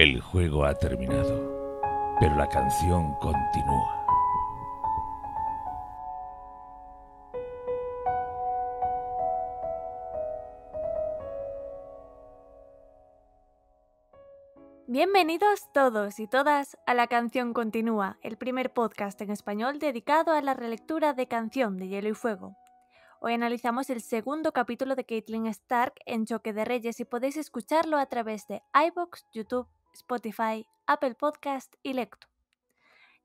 El juego ha terminado, pero la canción continúa. Bienvenidos todos y todas a La canción continúa, el primer podcast en español dedicado a la relectura de Canción de Hielo y Fuego. Hoy analizamos el segundo capítulo de Caitlin Stark en Choque de Reyes y podéis escucharlo a través de iBox, YouTube Spotify, Apple Podcast y Lecto.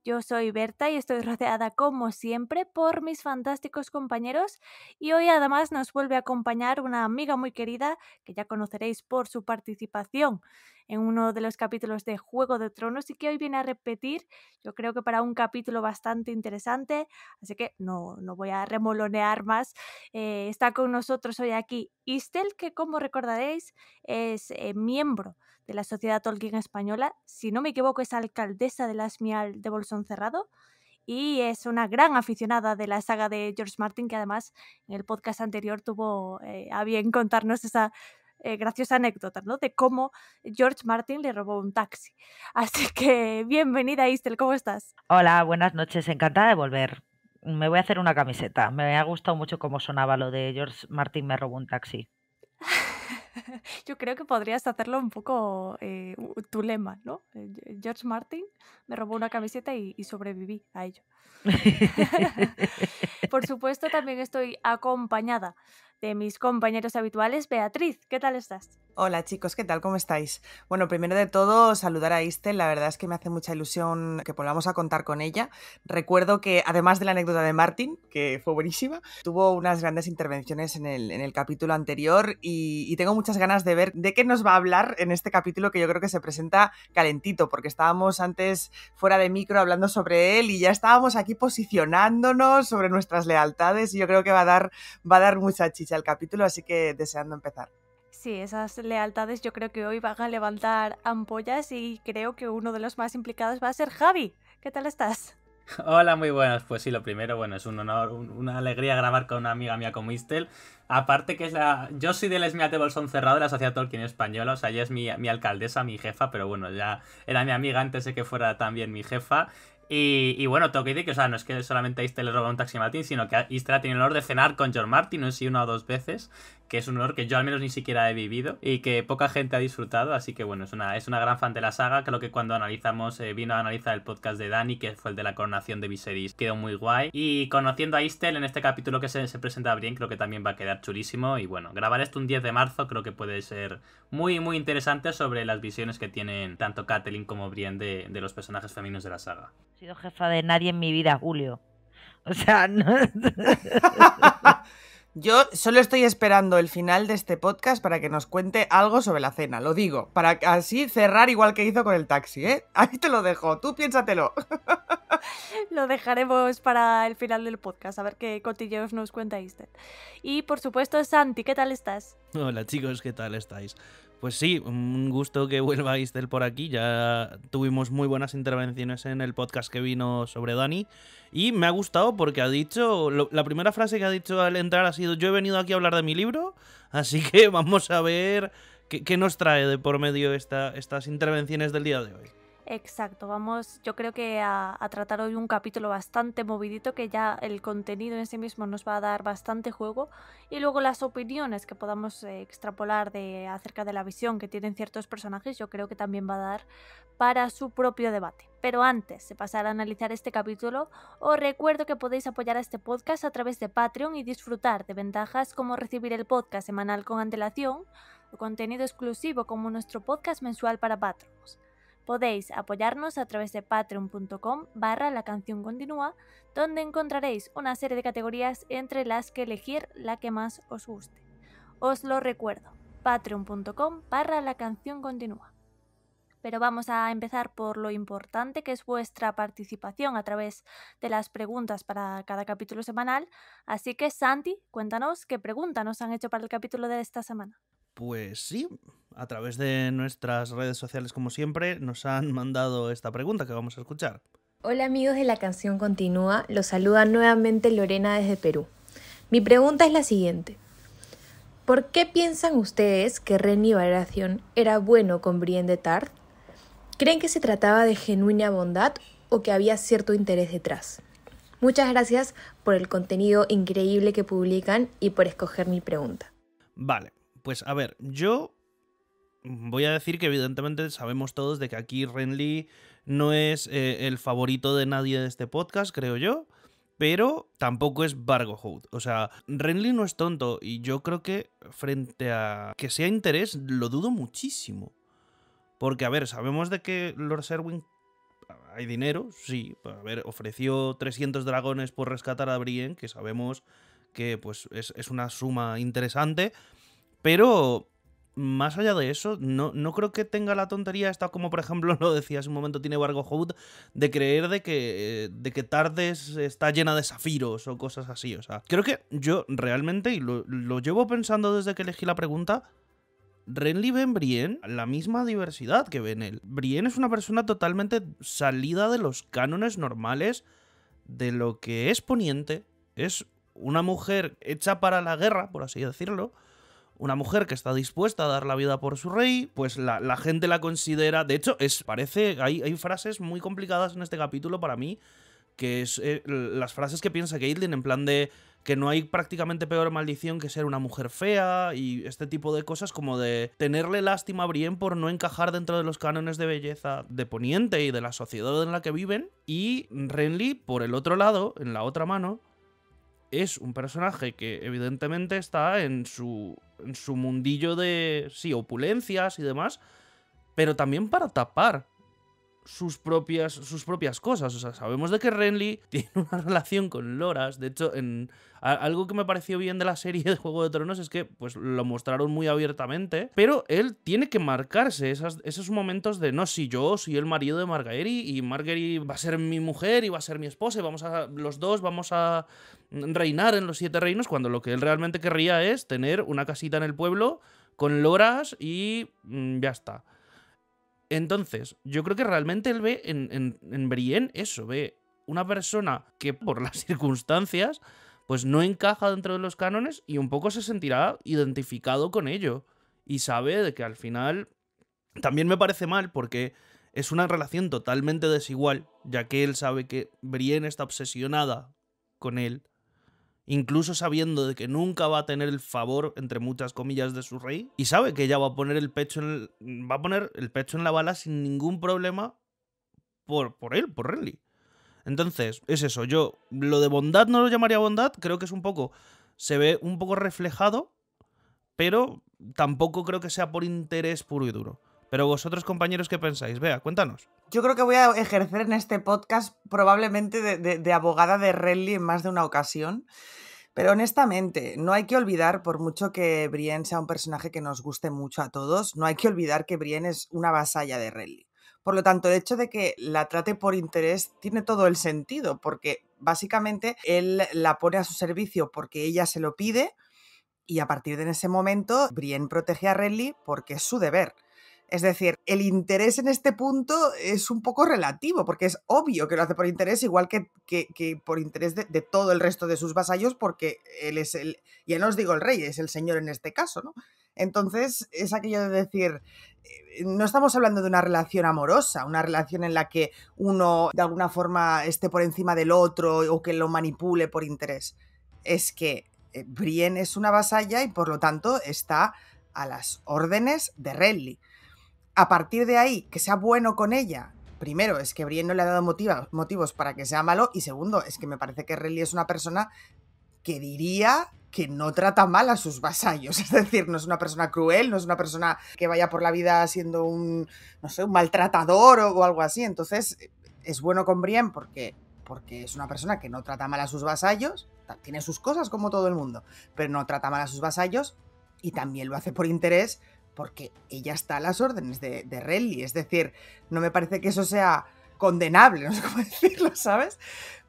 Yo soy Berta y estoy rodeada como siempre por mis fantásticos compañeros y hoy además nos vuelve a acompañar una amiga muy querida que ya conoceréis por su participación en uno de los capítulos de Juego de Tronos y que hoy viene a repetir, yo creo que para un capítulo bastante interesante, así que no, no voy a remolonear más. Eh, está con nosotros hoy aquí Istel, que como recordaréis es eh, miembro de la Sociedad Tolkien Española, si no me equivoco es alcaldesa de las Mial de Bolsón Cerrado y es una gran aficionada de la saga de George Martin, que además en el podcast anterior tuvo eh, a bien contarnos esa eh, graciosa anécdota, ¿no? De cómo George Martin le robó un taxi. Así que bienvenida, Istel, ¿cómo estás? Hola, buenas noches, encantada de volver. Me voy a hacer una camiseta. Me ha gustado mucho cómo sonaba lo de George Martin me robó un taxi. Yo creo que podrías hacerlo un poco eh, tu lema, ¿no? Eh, George Martin me robó una camiseta y, y sobreviví a ello. Por supuesto, también estoy acompañada de mis compañeros habituales. Beatriz, ¿qué tal estás? Hola chicos, ¿qué tal? ¿Cómo estáis? Bueno, primero de todo, saludar a Istel. la verdad es que me hace mucha ilusión que volvamos a contar con ella. Recuerdo que, además de la anécdota de Martín, que fue buenísima, tuvo unas grandes intervenciones en el, capítulo anterior y, tengo muchas ganas de ver de qué nos va a hablar en este capítulo que yo creo que se presenta calentito, porque estábamos antes fuera de micro hablando sobre él y ya estábamos aquí posicionándonos sobre nuestras lealtades y yo creo que va a dar, va a dar mucha chicha el capítulo, así que deseando empezar. Sí, esas lealtades yo creo que hoy van a levantar ampollas y creo que uno de los más implicados va a ser Javi. ¿Qué tal estás? Hola, muy buenas. Pues sí, lo primero, bueno, es un honor, una alegría grabar con una amiga mía como Istel. Aparte que es la... Yo soy del de Bolsón Cerrado de la Sociedad Tolkien Española, o sea, ella es mi, alcaldesa, mi jefa, pero bueno, ya era mi amiga antes de que fuera también mi jefa. Y, bueno, tengo que decir que, o sea, no es que solamente a le roba un taxi Martín, sino que Istel ha tenido el honor de cenar con John Martin, no sé si una o dos veces que es un honor que yo al menos ni siquiera he vivido y que poca gente ha disfrutado. Así que bueno, es una, es una gran fan de la saga. Creo que cuando analizamos, eh, vino a analizar el podcast de Dani, que fue el de la coronación de Viserys, quedó muy guay. Y conociendo a Istel en este capítulo que se, presenta presenta Brienne creo que también va a quedar chulísimo. Y bueno, grabar esto un 10 de marzo creo que puede ser muy, muy interesante sobre las visiones que tienen tanto Catelyn como Brienne de, de los personajes femeninos de la saga. He sido jefa de nadie en mi vida, Julio. O sea, no. Yo solo estoy esperando el final de este podcast para que nos cuente algo sobre la cena, lo digo, para así cerrar igual que hizo con el taxi, ¿eh? Ahí te lo dejo, tú piénsatelo. lo dejaremos para el final del podcast, a ver qué cotilleos nos cuenta Isted. Y por supuesto, Santi, ¿qué tal estás? Hola chicos, ¿qué tal estáis? Pues sí, un gusto que vuelva del por aquí. Ya tuvimos muy buenas intervenciones en el podcast que vino sobre Dani. Y me ha gustado porque ha dicho. la primera frase que ha dicho al entrar ha sido: Yo he venido aquí a hablar de mi libro. Así que vamos a ver qué, nos trae de por medio estas intervenciones del día de hoy. Exacto, vamos, yo creo que a, tratar hoy un capítulo bastante movidito que ya el contenido en sí mismo nos va a dar bastante juego y luego las opiniones que podamos eh, extrapolar de acerca de la visión que tienen ciertos personajes, yo creo que también va a dar para su propio debate. Pero antes de pasar a analizar este capítulo, os recuerdo que podéis apoyar a este podcast a través de Patreon y disfrutar de ventajas como recibir el podcast semanal con antelación, o contenido exclusivo como nuestro podcast mensual para Patreons Podéis apoyarnos a través de patreon.com barra la canción continúa, donde encontraréis una serie de categorías entre las que elegir la que más os guste. Os lo recuerdo, patreon.com barra la canción continúa. Pero vamos a empezar por lo importante que es vuestra participación a través de las preguntas para cada capítulo semanal. Así que Santi, cuéntanos qué pregunta nos han hecho para el capítulo de esta semana. Pues sí, a través de nuestras redes sociales como siempre nos han mandado esta pregunta que vamos a escuchar. Hola amigos de la canción continúa, los saluda nuevamente Lorena desde Perú. Mi pregunta es la siguiente. ¿Por qué piensan ustedes que Renny Valeración era bueno con Brienne de ¿Creen que se trataba de genuina bondad o que había cierto interés detrás? Muchas gracias por el contenido increíble que publican y por escoger mi pregunta. Vale, pues a ver, yo voy a decir que evidentemente sabemos todos de que aquí Renly no es eh, el favorito de nadie de este podcast, creo yo, pero tampoco es Bargo hout O sea, Renly no es tonto y yo creo que frente a que sea interés, lo dudo muchísimo. Porque, a ver, sabemos de que Lord Serwin ah, hay dinero, sí. A ver, ofreció 300 dragones por rescatar a Brienne, que sabemos que pues, es, es una suma interesante. Pero más allá de eso, no, creo que tenga la tontería esta, como por ejemplo lo decía hace un momento, tiene Vargo Hood, de creer de que, de que Tardes está llena de zafiros o cosas así. O sea, creo que yo realmente, y lo, lo llevo pensando desde que elegí la pregunta, Renly ve en Brienne la misma diversidad que ve en él. Brienne es una persona totalmente salida de los cánones normales de lo que es Poniente. Es una mujer hecha para la guerra, por así decirlo una mujer que está dispuesta a dar la vida por su rey, pues la, gente la considera, de hecho, es, parece, hay, frases muy complicadas en este capítulo para mí, que es eh, las frases que piensa Caitlyn en plan de que no hay prácticamente peor maldición que ser una mujer fea y este tipo de cosas como de tenerle lástima a Brienne por no encajar dentro de los cánones de belleza de Poniente y de la sociedad en la que viven y Renly por el otro lado, en la otra mano, es un personaje que evidentemente está en su su mundillo de, sí, opulencias y demás, pero también para tapar sus propias, sus propias cosas. O sea, sabemos de que Renly tiene una relación con Loras. De hecho, en, algo que me pareció bien de la serie de Juego de Tronos es que pues, lo mostraron muy abiertamente. Pero él tiene que marcarse esos momentos de no, si yo soy el marido de Margaery y Margaery va a ser mi mujer y va a ser mi esposa y vamos a, los dos vamos a reinar en los siete reinos cuando lo que él realmente querría es tener una casita en el pueblo con loras y mm, ya está. Entonces, yo creo que realmente él ve en, en Brienne eso, ve una persona que por las circunstancias pues no encaja dentro de los cánones y un poco se sentirá identificado con ello y sabe de que al final también me parece mal porque es una relación totalmente desigual, ya que él sabe que Brienne está obsesionada con él incluso sabiendo de que nunca va a tener el favor, entre muchas comillas, de su rey, y sabe que ella va a poner el pecho en, mm, va a poner el pecho en la bala sin ningún problema por, por él, por Renly. Entonces, es eso, yo lo de bondad no lo llamaría bondad, creo que es un poco, se ve un poco reflejado, pero tampoco creo que sea por interés puro y duro. Pero vosotros, compañeros, ¿qué pensáis? Vea, cuéntanos. Yo creo que voy a ejercer en este podcast probablemente de, abogada de Renly en más de una ocasión. Pero honestamente, no hay que olvidar, por mucho que Brienne sea un personaje que nos guste mucho a todos, no hay que olvidar que Brienne es una vasalla de Renly. Por lo tanto, el hecho de que la trate por interés tiene todo el sentido, porque básicamente él la pone a su servicio porque ella se lo pide y a partir de ese momento Brienne protege a Renly porque es su deber. Es decir, el interés en este punto es un poco relativo, porque es obvio que lo hace por interés, igual que, por interés de, todo el resto de sus vasallos, porque él es el, ya no os digo el rey, es el señor en este caso, ¿no? Entonces, es aquello de decir, eh, no estamos hablando de una relación amorosa, una relación en la que uno de alguna forma esté por encima del otro o que lo manipule por interés. Es que eh, Brienne es una vasalla y por lo tanto está a las órdenes de Renly a partir de ahí, que sea bueno con ella. Primero, es que Brienne no le ha dado motivos para que sea malo. Y segundo, es que me parece que Riley es una persona que diría que no trata mal a sus vasallos. Es decir, no es una persona cruel, no es una persona que vaya por la vida siendo un, no sé, un maltratador o, algo así. Entonces, es bueno con Brienne porque, porque es una persona que no trata mal a sus vasallos. Tiene sus cosas como todo el mundo, pero no trata mal a sus vasallos y también lo hace por interés porque ella está a las órdenes de, de Renly. Es decir, no me parece que eso sea condenable, no sé cómo decirlo, ¿sabes?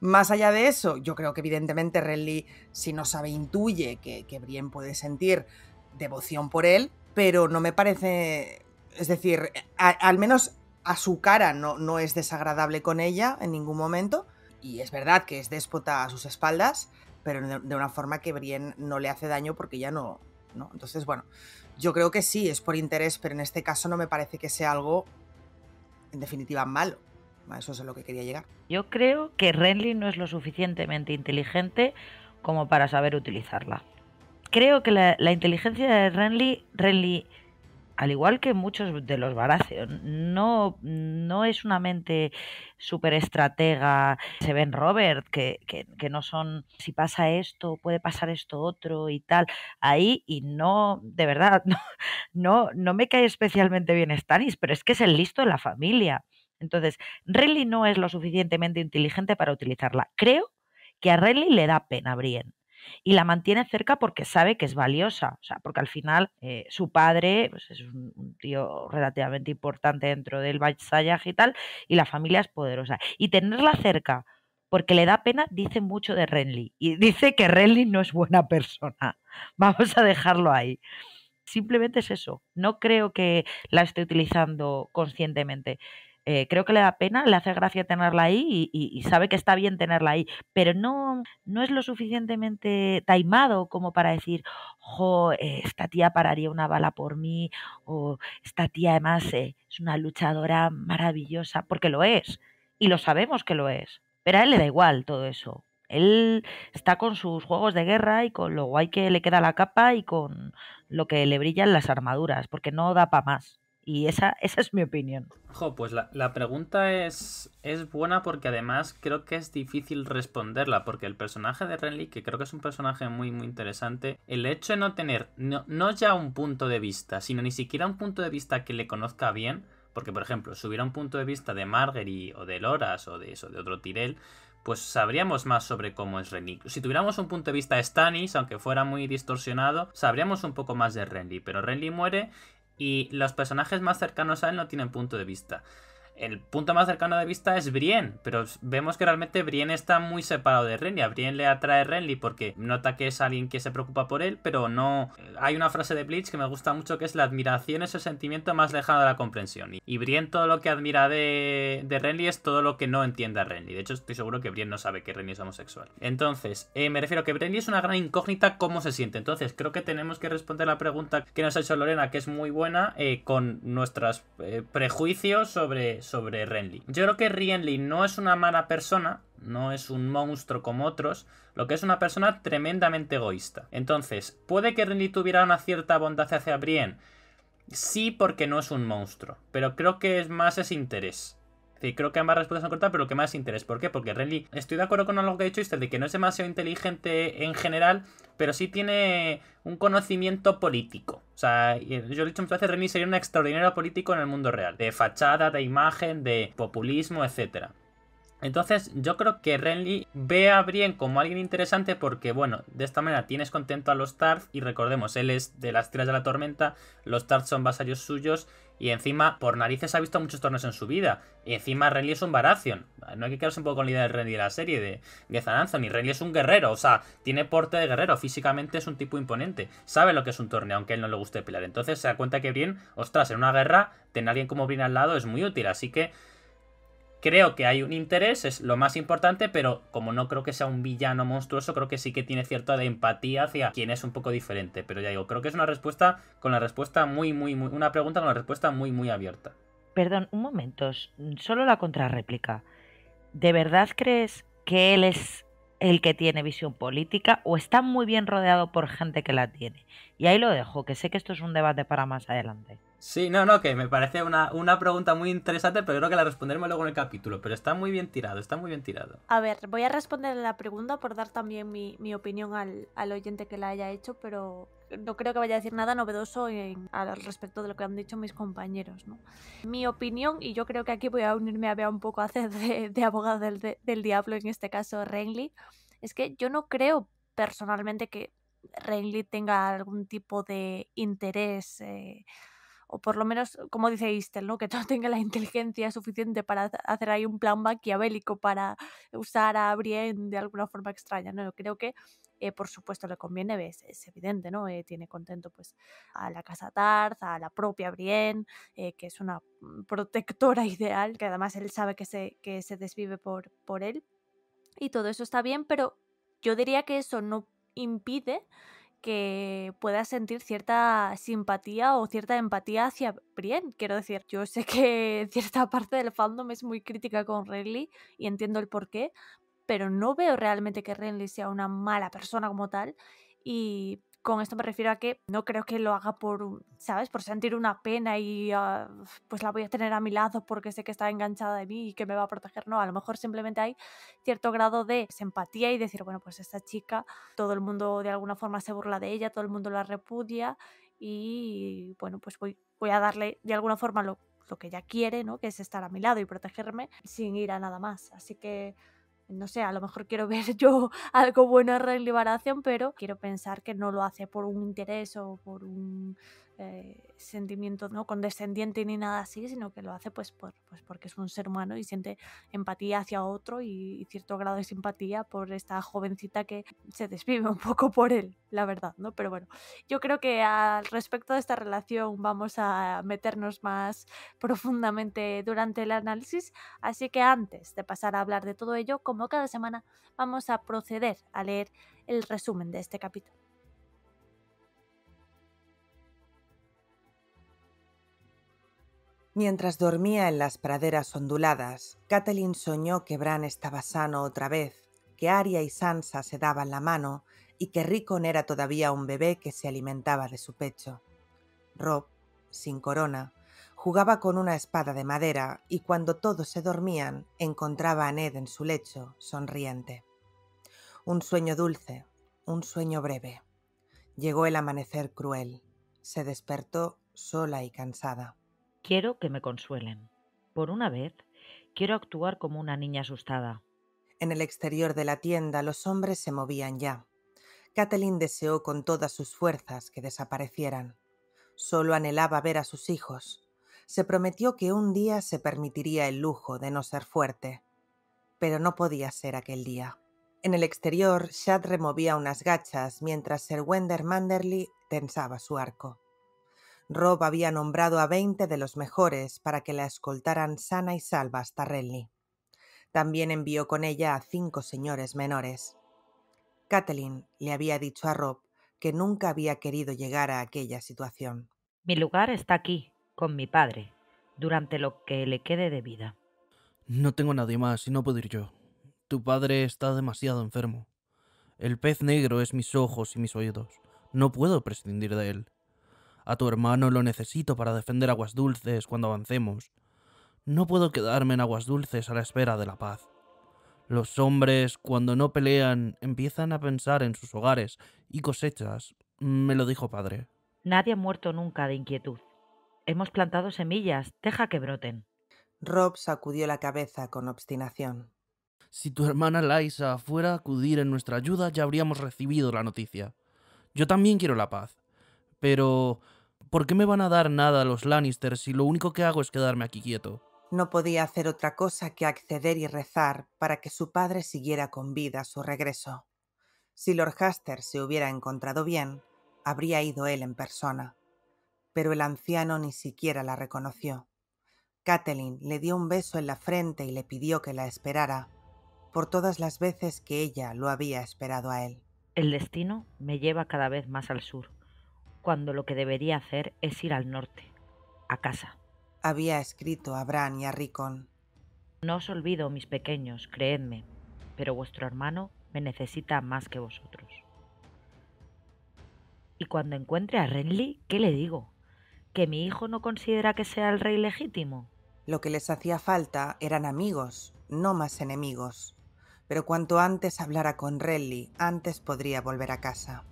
Más allá de eso, yo creo que evidentemente Renly, si no sabe, intuye que, que Brienne puede sentir devoción por él, pero no me parece. Es decir, al menos a su cara no, no es desagradable con ella en ningún momento. Y es verdad que es déspota a sus espaldas, pero de, una forma que Brienne no le hace daño porque ya no, ¿no? Entonces, bueno, yo creo que sí, es por interés, pero en este caso no me parece que sea algo, en definitiva, malo. eso es a lo que quería llegar. Yo creo que Renly no es lo suficientemente inteligente como para saber utilizarla. Creo que la, la inteligencia de Renly, Renly al igual que muchos de los Baratheon, no, no es una mente súper estratega. Se ven Robert, que, no son si pasa esto, puede pasar esto otro y tal. Ahí, y no, de verdad, no, no, me cae especialmente bien Stannis, pero es que es el listo de la familia. Entonces, Renly no es lo suficientemente inteligente para utilizarla. Creo que a Renly le da pena Brienne y la mantiene cerca porque sabe que es valiosa, o sea, porque al final eh, su padre pues es un, tío relativamente importante dentro del Vaisayaj y tal, y la familia es poderosa. Y tenerla cerca porque le da pena, dice mucho de Renly. Y dice que Renly no es buena persona. Vamos a dejarlo ahí. Simplemente es eso. No creo que la esté utilizando conscientemente. Eh, creo que le da pena, le hace gracia tenerla ahí y, sabe que está bien tenerla ahí, pero no, no es lo suficientemente taimado como para decir, jo, esta tía pararía una bala por mí, o esta tía además eh, es una luchadora maravillosa, porque lo es, y lo sabemos que lo es, pero a él le da igual todo eso. Él está con sus juegos de guerra y con lo guay que le queda la capa y con lo que le brillan las armaduras, porque no da para más. Y esa, esa es mi opinión. Jo, pues la, pregunta es, es buena porque además creo que es difícil responderla, porque el personaje de Renly, que creo que es un personaje muy, muy interesante, el hecho de no tener, no, ya un punto de vista, sino ni siquiera un punto de vista que le conozca bien, porque por ejemplo, si hubiera un punto de vista de Marguerite o de Loras o de eso, de otro Tyrell, pues sabríamos más sobre cómo es Renly. Si tuviéramos un punto de vista de Stannis, aunque fuera muy distorsionado, sabríamos un poco más de Renly. Pero Renly muere y los personajes más cercanos a él no tienen punto de vista. El punto más cercano de vista es Brienne, pero vemos que realmente Brienne está muy separado de Renly. A Brienne le atrae Renly porque nota que es alguien que se preocupa por él, pero no... Eh, hay una frase de Bleach que me gusta mucho que es la admiración es el sentimiento más lejano de la comprensión. Y Brienne todo lo que admira de, Renly es todo lo que no entiende a Renly. De hecho, estoy seguro que Brienne no sabe que Renly es homosexual. Entonces, eh, me refiero a que Renly es una gran incógnita cómo se siente. Entonces, creo que tenemos que responder la pregunta que nos ha hecho Lorena, que es muy buena, eh, con nuestros prejuicios sobre sobre Renly. Yo creo que Renly no es una mala persona, no es un monstruo como otros, lo que es una persona tremendamente egoísta. Entonces, puede que Renly tuviera una cierta bondad hacia Brienne, sí porque no es un monstruo, pero creo que es más ese interés. Y creo que ambas respuestas son cortas, pero lo que más interés. ¿Por qué? Porque Renly, estoy de acuerdo con algo que ha dicho este de que no es demasiado inteligente en general, pero sí tiene un conocimiento político. O sea, yo he dicho muchas veces, Renly sería un extraordinario político en el mundo real, de fachada, de imagen, de populismo, etc Entonces, yo creo que Renly ve a Brien como alguien interesante porque, bueno, de esta manera tienes contento a los Tarth y recordemos, él es de las tiras de la tormenta, los Tarth son vasallos suyos y encima, por narices ha visto muchos torneos en su vida. Y encima Renly es un Baratheon. No hay que quedarse un poco con la idea de Renly de la serie, de, de y Anthony. Renly es un guerrero, o sea, tiene porte de guerrero. Físicamente es un tipo imponente. Sabe lo que es un torneo, aunque él no le guste pelear. Entonces se da cuenta que bien ostras, en una guerra, tener a alguien como bien al lado es muy útil. Así que Creo que hay un interés, es lo más importante, pero como no creo que sea un villano monstruoso, creo que sí que tiene cierta empatía hacia quien es un poco diferente. Pero ya digo, creo que es una respuesta con la respuesta muy, muy, muy. Una pregunta con la respuesta muy, muy abierta. Perdón, un momento, solo la contrarréplica. ¿De verdad crees que él es el que tiene visión política o está muy bien rodeado por gente que la tiene? Y ahí lo dejo, que sé que esto es un debate para más adelante. Sí, no, no, que me parece una, pregunta muy interesante, pero creo que la responderemos luego en el capítulo. Pero está muy bien tirado, está muy bien tirado. A ver, voy a responder la pregunta por dar también mi, opinión al, oyente que la haya hecho, pero no creo que vaya a decir nada novedoso en, al respecto de lo que han dicho mis compañeros. ¿no? Mi opinión, y yo creo que aquí voy a unirme a un poco a hacer de, abogado del, diablo, en este caso Renly, es que yo no creo personalmente que Renly tenga algún tipo de interés. Eh, o por lo menos, como dice Istel, ¿no? que no tenga la inteligencia suficiente para hacer ahí un plan maquiavélico para usar a Brienne de alguna forma extraña. ¿no? Yo creo que, eh, por supuesto, le conviene, es, es evidente, ¿no? Eh, tiene contento pues, a la casa Tarth, a la propia Brienne, eh, que es una protectora ideal, que además él sabe que se, que se desvive por, por él. Y todo eso está bien, pero yo diría que eso no impide que pueda sentir cierta simpatía o cierta empatía hacia Brienne. Quiero decir, yo sé que cierta parte del fandom es muy crítica con Renly y entiendo el porqué, pero no veo realmente que Renly sea una mala persona como tal y con esto me refiero a que no creo que lo haga por, ¿sabes? Por sentir una pena y ah, pues la voy a tener a mi lado porque sé que está enganchada de mí y que me va a proteger. No, a lo mejor simplemente hay cierto grado de simpatía y decir, bueno, pues esta chica, todo el mundo de alguna forma se burla de ella, todo el mundo la repudia y bueno, pues voy, a darle de alguna forma lo, lo que ella quiere, ¿no? Que es estar a mi lado y protegerme sin ir a nada más. Así que no sé, a lo mejor quiero ver yo algo bueno en Liberación, pero quiero pensar que no lo hace por un interés o por un eh, sentimiento no condescendiente ni nada así, sino que lo hace pues, por, pues porque es un ser humano y siente empatía hacia otro y, cierto grado de simpatía por esta jovencita que se desvive un poco por él, la verdad, ¿no? Pero bueno, yo creo que al respecto de esta relación vamos a meternos más profundamente durante el análisis, así que antes de pasar a hablar de todo ello, como cada semana, vamos a proceder a leer el resumen de este capítulo. Mientras dormía en las praderas onduladas, Catelyn soñó que Bran estaba sano otra vez, que Arya y Sansa se daban la mano y que Rickon era todavía un bebé que se alimentaba de su pecho. Rob, sin corona, jugaba con una espada de madera y cuando todos se dormían encontraba a Ned en su lecho, sonriente. Un sueño dulce, un sueño breve. Llegó el amanecer cruel. Se despertó sola y cansada. Quiero que me consuelen. Por una vez, quiero actuar como una niña asustada. En el exterior de la tienda los hombres se movían ya. Kathleen deseó con todas sus fuerzas que desaparecieran. Solo anhelaba ver a sus hijos. Se prometió que un día se permitiría el lujo de no ser fuerte. Pero no podía ser aquel día. En el exterior, Shad removía unas gachas mientras Sir Wender Manderly tensaba su arco. Rob había nombrado a veinte de los mejores para que la escoltaran sana y salva hasta Renly. También envió con ella a cinco señores menores. Kathleen le había dicho a Rob que nunca había querido llegar a aquella situación. Mi lugar está aquí, con mi padre, durante lo que le quede de vida. No tengo nadie más y no puedo ir yo. Tu padre está demasiado enfermo. El pez negro es mis ojos y mis oídos. No puedo prescindir de él. A tu hermano lo necesito para defender aguas dulces cuando avancemos. No puedo quedarme en aguas dulces a la espera de la paz. Los hombres, cuando no pelean, empiezan a pensar en sus hogares y cosechas, me lo dijo padre. Nadie ha muerto nunca de inquietud. Hemos plantado semillas, deja que broten. Rob sacudió la cabeza con obstinación. Si tu hermana Liza fuera a acudir en nuestra ayuda, ya habríamos recibido la noticia. Yo también quiero la paz. Pero ¿Por qué me van a dar nada a los Lannister si lo único que hago es quedarme aquí quieto? No podía hacer otra cosa que acceder y rezar para que su padre siguiera con vida a su regreso. Si Lord Haster se hubiera encontrado bien, habría ido él en persona. Pero el anciano ni siquiera la reconoció. Catelyn le dio un beso en la frente y le pidió que la esperara, por todas las veces que ella lo había esperado a él. El destino me lleva cada vez más al sur, cuando lo que debería hacer es ir al norte, a casa. Había escrito a Bran y a Ricon. No os olvido, mis pequeños, creedme, pero vuestro hermano me necesita más que vosotros. Y cuando encuentre a Renly, ¿qué le digo? ¿Que mi hijo no considera que sea el rey legítimo? Lo que les hacía falta eran amigos, no más enemigos. Pero cuanto antes hablara con Renly, antes podría volver a casa.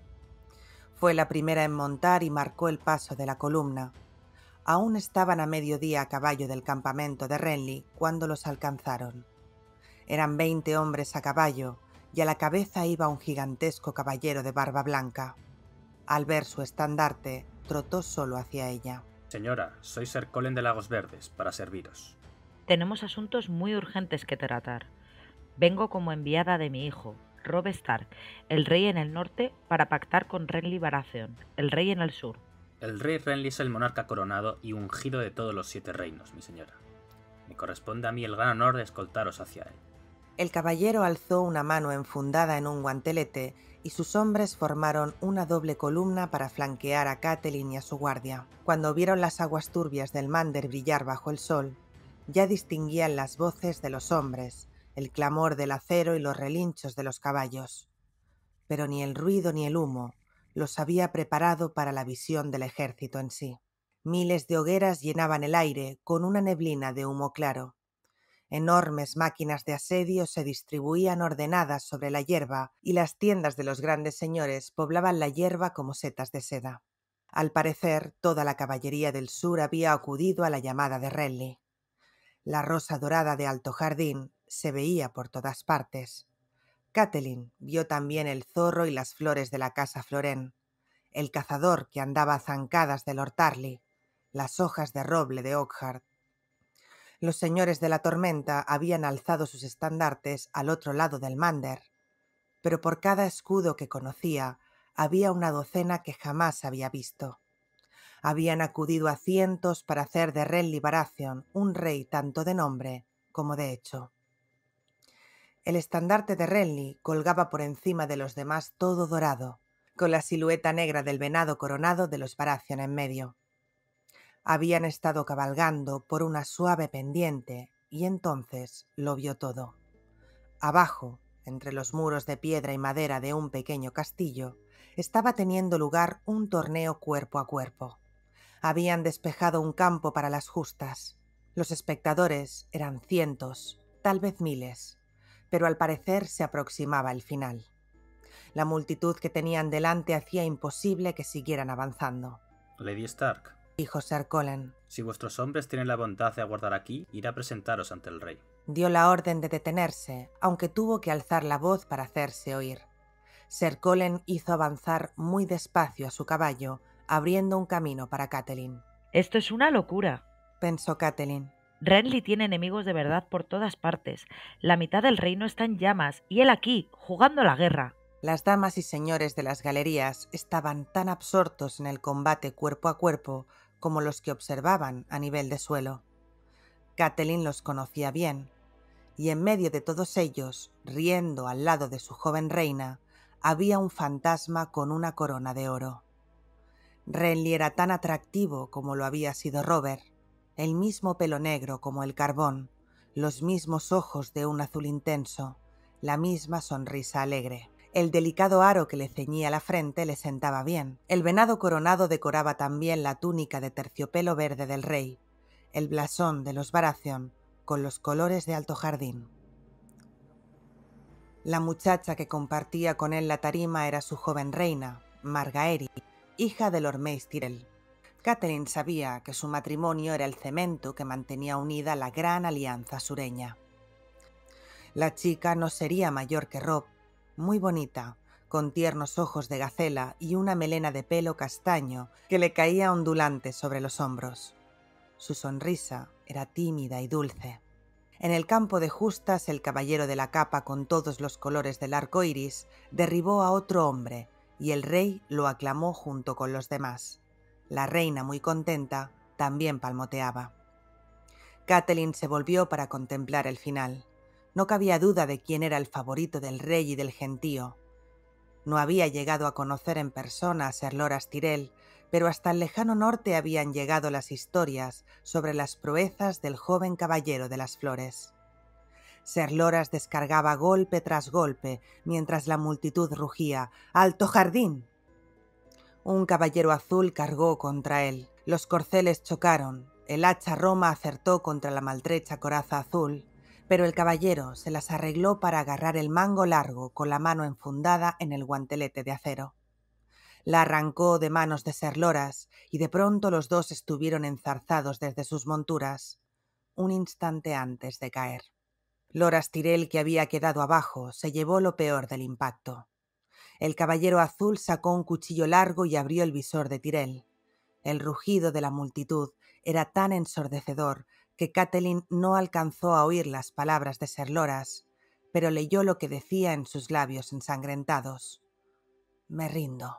Fue la primera en montar y marcó el paso de la columna. Aún estaban a mediodía a caballo del campamento de Renly cuando los alcanzaron. Eran veinte hombres a caballo, y a la cabeza iba un gigantesco caballero de barba blanca. Al ver su estandarte, trotó solo hacia ella. Señora, soy Ser Colen de Lagos Verdes, para serviros. Tenemos asuntos muy urgentes que tratar. Vengo como enviada de mi hijo, Robb Stark, el rey en el norte, para pactar con Renly Baratheon, el rey en el sur. El rey Renly es el monarca coronado y ungido de todos los siete reinos, mi señora. Me corresponde a mí el gran honor de escoltaros hacia él. El caballero alzó una mano enfundada en un guantelete y sus hombres formaron una doble columna para flanquear a Catelyn y a su guardia. Cuando vieron las aguas turbias del Mander brillar bajo el sol, ya distinguían las voces de los hombres, el clamor del acero y los relinchos de los caballos. Pero ni el ruido ni el humo los había preparado para la visión del ejército en sí. Miles de hogueras llenaban el aire con una neblina de humo claro. Enormes máquinas de asedio se distribuían ordenadas sobre la hierba y las tiendas de los grandes señores poblaban la hierba como setas de seda. Al parecer, toda la caballería del sur había acudido a la llamada de Renly. La rosa dorada de Alto Jardín se veía por todas partes. Catelyn vio también el zorro y las flores de la casa Florén, el cazador que andaba zancadas del Hortarli, las hojas de roble de Ockhart. Los señores de la tormenta habían alzado sus estandartes al otro lado del Mander, pero por cada escudo que conocía había una docena que jamás había visto. Habían acudido a cientos para hacer de Ren Baratheon un rey tanto de nombre como de hecho. El estandarte de Renly colgaba por encima de los demás todo dorado, con la silueta negra del venado coronado de los Baratheon en medio. Habían estado cabalgando por una suave pendiente y entonces lo vio todo. Abajo, entre los muros de piedra y madera de un pequeño castillo, estaba teniendo lugar un torneo cuerpo a cuerpo. Habían despejado un campo para las justas. Los espectadores eran cientos, tal vez miles pero al parecer se aproximaba el final. La multitud que tenían delante hacía imposible que siguieran avanzando. Lady Stark, dijo Ser Colen. Si vuestros hombres tienen la bondad de aguardar aquí, irá a presentaros ante el rey. Dio la orden de detenerse, aunque tuvo que alzar la voz para hacerse oír. Sir Colen hizo avanzar muy despacio a su caballo, abriendo un camino para Catelyn. Esto es una locura, pensó Catelyn. Renly tiene enemigos de verdad por todas partes. La mitad del reino está en llamas y él aquí, jugando la guerra. Las damas y señores de las galerías estaban tan absortos en el combate cuerpo a cuerpo como los que observaban a nivel de suelo. Catelyn los conocía bien, y en medio de todos ellos, riendo al lado de su joven reina, había un fantasma con una corona de oro. Renly era tan atractivo como lo había sido Robert, el mismo pelo negro como el carbón, los mismos ojos de un azul intenso, la misma sonrisa alegre. El delicado aro que le ceñía la frente le sentaba bien. El venado coronado decoraba también la túnica de terciopelo verde del rey, el blasón de los Baratheon con los colores de Alto Jardín. La muchacha que compartía con él la tarima era su joven reina, Margaeri, hija de Lord Catherine sabía que su matrimonio era el cemento que mantenía unida la gran alianza sureña. La chica no sería mayor que Rob, muy bonita, con tiernos ojos de gacela y una melena de pelo castaño que le caía ondulante sobre los hombros. Su sonrisa era tímida y dulce. En el campo de justas, el caballero de la capa con todos los colores del arco iris derribó a otro hombre y el rey lo aclamó junto con los demás. La reina, muy contenta, también palmoteaba. Catelyn se volvió para contemplar el final. No cabía duda de quién era el favorito del rey y del gentío. No había llegado a conocer en persona a Ser Loras Tyrell, pero hasta el lejano norte habían llegado las historias sobre las proezas del joven caballero de las flores. Ser Loras descargaba golpe tras golpe, mientras la multitud rugía: ¡Alto jardín! Un caballero azul cargó contra él. Los corceles chocaron, el hacha Roma acertó contra la maltrecha coraza azul, pero el caballero se las arregló para agarrar el mango largo con la mano enfundada en el guantelete de acero. La arrancó de manos de Serloras y de pronto los dos estuvieron enzarzados desde sus monturas, un instante antes de caer. Loras Tirel, que había quedado abajo, se llevó lo peor del impacto. El caballero azul sacó un cuchillo largo y abrió el visor de Tirel. El rugido de la multitud era tan ensordecedor que Catelyn no alcanzó a oír las palabras de Serloras, pero leyó lo que decía en sus labios ensangrentados. Me rindo.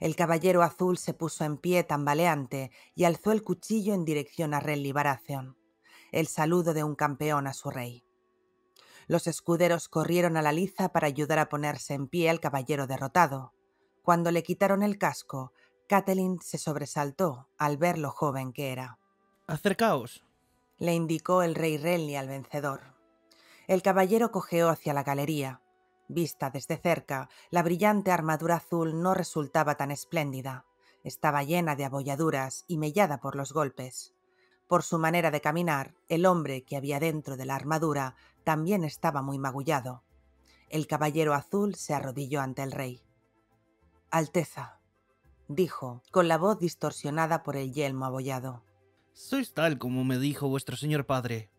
El caballero azul se puso en pie tambaleante y alzó el cuchillo en dirección a Renly Baratheon, el saludo de un campeón a su rey. Los escuderos corrieron a la liza para ayudar a ponerse en pie al caballero derrotado. Cuando le quitaron el casco, Catelyn se sobresaltó al ver lo joven que era. Acercaos, le indicó el rey Renly al vencedor. El caballero cojeó hacia la galería. Vista desde cerca, la brillante armadura azul no resultaba tan espléndida. Estaba llena de abolladuras y mellada por los golpes. Por su manera de caminar, el hombre que había dentro de la armadura también estaba muy magullado. El caballero azul se arrodilló ante el rey. Alteza, dijo, con la voz distorsionada por el yelmo abollado. Sois tal como me dijo vuestro señor padre.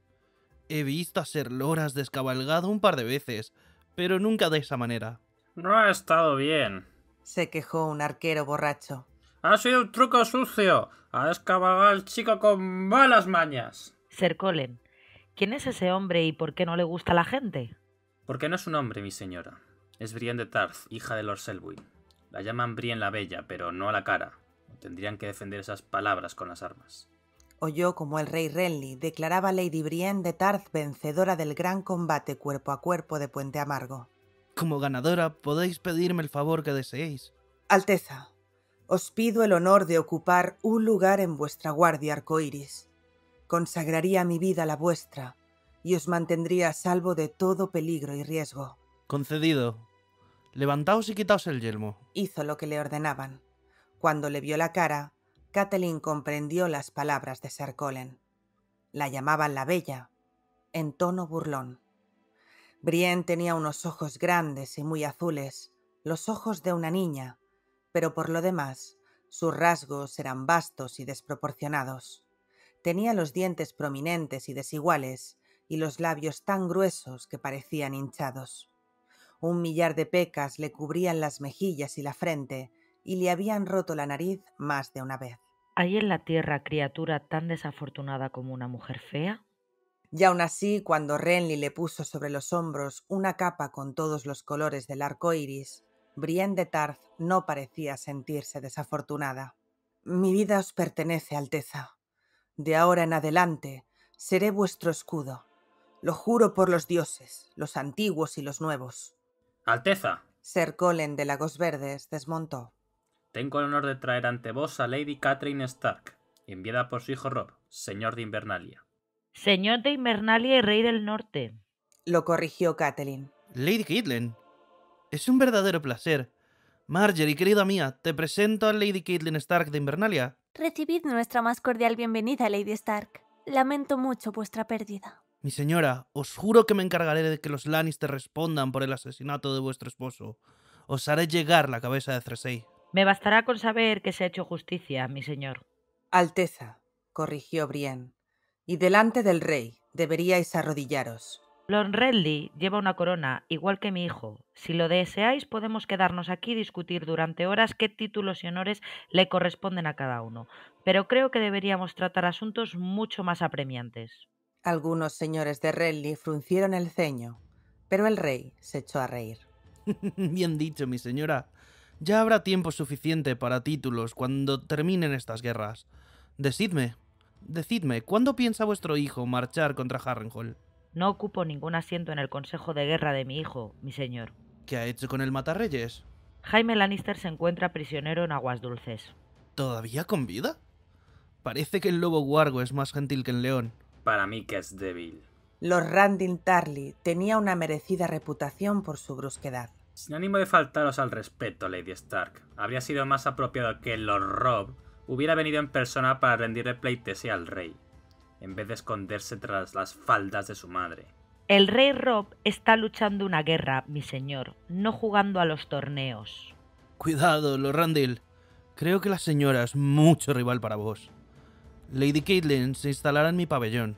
He visto a ser loras descabalgado un par de veces, pero nunca de esa manera. No ha estado bien, se quejó un arquero borracho. Ha sido un truco sucio. Ha descabalgado al chico con malas mañas. Colen. ¿Quién es ese hombre y por qué no le gusta a la gente? Porque no es un hombre, mi señora. Es Brienne de Tarth, hija de Lord Selwyn. La llaman Brienne la Bella, pero no a la cara. Tendrían que defender esas palabras con las armas. Oyó como el rey Renly declaraba a Lady Brienne de Tarth vencedora del gran combate cuerpo a cuerpo de Puente Amargo. Como ganadora, podéis pedirme el favor que deseéis. Alteza, os pido el honor de ocupar un lugar en vuestra guardia arcoíris. Consagraría mi vida a la vuestra y os mantendría a salvo de todo peligro y riesgo. Concedido. Levantaos y quitaos el yelmo. Hizo lo que le ordenaban. Cuando le vio la cara, Catelyn comprendió las palabras de Ser Colin. La llamaban la Bella, en tono burlón. Brienne tenía unos ojos grandes y muy azules, los ojos de una niña, pero por lo demás, sus rasgos eran vastos y desproporcionados. Tenía los dientes prominentes y desiguales, y los labios tan gruesos que parecían hinchados. Un millar de pecas le cubrían las mejillas y la frente, y le habían roto la nariz más de una vez. ¿Hay en la tierra criatura tan desafortunada como una mujer fea? Y aun así, cuando Renly le puso sobre los hombros una capa con todos los colores del arco iris, Brienne de Tarth no parecía sentirse desafortunada. Mi vida os pertenece, Alteza, de ahora en adelante seré vuestro escudo. Lo juro por los dioses, los antiguos y los nuevos. Alteza. Ser Colen de Lagos Verdes desmontó. Tengo el honor de traer ante vos a Lady Catherine Stark, enviada por su hijo Rob, señor de Invernalia. Señor de Invernalia y rey del norte. Lo corrigió Catelyn. Lady Caitlin, es un verdadero placer. Marjorie, querida mía, te presento a Lady Caitlin Stark de Invernalia, Recibid nuestra más cordial bienvenida, Lady Stark. Lamento mucho vuestra pérdida. Mi señora, os juro que me encargaré de que los te respondan por el asesinato de vuestro esposo. Os haré llegar la cabeza de Cersei. Me bastará con saber que se ha hecho justicia, mi señor. Alteza, corrigió Brienne, y delante del rey deberíais arrodillaros. Lord Redley lleva una corona, igual que mi hijo. Si lo deseáis, podemos quedarnos aquí y discutir durante horas qué títulos y honores le corresponden a cada uno. Pero creo que deberíamos tratar asuntos mucho más apremiantes. Algunos señores de Redley fruncieron el ceño, pero el rey se echó a reír. Bien dicho, mi señora. Ya habrá tiempo suficiente para títulos cuando terminen estas guerras. Decidme, decidme, ¿cuándo piensa vuestro hijo marchar contra Harrenhal? No ocupo ningún asiento en el Consejo de Guerra de mi hijo, mi señor. ¿Qué ha hecho con el Matarreyes? Jaime Lannister se encuentra prisionero en Aguas Dulces. ¿Todavía con vida? Parece que el lobo guargo es más gentil que el león. Para mí que es débil. Lord Randin Tarly tenía una merecida reputación por su brusquedad. Sin ánimo de faltaros al respeto, Lady Stark, habría sido más apropiado que Lord Rob hubiera venido en persona para rendirle pleitesía al rey en vez de esconderse tras las faldas de su madre. El rey Rob está luchando una guerra, mi señor, no jugando a los torneos. Cuidado, Lord Lorandil. Creo que la señora es mucho rival para vos. Lady Caitlin se instalará en mi pabellón.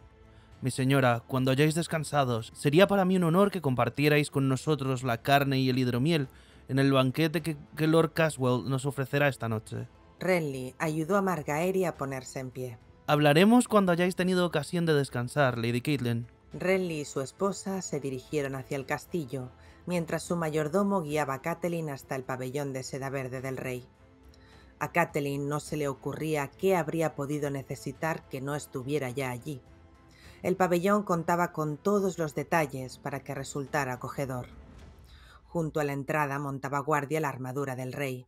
Mi señora, cuando hayáis descansados, sería para mí un honor que compartierais con nosotros la carne y el hidromiel en el banquete que, que Lord Caswell nos ofrecerá esta noche. Renly ayudó a Margaery a ponerse en pie. Hablaremos cuando hayáis tenido ocasión de descansar, Lady Caitlin. Renly y su esposa se dirigieron hacia el castillo, mientras su mayordomo guiaba a Catelyn hasta el pabellón de seda verde del rey. A Catelyn no se le ocurría qué habría podido necesitar que no estuviera ya allí. El pabellón contaba con todos los detalles para que resultara acogedor. Junto a la entrada montaba guardia la armadura del rey.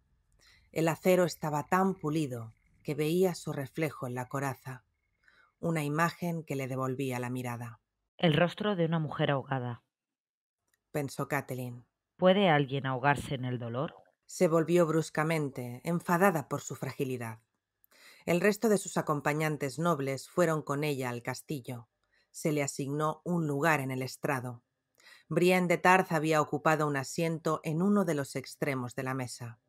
El acero estaba tan pulido veía su reflejo en la coraza, una imagen que le devolvía la mirada. El rostro de una mujer ahogada. Pensó Kathleen. ¿Puede alguien ahogarse en el dolor? Se volvió bruscamente, enfadada por su fragilidad. El resto de sus acompañantes nobles fueron con ella al castillo. Se le asignó un lugar en el estrado. Brienne de Tarz había ocupado un asiento en uno de los extremos de la mesa.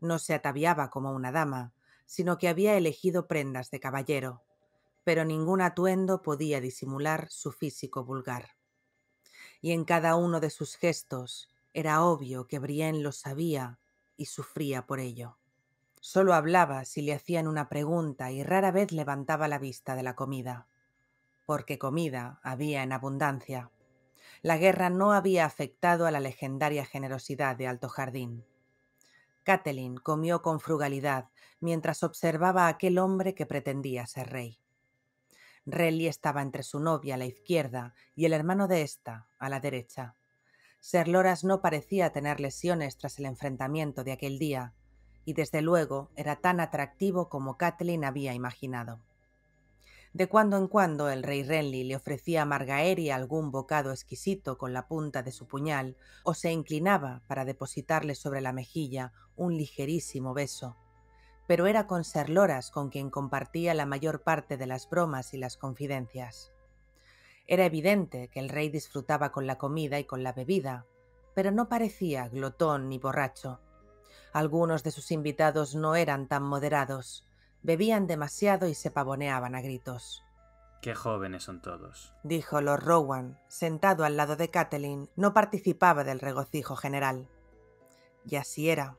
No se ataviaba como una dama, sino que había elegido prendas de caballero, pero ningún atuendo podía disimular su físico vulgar. Y en cada uno de sus gestos era obvio que Brienne lo sabía y sufría por ello. Solo hablaba si le hacían una pregunta y rara vez levantaba la vista de la comida, porque comida había en abundancia. La guerra no había afectado a la legendaria generosidad de Alto Jardín Catelyn comió con frugalidad mientras observaba a aquel hombre que pretendía ser rey. Relly estaba entre su novia a la izquierda y el hermano de esta a la derecha. Ser Loras no parecía tener lesiones tras el enfrentamiento de aquel día, y desde luego era tan atractivo como Kathleen había imaginado. De cuando en cuando el rey Renly le ofrecía a Margaery algún bocado exquisito con la punta de su puñal, o se inclinaba para depositarle sobre la mejilla un ligerísimo beso. Pero era con Ser Loras con quien compartía la mayor parte de las bromas y las confidencias. Era evidente que el rey disfrutaba con la comida y con la bebida, pero no parecía glotón ni borracho. Algunos de sus invitados no eran tan moderados, bebían demasiado y se pavoneaban a gritos. Qué jóvenes son todos, dijo Lord Rowan, sentado al lado de Catelyn, no participaba del regocijo general. Y así era.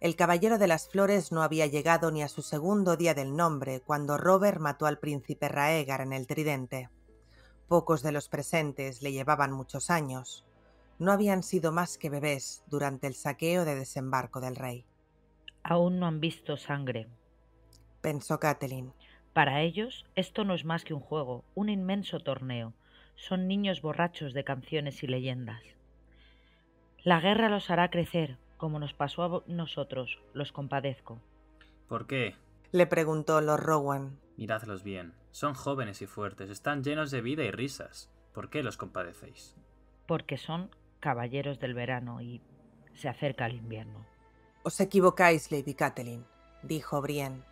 El caballero de las flores no había llegado ni a su segundo día del nombre cuando Robert mató al príncipe Raegar en el tridente. Pocos de los presentes le llevaban muchos años. No habían sido más que bebés durante el saqueo de desembarco del rey. Aún no han visto sangre, pensó Kathleen. Para ellos, esto no es más que un juego, un inmenso torneo. Son niños borrachos de canciones y leyendas. La guerra los hará crecer, como nos pasó a nosotros, los compadezco. ¿Por qué? le preguntó Lord Rowan. Miradlos bien, son jóvenes y fuertes, están llenos de vida y risas. ¿Por qué los compadecéis? Porque son caballeros del verano y se acerca el invierno. Os equivocáis, Lady Catelyn, dijo Brienne.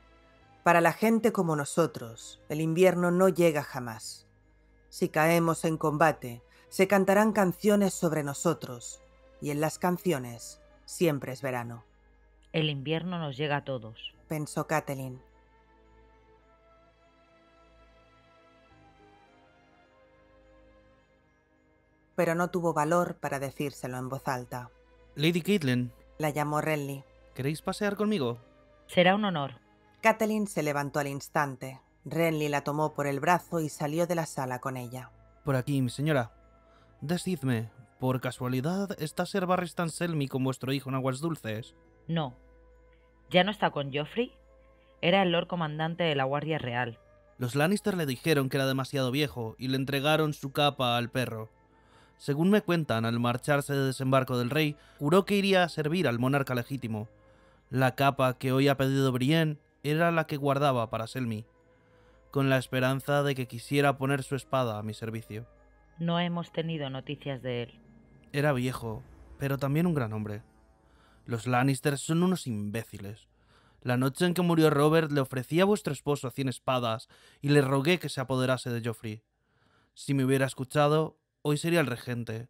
Para la gente como nosotros, el invierno no llega jamás. Si caemos en combate, se cantarán canciones sobre nosotros, y en las canciones siempre es verano. El invierno nos llega a todos, pensó Kathleen. Pero no tuvo valor para decírselo en voz alta. Lady kitlin la llamó Renly. ¿Queréis pasear conmigo? Será un honor, Catelyn se levantó al instante. Renly la tomó por el brazo y salió de la sala con ella. Por aquí, mi señora. Decidme, ¿por casualidad está Ser Barristan Selmy con vuestro hijo en Aguas Dulces? No. ¿Ya no está con Joffrey? Era el Lord Comandante de la Guardia Real. Los Lannister le dijeron que era demasiado viejo y le entregaron su capa al perro. Según me cuentan, al marcharse de desembarco del rey, juró que iría a servir al monarca legítimo. La capa que hoy ha pedido Brienne era la que guardaba para Selmy, con la esperanza de que quisiera poner su espada a mi servicio. No hemos tenido noticias de él. Era viejo, pero también un gran hombre. Los Lannisters son unos imbéciles. La noche en que murió Robert le ofrecí a vuestro esposo cien espadas y le rogué que se apoderase de Joffrey. Si me hubiera escuchado, hoy sería el regente.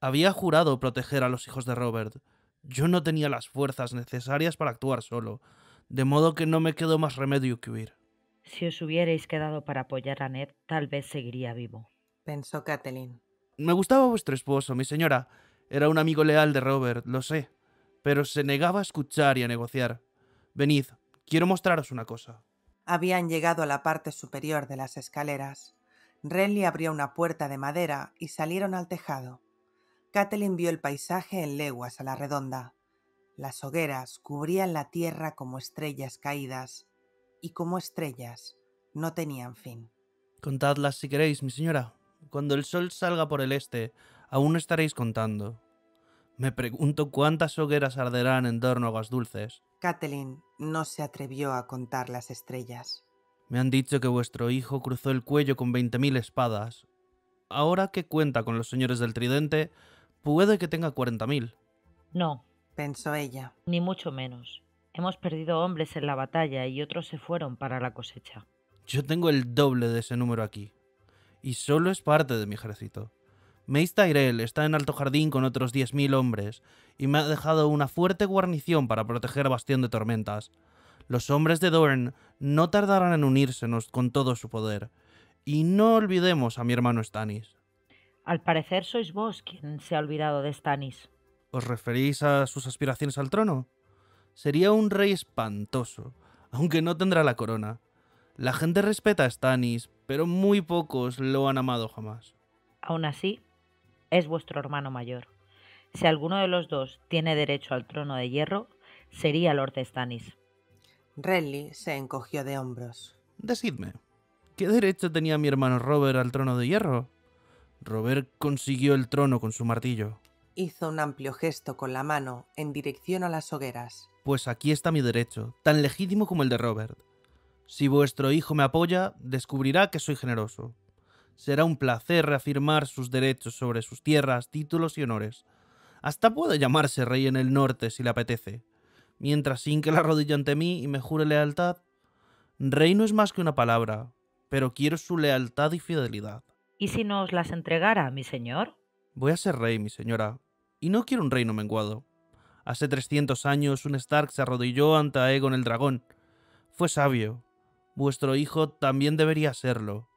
Había jurado proteger a los hijos de Robert. Yo no tenía las fuerzas necesarias para actuar solo, de modo que no me quedó más remedio que huir. Si os hubierais quedado para apoyar a Ned, tal vez seguiría vivo. Pensó Kathleen. Me gustaba vuestro esposo, mi señora. Era un amigo leal de Robert, lo sé. Pero se negaba a escuchar y a negociar. Venid, quiero mostraros una cosa. Habían llegado a la parte superior de las escaleras. Renly abrió una puerta de madera y salieron al tejado. Kathleen vio el paisaje en leguas a la redonda. Las hogueras cubrían la tierra como estrellas caídas, y como estrellas no tenían fin. Contadlas si queréis, mi señora. Cuando el sol salga por el este, aún estaréis contando. Me pregunto cuántas hogueras arderán en torno a dulces. Kathleen no se atrevió a contar las estrellas. Me han dicho que vuestro hijo cruzó el cuello con veinte mil espadas. Ahora que cuenta con los señores del tridente, puede que tenga cuarenta mil. No, pensó ella. Ni mucho menos. Hemos perdido hombres en la batalla y otros se fueron para la cosecha. Yo tengo el doble de ese número aquí. Y solo es parte de mi ejército. Meis Tyrell está en Alto Jardín con otros 10.000 hombres y me ha dejado una fuerte guarnición para proteger Bastión de Tormentas. Los hombres de Dorne no tardarán en unírsenos con todo su poder. Y no olvidemos a mi hermano Stannis. Al parecer sois vos quien se ha olvidado de Stannis. ¿Os referís a sus aspiraciones al trono? Sería un rey espantoso, aunque no tendrá la corona. La gente respeta a Stannis, pero muy pocos lo han amado jamás. Aún así, es vuestro hermano mayor. Si alguno de los dos tiene derecho al trono de hierro, sería Lord Stannis. Renly se encogió de hombros. Decidme, ¿qué derecho tenía mi hermano Robert al trono de hierro? Robert consiguió el trono con su martillo hizo un amplio gesto con la mano en dirección a las hogueras. Pues aquí está mi derecho, tan legítimo como el de Robert. Si vuestro hijo me apoya, descubrirá que soy generoso. Será un placer reafirmar sus derechos sobre sus tierras, títulos y honores. Hasta puede llamarse rey en el norte si le apetece. Mientras sin que la rodilla ante mí y me jure lealtad. Rey no es más que una palabra, pero quiero su lealtad y fidelidad. ¿Y si os las entregara, mi señor? Voy a ser rey, mi señora, y no quiero un reino menguado. Hace 300 años un Stark se arrodilló ante Aegon el dragón. Fue sabio. Vuestro hijo también debería serlo.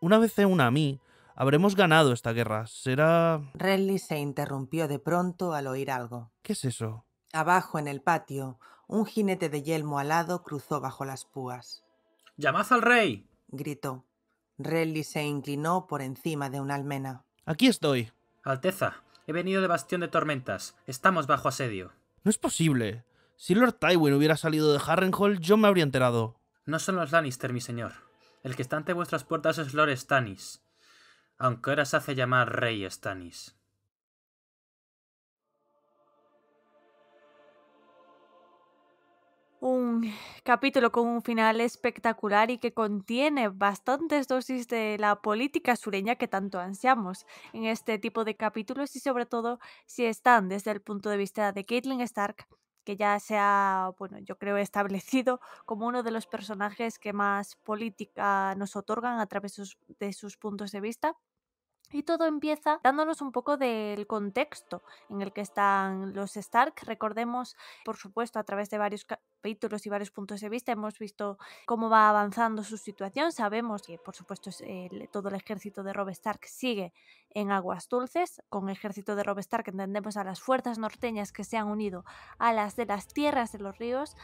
Una vez en una a mí, habremos ganado esta guerra. Será... Renly se interrumpió de pronto al oír algo. ¿Qué es eso? Abajo en el patio, un jinete de yelmo alado cruzó bajo las púas. ¡Llamad al rey! gritó. Renly se inclinó por encima de una almena. Aquí estoy, Alteza, he venido de Bastión de Tormentas. Estamos bajo asedio. No es posible. Si Lord Tywin hubiera salido de Harrenhal, yo me habría enterado. No son los Lannister, mi señor. El que está ante vuestras puertas es Lord Stannis. Aunque ahora se hace llamar Rey Stannis. un capítulo con un final espectacular y que contiene bastantes dosis de la política sureña que tanto ansiamos en este tipo de capítulos y sobre todo si están desde el punto de vista de Caitlin Stark que ya se ha, bueno, yo creo establecido como uno de los personajes que más política nos otorgan a través de sus puntos de vista y todo empieza dándonos un poco del contexto en el que están los Stark. Recordemos, por supuesto, a través de varios capítulos y varios puntos de vista, hemos visto cómo va avanzando su situación. Sabemos que, por supuesto, todo el ejército de Rob Stark sigue en aguas dulces. Con el ejército de Rob Stark entendemos a las fuerzas norteñas que se han unido a las de las tierras de los ríos.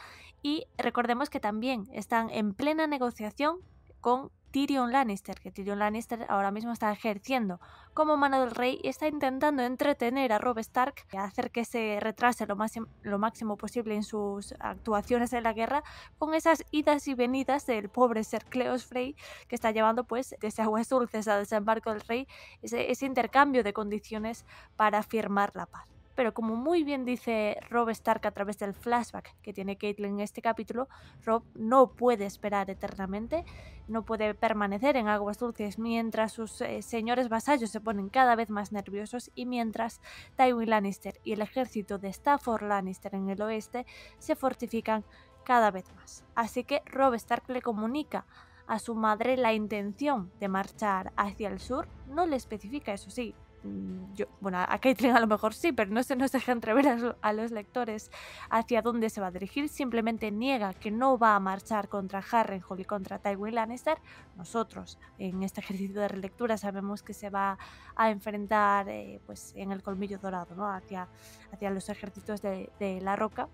Y recordemos que también están en plena negociación con Tyrion Lannister, que Tyrion Lannister ahora mismo está ejerciendo como mano del rey y está intentando entretener a Rob Stark, hacer que se retrase lo, más, lo máximo posible en sus actuaciones en la guerra, con esas idas y venidas del pobre Ser Cleos Frey, que está llevando pues desde aguas dulces al desembarco del rey, ese intercambio de condiciones para firmar la paz pero como muy bien dice Rob Stark a través del flashback que tiene Caitlyn en este capítulo, Rob no puede esperar eternamente, no puede permanecer en aguas dulces mientras sus eh, señores vasallos se ponen cada vez más nerviosos y mientras Tywin Lannister y el ejército de Stafford Lannister en el oeste se fortifican cada vez más. Así que Rob Stark le comunica a su madre la intención de marchar hacia el sur, no le especifica eso sí, Mm, yo, bueno, a Caitlin a lo mejor sí, pero no se nos deja entrever a, los lectores hacia dónde se va a dirigir, simplemente niega que no va a marchar contra Harrenhal y contra Tywin Lannister. Nosotros, en este ejercicio de relectura, sabemos que se va a enfrentar eh, pues, en el colmillo dorado, ¿no? hacia, hacia los ejércitos de la roca,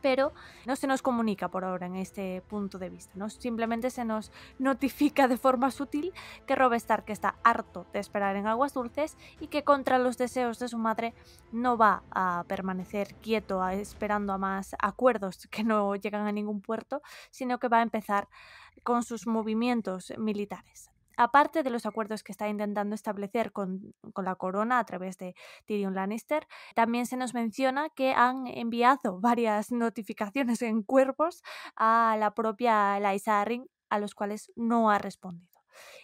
pero no se nos comunica por ahora en este punto de vista, ¿no? Simplemente se nos notifica de forma sutil que Rob Stark está harto de esperar en aguas dulces y que contra los deseos de su madre no va a permanecer quieto a, esperando a más acuerdos que no llegan a ningún puerto, sino que va a empezar con sus movimientos militares aparte de los acuerdos que está intentando establecer con, la corona a través de Tyrion Lannister, también se nos menciona que han enviado varias notificaciones en cuerpos a la propia Laisa Arryn, a los cuales no ha respondido.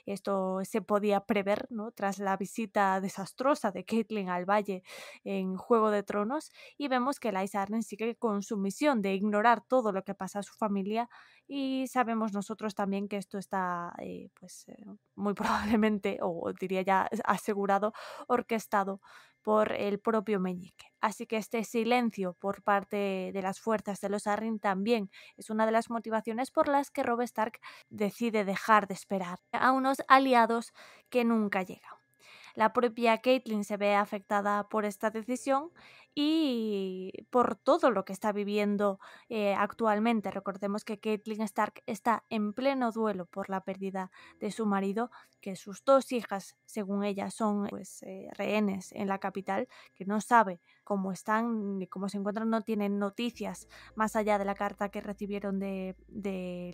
Esto se podía prever ¿no? tras la visita desastrosa de Caitlin al valle en Juego de Tronos y vemos que Liza Arryn sigue con su misión de ignorar todo lo que pasa a su familia y sabemos nosotros también que esto está eh, pues eh, muy probablemente o diría ya asegurado orquestado por el propio meñique. Así que este silencio por parte de las fuerzas de los Arryn también es una de las motivaciones por las que Rob Stark decide dejar de esperar a unos aliados que nunca llegan. La propia Caitlin se ve afectada por esta decisión y por todo lo que está viviendo eh, actualmente. Recordemos que Caitlyn Stark está en pleno duelo por la pérdida de su marido, que sus dos hijas, según ella, son pues, eh, rehenes en la capital, que no sabe cómo están ni cómo se encuentran, no tienen noticias más allá de la carta que recibieron de,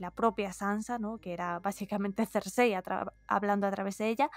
la propia Sansa, ¿no? que era básicamente Cersei hablando a través de ella.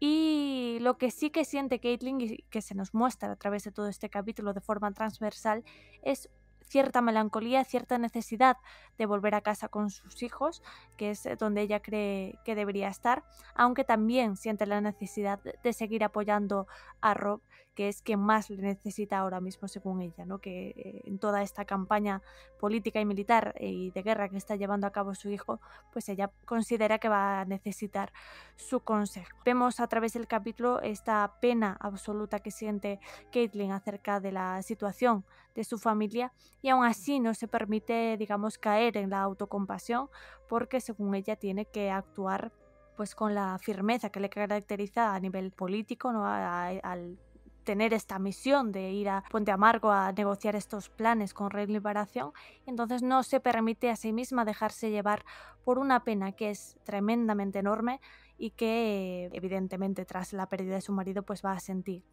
Y lo que sí que siente Caitlyn y que se nos muestra a través de todo este capítulo, de forma transversal, es cierta melancolía, cierta necesidad de volver a casa con sus hijos, que es eh, donde ella cree que debería estar, aunque también siente la necesidad de seguir apoyando a Rob que es que más le necesita ahora mismo, según ella, ¿no? que eh, en toda esta campaña política y militar eh, y de guerra que está llevando a cabo su hijo, pues ella considera que va a necesitar su consejo. Vemos a través del capítulo esta pena absoluta que siente Caitlin acerca de la situación de su familia y aún así no se permite, digamos, caer en la autocompasión porque según ella tiene que actuar pues con la firmeza que le caracteriza a nivel político, ¿no? al tener esta misión de ir a Ponte Amargo a negociar estos planes con Rey Liberación, entonces no se permite a sí misma dejarse llevar por una pena que es tremendamente enorme y que evidentemente tras la pérdida de su marido pues va a sentir.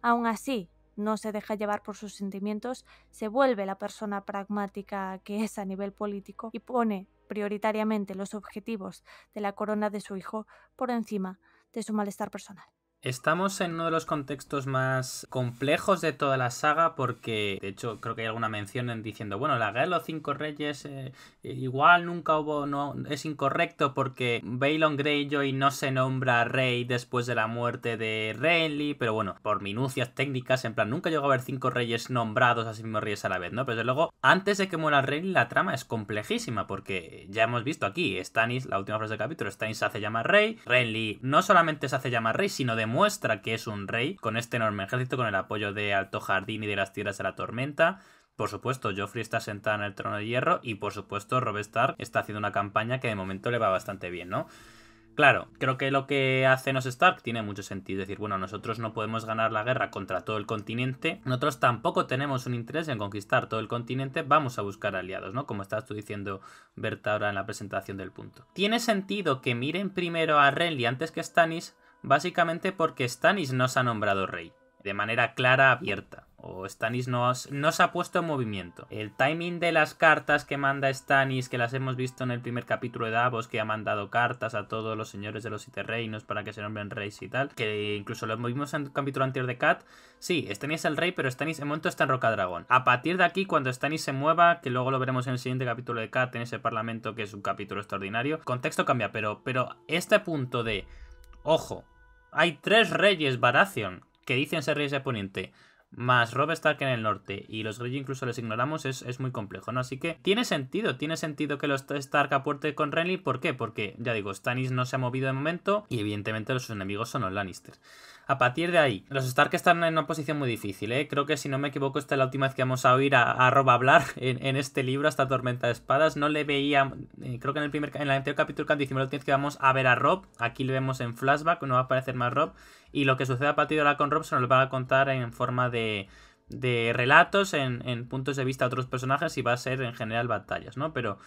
Aún así, no se deja llevar por sus sentimientos, se vuelve la persona pragmática que es a nivel político y pone prioritariamente los objetivos de la corona de su hijo por encima de su malestar personal. Estamos en uno de los contextos más complejos de toda la saga porque, de hecho, creo que hay alguna mención en diciendo, bueno, la guerra de los cinco reyes eh, igual nunca hubo, no, es incorrecto porque Balon Greyjoy no se nombra rey después de la muerte de Renly, pero bueno, por minucias técnicas, en plan, nunca llegó a haber cinco reyes nombrados a sí mismos reyes a la vez, ¿no? Pero desde luego, antes de que muera Renly, la trama es complejísima porque ya hemos visto aquí, Stannis, la última frase del capítulo, Stannis se hace llamar rey, Renly no solamente se hace llamar rey, sino de muestra que es un rey con este enorme ejército, con el apoyo de Alto Jardín y de las Tierras de la Tormenta. Por supuesto, Joffrey está sentada en el trono de hierro y por supuesto robert Stark está haciendo una campaña que de momento le va bastante bien, ¿no? Claro, creo que lo que hacen los Stark tiene mucho sentido. decir, bueno, nosotros no podemos ganar la guerra contra todo el continente. Nosotros tampoco tenemos un interés en conquistar todo el continente. Vamos a buscar aliados, ¿no? Como estás tú diciendo, Berta, ahora en la presentación del punto. Tiene sentido que miren primero a Renly antes que Stannis básicamente porque Stannis nos ha nombrado rey, de manera clara, abierta o Stannis nos, ha puesto en movimiento. El timing de las cartas que manda Stannis, que las hemos visto en el primer capítulo de Davos, que ha mandado cartas a todos los señores de los siete reinos para que se nombren reyes y tal, que incluso lo movimos en el capítulo anterior de Cat. Sí, Stannis es el rey, pero Stannis en momento está en Roca Dragón. A partir de aquí, cuando Stannis se mueva, que luego lo veremos en el siguiente capítulo de Cat, en ese parlamento que es un capítulo extraordinario, contexto cambia, pero, pero este punto de Ojo, hay tres reyes Baratheon que dicen ser reyes de Poniente, más Rob Stark en el norte, y los reyes incluso les ignoramos, es, muy complejo, ¿no? Así que tiene sentido, tiene sentido que los Stark aporte con Renly, ¿por qué? Porque, ya digo, Stannis no se ha movido de momento, y evidentemente los enemigos son los Lannister. A partir de ahí, los Stark están en una posición muy difícil, ¿eh? Creo que si no me equivoco, esta es la última vez que vamos a oír a, Rob hablar en, este libro, hasta Tormenta de Espadas. No le veía, eh, creo que en el primer, en el anterior capítulo que dijimos que vamos a ver a Rob, aquí le vemos en flashback, no va a aparecer más Rob. Y lo que sucede a partir de ahora con Rob se nos lo van a contar en forma de, relatos, en, en puntos de vista de otros personajes y va a ser en general batallas, ¿no? Pero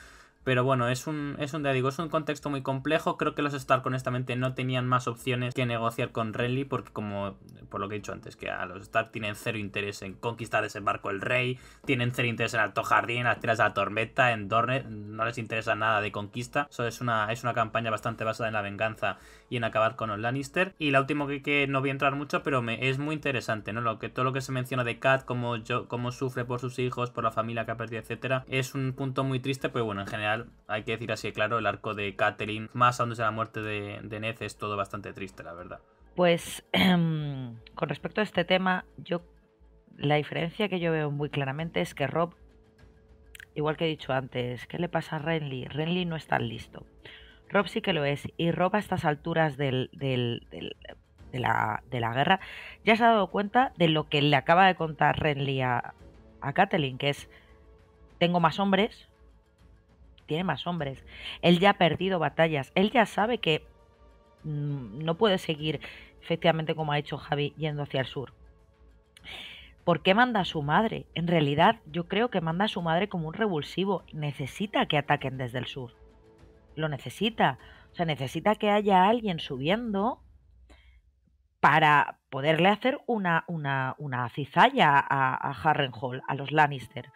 pero bueno, es un, es un, digo, es un contexto muy complejo. Creo que los Stark, honestamente, no tenían más opciones que negociar con Renly, porque como, por lo que he dicho antes, que a los Stark tienen cero interés en conquistar ese barco el rey, tienen cero interés en Alto Jardín, en las tiras de la tormenta, en Dorne, no les interesa nada de conquista. Eso es una, es una campaña bastante basada en la venganza y en acabar con los Lannister. Y la última que, que no voy a entrar mucho, pero es muy interesante, ¿no? Lo que, todo lo que se menciona de Kat, cómo, yo, sufre por sus hijos, por la familia que ha perdido, etcétera, es un punto muy triste, pero bueno, en general hay que decir así, claro, el arco de Catelyn. más aún desde la muerte de, de Ned, es todo bastante triste, la verdad. Pues con respecto a este tema, yo la diferencia que yo veo muy claramente es que Rob, igual que he dicho antes, ¿qué le pasa a Renly? Renly no está listo. Rob sí que lo es. Y Rob a estas alturas de, la, guerra ya se ha dado cuenta de lo que le acaba de contar Renly a, a que es, tengo más hombres, tiene más hombres. Él ya ha perdido batallas. Él ya sabe que mm, no puede seguir efectivamente como ha hecho Javi yendo hacia el sur. ¿Por qué manda a su madre? En realidad yo creo que manda a su madre como un revulsivo. Necesita que ataquen desde el sur lo necesita. O sea, necesita que haya alguien subiendo para poderle hacer una, una, una cizalla a, a Harrenhal, a los Lannister.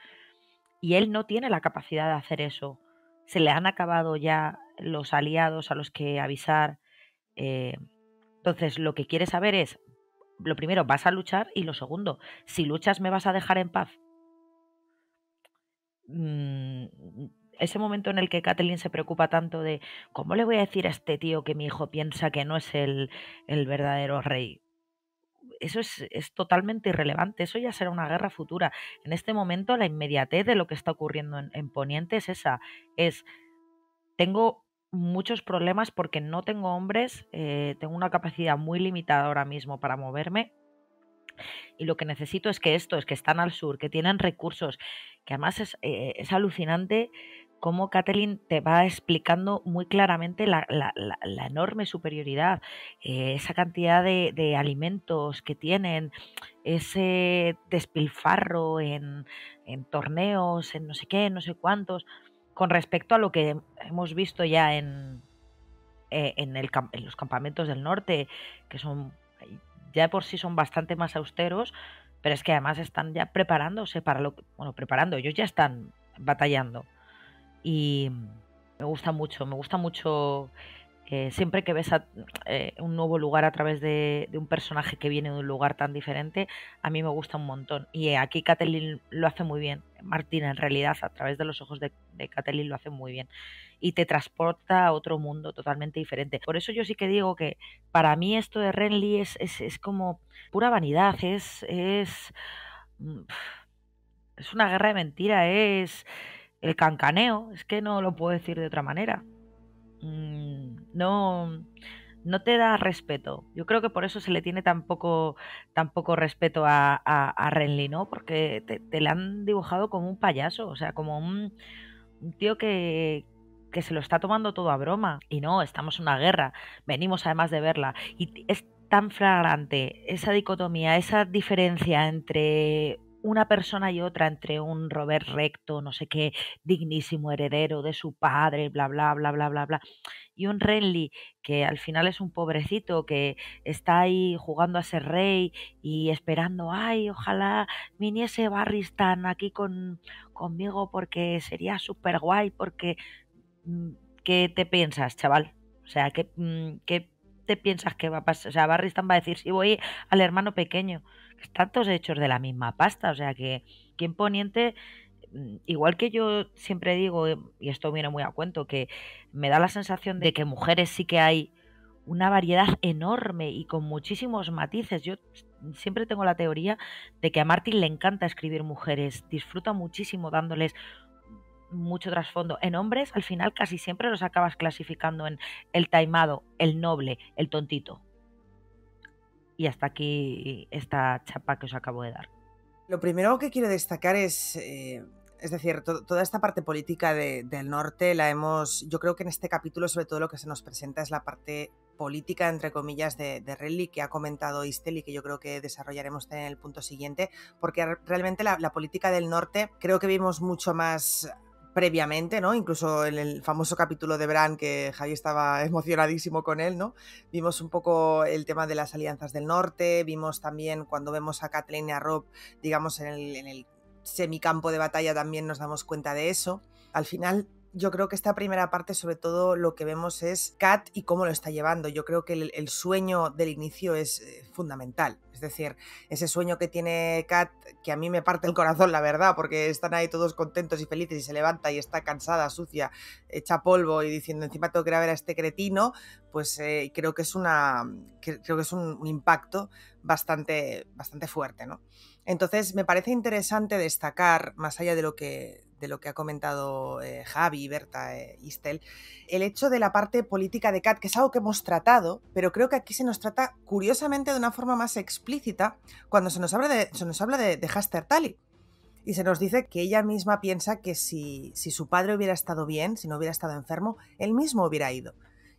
Y él no tiene la capacidad de hacer eso. Se le han acabado ya los aliados a los que avisar. Eh, entonces, lo que quiere saber es, lo primero, ¿vas a luchar? Y lo segundo, si luchas, ¿me vas a dejar en paz? Mm, ese momento en el que Kathleen se preocupa tanto de cómo le voy a decir a este tío que mi hijo piensa que no es el, verdadero rey. Eso es, totalmente irrelevante, eso ya será una guerra futura. En este momento la inmediatez de lo que está ocurriendo en, Poniente es esa, es tengo muchos problemas porque no tengo hombres, eh, tengo una capacidad muy limitada ahora mismo para moverme y lo que necesito es que estos que están al sur, que tienen recursos, que además es, eh, es alucinante cómo Kathleen te va explicando muy claramente la, enorme superioridad, eh, esa cantidad de, alimentos que tienen, ese despilfarro en, torneos, en no sé qué, no sé cuántos, con respecto a lo que hemos visto ya en, eh, los campamentos del norte, que son ya por sí son bastante más austeros, pero es que además están ya preparándose para lo bueno, preparando, ellos ya están batallando y me gusta mucho, me gusta mucho eh, siempre que ves a, eh, un nuevo lugar a través de, un personaje que viene de un lugar tan diferente, a mí me gusta un montón. Y aquí Catelyn lo hace muy bien. Martina, en realidad, a través de los ojos de, de lo hace muy bien. Y te transporta a otro mundo totalmente diferente. Por eso yo sí que digo que para mí esto de Renly es, es, como pura vanidad, es, es. Mm, es una guerra de mentira, es el cancaneo, es que no lo puedo decir de otra manera. Mm, no, no te da respeto. Yo creo que por eso se le tiene tan poco, respeto a, Renly, ¿no? Porque te, le han dibujado como un payaso, o sea, como un, tío que, que se lo está tomando todo a broma. Y no, estamos en una guerra, venimos además de verla. Y es tan flagrante esa dicotomía, esa diferencia entre una persona y otra, entre un Robert recto, no sé qué, dignísimo heredero de su padre, bla, bla, bla, bla, bla, bla, y un Renly que al final es un pobrecito que está ahí jugando a ser rey y esperando, ay, ojalá viniese Barristan aquí con, conmigo porque sería súper guay, porque... Mm, ¿Qué te piensas, chaval? O sea, ¿qué, mm, qué te piensas que va a pasar? O sea, Barristan va a decir, si voy al hermano pequeño tantos hechos de la misma pasta. O sea que quien Poniente, mm, igual que yo siempre digo, eh, y esto viene muy a cuento, que me da la sensación de que mujeres sí que hay una variedad enorme y con muchísimos matices. Yo siempre tengo la teoría de que a Martín le encanta escribir mujeres, disfruta muchísimo dándoles mucho trasfondo. En hombres, al final, casi siempre los acabas clasificando en el taimado, el noble, el tontito. Y hasta aquí esta chapa que os acabo de dar. Lo primero que quiero destacar es, eh, es decir, toda esta parte política del norte la hemos, yo creo que en este capítulo sobre todo lo que se nos presenta es la parte política, entre comillas, de, Relly, Rally que ha comentado Istel y que yo creo que desarrollaremos en el punto siguiente, porque realmente la, la política del norte creo que vimos mucho más previamente, ¿no? Incluso en el famoso capítulo de Bran, que Javi estaba emocionadísimo con él, ¿no? Vimos un poco el tema de las alianzas del norte, vimos también cuando vemos a Kathleen y a Rob, digamos, en el, en el semicampo de batalla también nos damos cuenta de eso. Al final, yo creo que esta primera parte sobre todo lo que vemos es Kat y cómo lo está llevando. Yo creo que el, sueño del inicio es eh, fundamental. Es decir, ese sueño que tiene Kat, que a mí me parte el corazón, la verdad, porque están ahí todos contentos y felices y se levanta y está cansada, sucia, hecha polvo y diciendo encima tengo que ir a ver a este cretino, pues eh, creo que es una creo que es un, un, impacto bastante bastante fuerte, ¿no? Entonces me parece interesante destacar más allá de lo que de lo que ha comentado eh, Javi, Berta, y eh, Estel, el hecho de la parte política de Kat, que es algo que hemos tratado, pero creo que aquí se nos trata curiosamente de una forma más explícita cuando se nos habla de, se nos habla de, de Haster Tally. Y se nos dice que ella misma piensa que si, si su padre hubiera estado bien, si no hubiera estado enfermo, él mismo hubiera ido.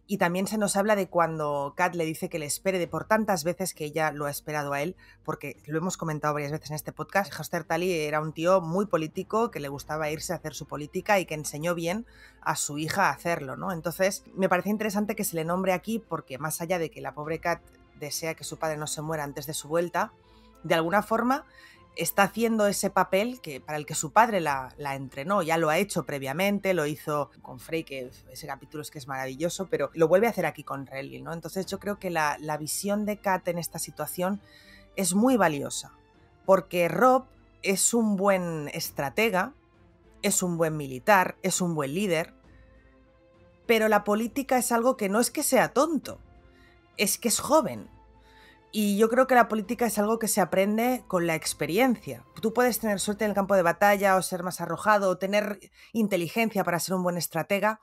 Y también se nos habla de cuando Kat le dice que le espere de por tantas veces que ella lo ha esperado a él, porque lo hemos comentado varias veces en este podcast, Hoster tally era un tío muy político, que le gustaba irse a hacer su política y que enseñó bien a su hija a hacerlo, ¿no? Entonces, me parece interesante que se le nombre aquí porque más allá de que la pobre Kat desea que su padre no se muera antes de su vuelta, de alguna forma está haciendo ese papel que, para el que su padre la, entrenó, ya lo ha hecho previamente, lo hizo con Frey, que ese capítulo es que es maravilloso, pero lo vuelve a hacer aquí con Relly, ¿no? Entonces yo creo que la, la visión de Kat en esta situación es muy valiosa, porque Rob es un buen estratega, es un buen militar, es un buen líder, pero la política es algo que no es que sea tonto, es que es joven, y yo creo que la política es algo que se aprende con la experiencia. Tú puedes tener suerte en el campo de batalla o ser más arrojado o tener inteligencia para ser un buen estratega,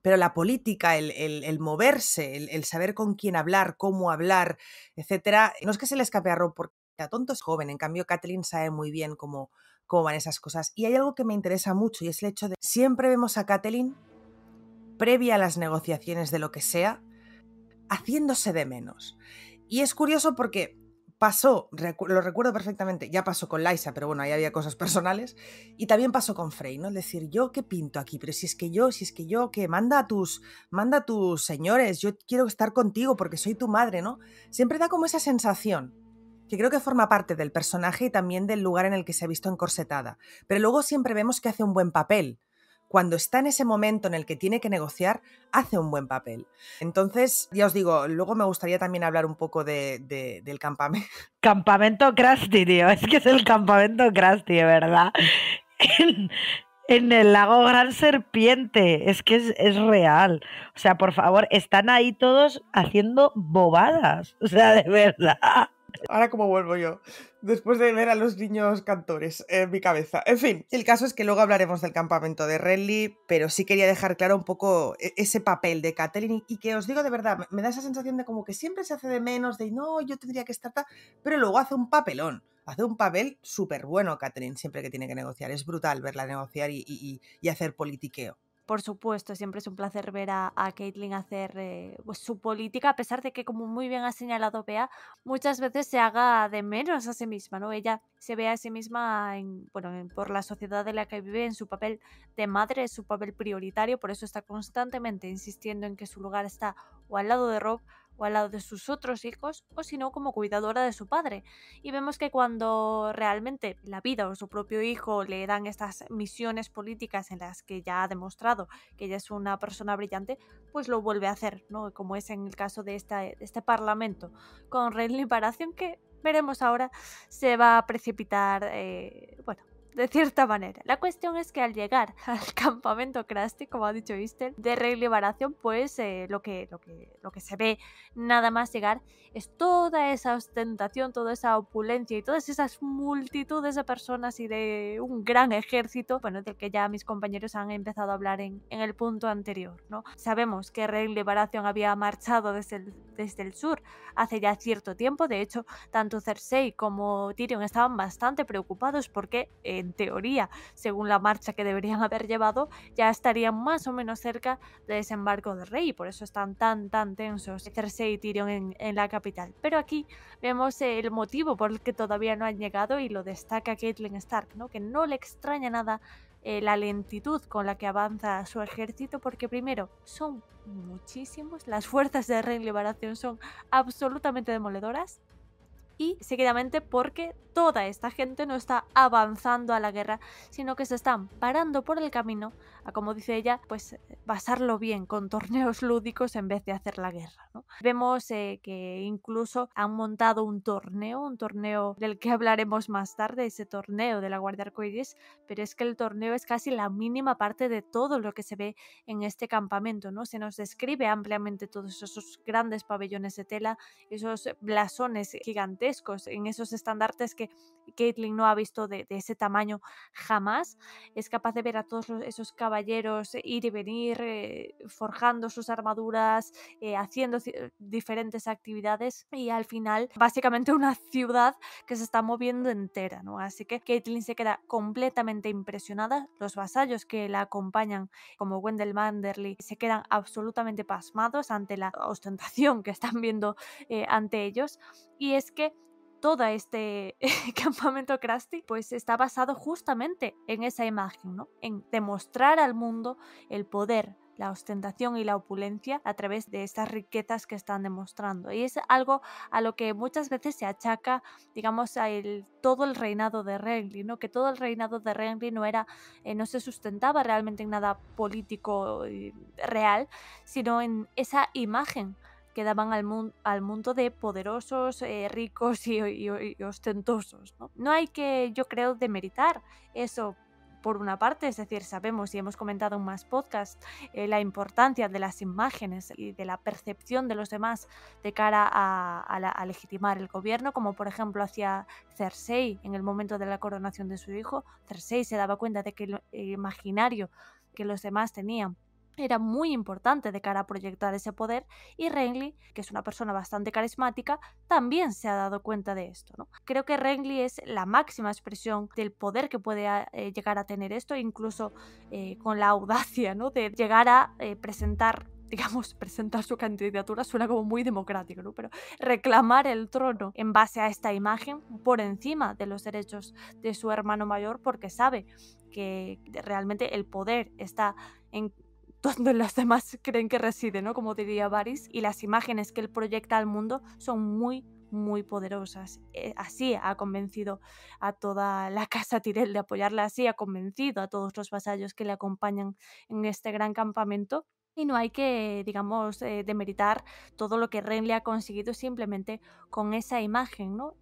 pero la política, el, moverse, el, saber con quién hablar, cómo hablar, etcétera, no es que se le escape a Rob porque a tonto es joven. En cambio, Kathleen sabe muy bien cómo, cómo van esas cosas. Y hay algo que me interesa mucho y es el hecho de siempre vemos a Kathleen previa a las negociaciones de lo que sea, haciéndose de menos. Y es curioso porque pasó, lo recuerdo perfectamente, ya pasó con Laisa, pero bueno, ahí había cosas personales, y también pasó con Frey, ¿no? Es decir, yo qué pinto aquí, pero si es que yo, si es que yo, que manda tus, manda a tus señores, yo quiero estar contigo porque soy tu madre, ¿no? Siempre da como esa sensación, que creo que forma parte del personaje y también del lugar en el que se ha visto encorsetada, pero luego siempre vemos que hace un buen papel, cuando está en ese momento en el que tiene que negociar, hace un buen papel. Entonces, ya os digo, luego me gustaría también hablar un poco del campamento. Campamento Krusty, tío. Es que es el campamento Krusty, ¿verdad? En, el lago Gran Serpiente. Es que es, es real. O sea, por favor, están ahí todos haciendo bobadas. O sea, de verdad. Ahora como vuelvo yo, después de ver a los niños cantores en mi cabeza. En fin, el caso es que luego hablaremos del campamento de Renly, pero sí quería dejar claro un poco e-, ese papel de Katherine, y que os digo de verdad, me da esa sensación de como que siempre se hace de menos, de no, yo tendría que estar, pero luego hace un papelón hace un papel súper bueno Catherine siempre que tiene que negociar. Es brutal verla negociar y hacer politiqueo por supuesto, siempre es un placer ver a, Caitlin hacer eh, pues, su política, a pesar de que, como muy bien ha señalado Bea, muchas veces se haga de menos a sí misma, ¿no? Ella se ve a sí misma bueno, por la sociedad en la que vive, en su papel de madre, es su papel prioritario, por eso está constantemente insistiendo en que su lugar está o al lado de Rob o al lado de sus otros hijos o si no como cuidadora de su padre. Y vemos que cuando realmente la vida o su propio hijo le dan estas misiones políticas en las que ya ha demostrado que ella es una persona brillante, pues lo vuelve a hacer, ¿no? Como es en el caso de, esta, este parlamento con Renly Paración que veremos ahora se va a precipitar, eh, bueno, de cierta manera. La cuestión es que al llegar al campamento Krusty, como ha dicho Easter, de Liberación, pues eh, lo, que, lo, que, lo que se ve nada más llegar es toda esa ostentación, toda esa opulencia y todas esas multitudes de personas y de un gran ejército, bueno, del que ya mis compañeros han empezado a hablar en, el punto anterior, ¿no? Sabemos que Rey Liberación había marchado desde el, desde el sur hace ya cierto tiempo, de hecho, tanto Cersei como Tyrion estaban bastante preocupados porque... Eh, en teoría, según la marcha que deberían haber llevado, ya estarían más o menos cerca de desembarco de rey, por eso están tan tan tensos Cersei y Tyrion en, la capital. Pero aquí vemos el motivo por el que todavía no han llegado y lo destaca Caitlin Stark, ¿no? que no le extraña nada eh, la lentitud con la que avanza su ejército, porque primero son muchísimos, las fuerzas de Rey Liberación son absolutamente demoledoras, y seguidamente porque toda esta gente no está avanzando a la guerra, sino que se están parando por el camino como dice ella, pues basarlo bien con torneos lúdicos en vez de hacer la guerra. Vemos eh, que incluso han montado un torneo, un torneo del que hablaremos más tarde, ese torneo de la Guardia Arcoiris, pero es que el torneo es casi la mínima parte de todo lo que se ve en este campamento. ¿no? Se nos describe ampliamente todos esos grandes pabellones de tela, esos blasones gigantescos, en esos estandartes que Caitlyn no ha visto de, ese tamaño jamás. Es capaz de ver a todos esos caballeros ir y venir, eh, forjando sus armaduras, eh, haciendo eh, diferentes actividades y al final básicamente una ciudad que se está moviendo entera, ¿no? Así que Caitlyn se queda completamente impresionada, los vasallos que la acompañan como Wendell Manderly se quedan absolutamente pasmados ante la ostentación que están viendo ante ellos y es que todo este campamento Krusty, pues está basado justamente en esa imagen, ¿no? En demostrar al mundo el poder la ostentación y la opulencia a través de estas riquezas que están demostrando. Y es algo a lo que muchas veces se achaca, digamos, a el, todo el reinado de Renly, ¿no? que todo el reinado de Renly no, era, eh, no se sustentaba realmente en nada político eh, real, sino en esa imagen quedaban daban al, al mundo de poderosos, eh, ricos y, ostentosos. ¿no? hay que, yo creo, demeritar eso. Por una parte, es decir, sabemos y hemos comentado en más podcasts eh, la importancia de las imágenes y de la percepción de los demás de cara a, a legitimar el gobierno, como por ejemplo hacía Cersei en el momento de la coronación de su hijo. Cersei se daba cuenta de que el imaginario que los demás tenían era muy importante de cara a proyectar ese poder y Renly, que es una persona bastante carismática, también se ha dado cuenta de esto. ¿no? Creo que Renly es la máxima expresión del poder que puede ah, eh, llegar a tener esto, incluso eh, con la audacia ¿no? de llegar a eh, presentar digamos, presentar su candidatura suena como muy democrático, ¿no? Pero reclamar el trono en base a esta imagen por encima de los derechos de su hermano mayor porque sabe que realmente el poder está en donde los demás creen que reside, ¿no? Como diría Baris, y las imágenes que él proyecta al mundo son muy, muy poderosas. Eh, así ha convencido a toda la casa Tirel de apoyarla, así ha convencido a todos los vasallos que le acompañan en este gran campamento. Y no hay que, digamos, eh, demeritar todo lo que Ren le ha conseguido simplemente con esa imagen, ¿no?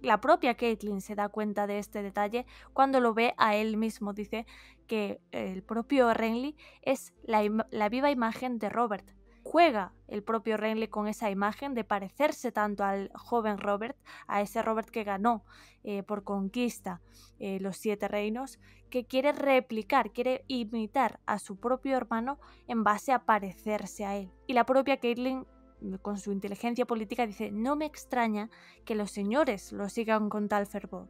La propia Caitlin se da cuenta de este detalle cuando lo ve a él mismo. Dice que el propio Renly es la, viva imagen de Robert. Juega el propio Renly con esa imagen de parecerse tanto al joven Robert, a ese Robert que ganó eh, por conquista eh, los siete reinos, que quiere replicar, quiere imitar a su propio hermano en base a parecerse a él. Y la propia Caitlyn con su inteligencia política, dice, no me extraña que los señores lo sigan con tal fervor.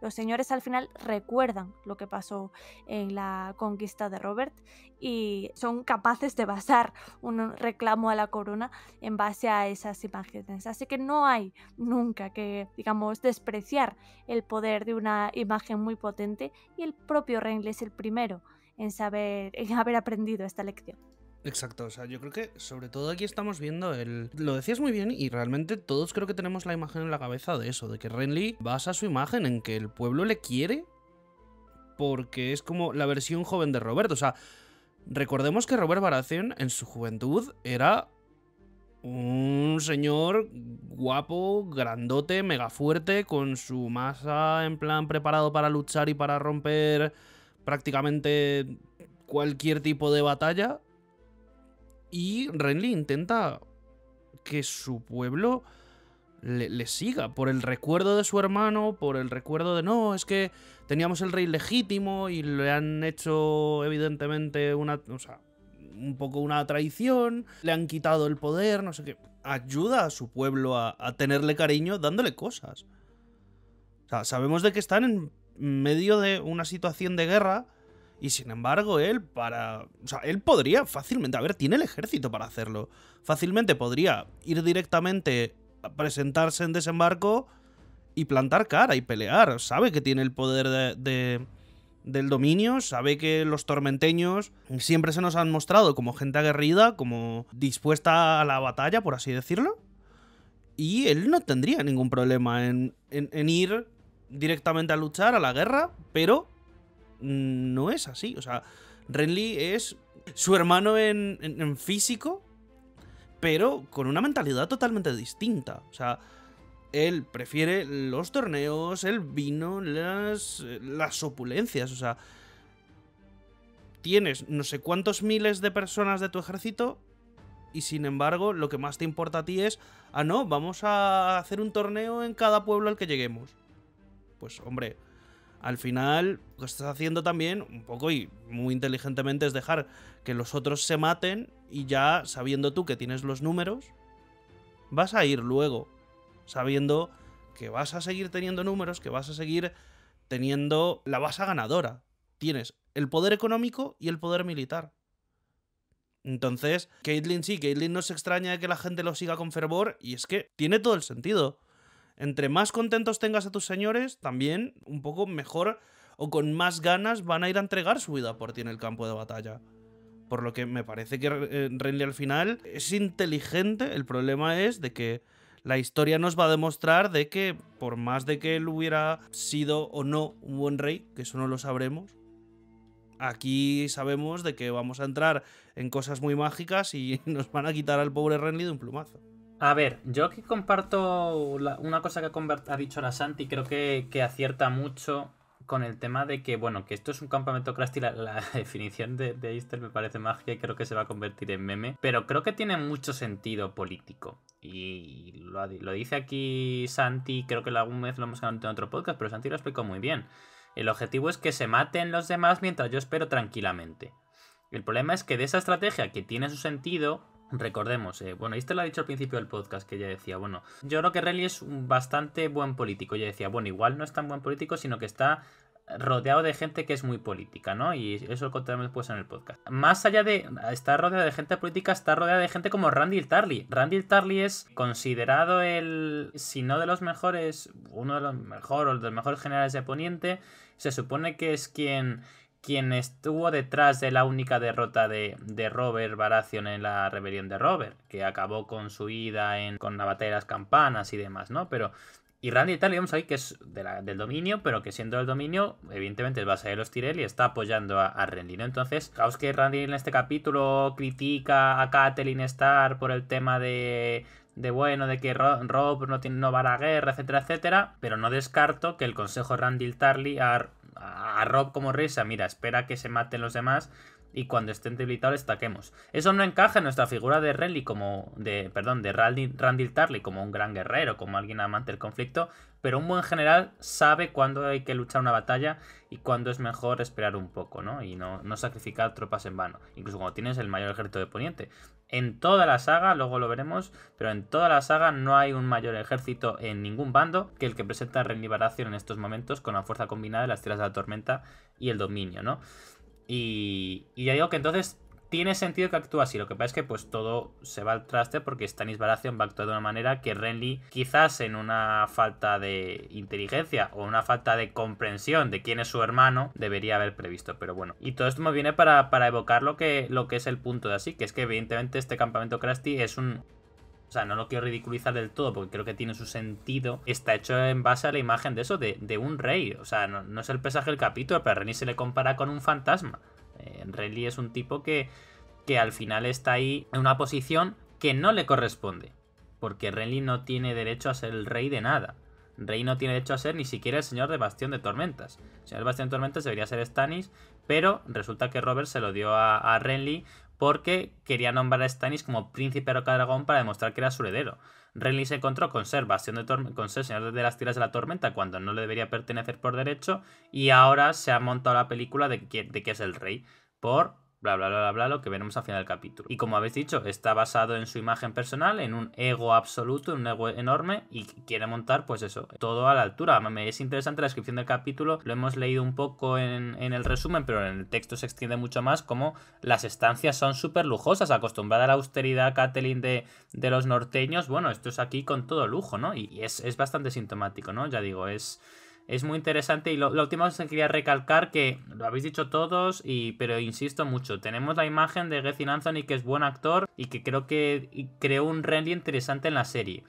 Los señores al final recuerdan lo que pasó en la conquista de Robert y son capaces de basar un reclamo a la corona en base a esas imágenes. Así que no hay nunca que, digamos, despreciar el poder de una imagen muy potente y el propio es el primero en saber, en haber aprendido esta lección. Exacto, o sea, yo creo que sobre todo aquí estamos viendo el... Lo decías muy bien y realmente todos creo que tenemos la imagen en la cabeza de eso, de que Renly basa su imagen en que el pueblo le quiere porque es como la versión joven de Robert. O sea, recordemos que Robert Baratheon en su juventud era un señor guapo, grandote, mega fuerte, con su masa en plan preparado para luchar y para romper prácticamente cualquier tipo de batalla y Renly intenta que su pueblo le, siga por el recuerdo de su hermano, por el recuerdo de no, es que teníamos el rey legítimo y le han hecho evidentemente una, o sea, un poco una traición, le han quitado el poder, no sé qué. Ayuda a su pueblo a, a tenerle cariño dándole cosas. sabemos de que están en medio de una situación de guerra y sin embargo, él para... O sea, él podría fácilmente... A ver, tiene el ejército para hacerlo. Fácilmente podría ir directamente a presentarse en desembarco y plantar cara y pelear. Sabe que tiene el poder de, del dominio, sabe que los tormenteños siempre se nos han mostrado como gente aguerrida, como dispuesta a la batalla, por así decirlo. Y él no tendría ningún problema en, en ir directamente a luchar a la guerra, pero no es así. O sea, Renly es su hermano en, físico, pero con una mentalidad totalmente distinta. O sea, él prefiere los torneos, el vino, las, las opulencias. O sea, tienes no sé cuántos miles de personas de tu ejército y sin embargo lo que más te importa a ti es, ah, no, vamos a hacer un torneo en cada pueblo al que lleguemos. Pues hombre, al final lo que estás haciendo también, un poco y muy inteligentemente, es dejar que los otros se maten y ya sabiendo tú que tienes los números, vas a ir luego, sabiendo que vas a seguir teniendo números, que vas a seguir teniendo la base ganadora. Tienes el poder económico y el poder militar. Entonces, Caitlyn sí, Caitlyn no se extraña de que la gente lo siga con fervor y es que tiene todo el sentido. Entre más contentos tengas a tus señores, también un poco mejor o con más ganas van a ir a entregar su vida por ti en el campo de batalla. Por lo que me parece que eh, Renly al final es inteligente. El problema es de que la historia nos va a demostrar de que por más de que él hubiera sido o no un buen rey, que eso no lo sabremos, aquí sabemos de que vamos a entrar en cosas muy mágicas y nos van a quitar al pobre Renly de un plumazo. A ver, yo aquí comparto una cosa que ha dicho la Santi, creo que, acierta mucho con el tema de que, bueno, que esto es un campamento crástico la, definición de, de Easter me parece magia y creo que se va a convertir en meme, pero creo que tiene mucho sentido político. Y lo, dice aquí Santi, creo que algún vez lo hemos hablado en otro podcast, pero Santi lo explicó muy bien. El objetivo es que se maten los demás mientras yo espero tranquilamente. El problema es que de esa estrategia que tiene su sentido, Recordemos, eh, bueno, y este lo ha dicho al principio del podcast, que ya decía, bueno, yo creo que Rally es un bastante buen político. Ya decía, bueno, igual no es tan buen político, sino que está rodeado de gente que es muy política, ¿no? Y eso lo contaremos después en el podcast. Más allá de estar rodeado de gente política, está rodeado de gente como Randy Tarly. Randy Tarly es considerado el, si no de los mejores, uno de los mejores o de los mejores generales de Poniente. Se supone que es quien quien estuvo detrás de la única derrota de, Robert Baratheon en la rebelión de Robert, que acabó con su ida en, con la batalla de las campanas y demás, ¿no? Pero. Y Randy a ahí que es del dominio, pero que siendo del dominio, evidentemente es base de los Tyrell y está apoyando a, Randy, ¿no? Entonces, claro que Randy en este capítulo critica a Catelyn Starr por el tema de de bueno, de que Rob no, no va a la guerra, etcétera, etcétera, pero no descarto que el consejo Randy Tarly ha a, Rob como risa, mira, espera que se maten los demás y cuando estén debilitados taquemos. Eso no encaja en nuestra figura de Renly como de perdón, de Randy, Tarly como un gran guerrero, como alguien amante del conflicto, pero un buen general sabe cuándo hay que luchar una batalla y cuándo es mejor esperar un poco, ¿no? Y no, no sacrificar tropas en vano, incluso cuando tienes el mayor ejército de Poniente. En toda la saga, luego lo veremos, pero en toda la saga no hay un mayor ejército en ningún bando que el que presenta Baratheon en estos momentos con la fuerza combinada de las Tierras de la tormenta y el dominio, ¿no? Y, y ya digo que entonces tiene sentido que actúe así. Lo que pasa es que pues todo se va al traste porque Stanis Baratheon va a actuar de una manera que Renly quizás en una falta de inteligencia o una falta de comprensión de quién es su hermano debería haber previsto. Pero bueno, y todo esto me viene para, evocar lo que, lo que es el punto de así, que es que evidentemente este campamento Krusty es un, o sea, no lo quiero ridiculizar del todo porque creo que tiene su sentido. Está hecho en base a la imagen de eso, de, un rey. O sea, no, es el pesaje del capítulo, pero a se le compara con un fantasma. Eh, Renly es un tipo que, que al final está ahí en una posición que no le corresponde. Porque Renly no tiene derecho a ser el rey de nada. Rey no tiene derecho a ser ni siquiera el señor de Bastión de Tormentas. El señor de Bastión de Tormentas debería ser Stannis, pero resulta que Robert se lo dio a, a Renly porque quería nombrar a Stannis como príncipe dragón para demostrar que era su heredero. Renly se encontró con ser, de Señor de las tiras de la Tormenta cuando no le debería pertenecer por derecho y ahora se ha montado la película de de que es el rey por bla, bla, bla, bla, bla, lo que veremos al final del capítulo. Y como habéis dicho, está basado en su imagen personal, en un ego absoluto, en un ego enorme, y quiere montar, pues eso, todo a la altura. Me es interesante la descripción del capítulo, lo hemos leído un poco en, el resumen, pero en el texto se extiende mucho más, como las estancias son súper lujosas, acostumbrada a la austeridad Kathleen de, de, los norteños, bueno, esto es aquí con todo lujo, ¿no? Y, es, es bastante sintomático, ¿no? Ya digo, es es muy interesante. Y lo, último que quería recalcar, que lo habéis dicho todos, y, pero insisto mucho, tenemos la imagen de Gethin Anthony, que es buen actor y que creo que creó un rally interesante en la serie.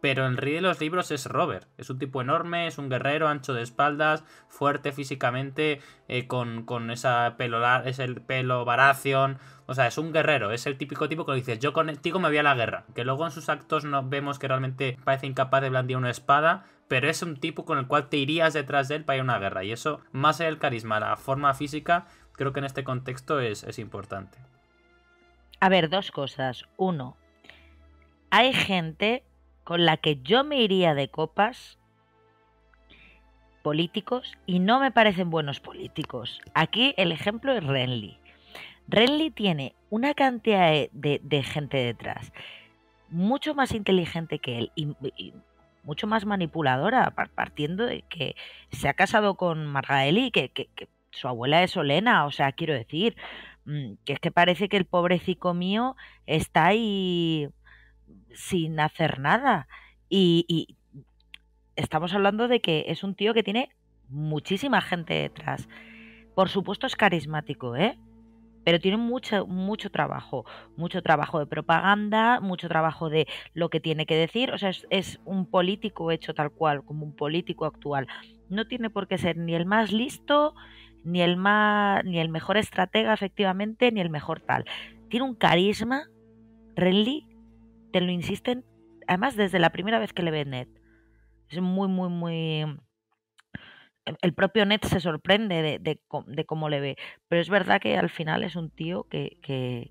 Pero el rey de los libros es Robert. Es un tipo enorme, es un guerrero, ancho de espaldas, fuerte físicamente, eh, con, esa pelo, el pelo varación. O sea, es un guerrero, es el típico tipo que lo dices, yo contigo me voy a la guerra. Que luego en sus actos no vemos que realmente parece incapaz de blandir una espada, pero es un tipo con el cual te irías detrás de él para ir a una guerra. Y eso, más el carisma, la forma física, creo que en este contexto es, importante. A ver, dos cosas. Uno, hay gente con la que yo me iría de copas políticos y no me parecen buenos políticos. Aquí el ejemplo es Renly. Renly tiene una cantidad de, gente detrás mucho más inteligente que él mucho más manipuladora, partiendo de que se ha casado con Margaeli, que, que, su abuela es Olena, o sea, quiero decir, mm, que es que parece que el pobrecico mío está ahí sin hacer nada. Y, y, estamos hablando de que es un tío que tiene muchísima gente detrás. Por supuesto es carismático, ¿eh? pero tiene mucho, mucho trabajo, mucho trabajo de propaganda, mucho trabajo de lo que tiene que decir, o sea, es, un político hecho tal cual, como un político actual. No tiene por qué ser ni el más listo, ni el más, ni el mejor estratega, efectivamente, ni el mejor tal. Tiene un carisma, Renly, te lo insisten, además desde la primera vez que le ven Ned. Es muy, muy, muy el propio Ned se sorprende de, cómo le ve. Pero es verdad que al final es un tío que,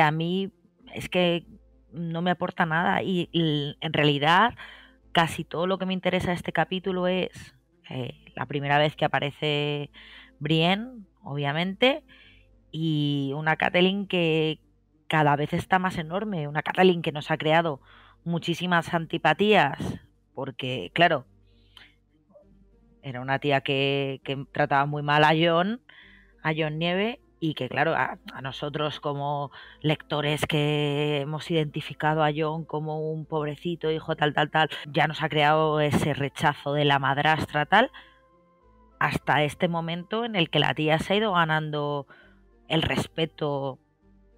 a mí es que no me aporta nada. Y, en realidad casi todo lo que me interesa de este capítulo es eh, la primera vez que aparece Brienne, obviamente, y una Catelyn que cada vez está más enorme. Una Catelyn que nos ha creado muchísimas antipatías. Porque, claro, era una tía que, trataba muy mal a John, a John Nieve, y que claro, a, nosotros como lectores que hemos identificado a John como un pobrecito hijo tal, tal, tal, ya nos ha creado ese rechazo de la madrastra tal, hasta este momento en el que la tía se ha ido ganando el respeto,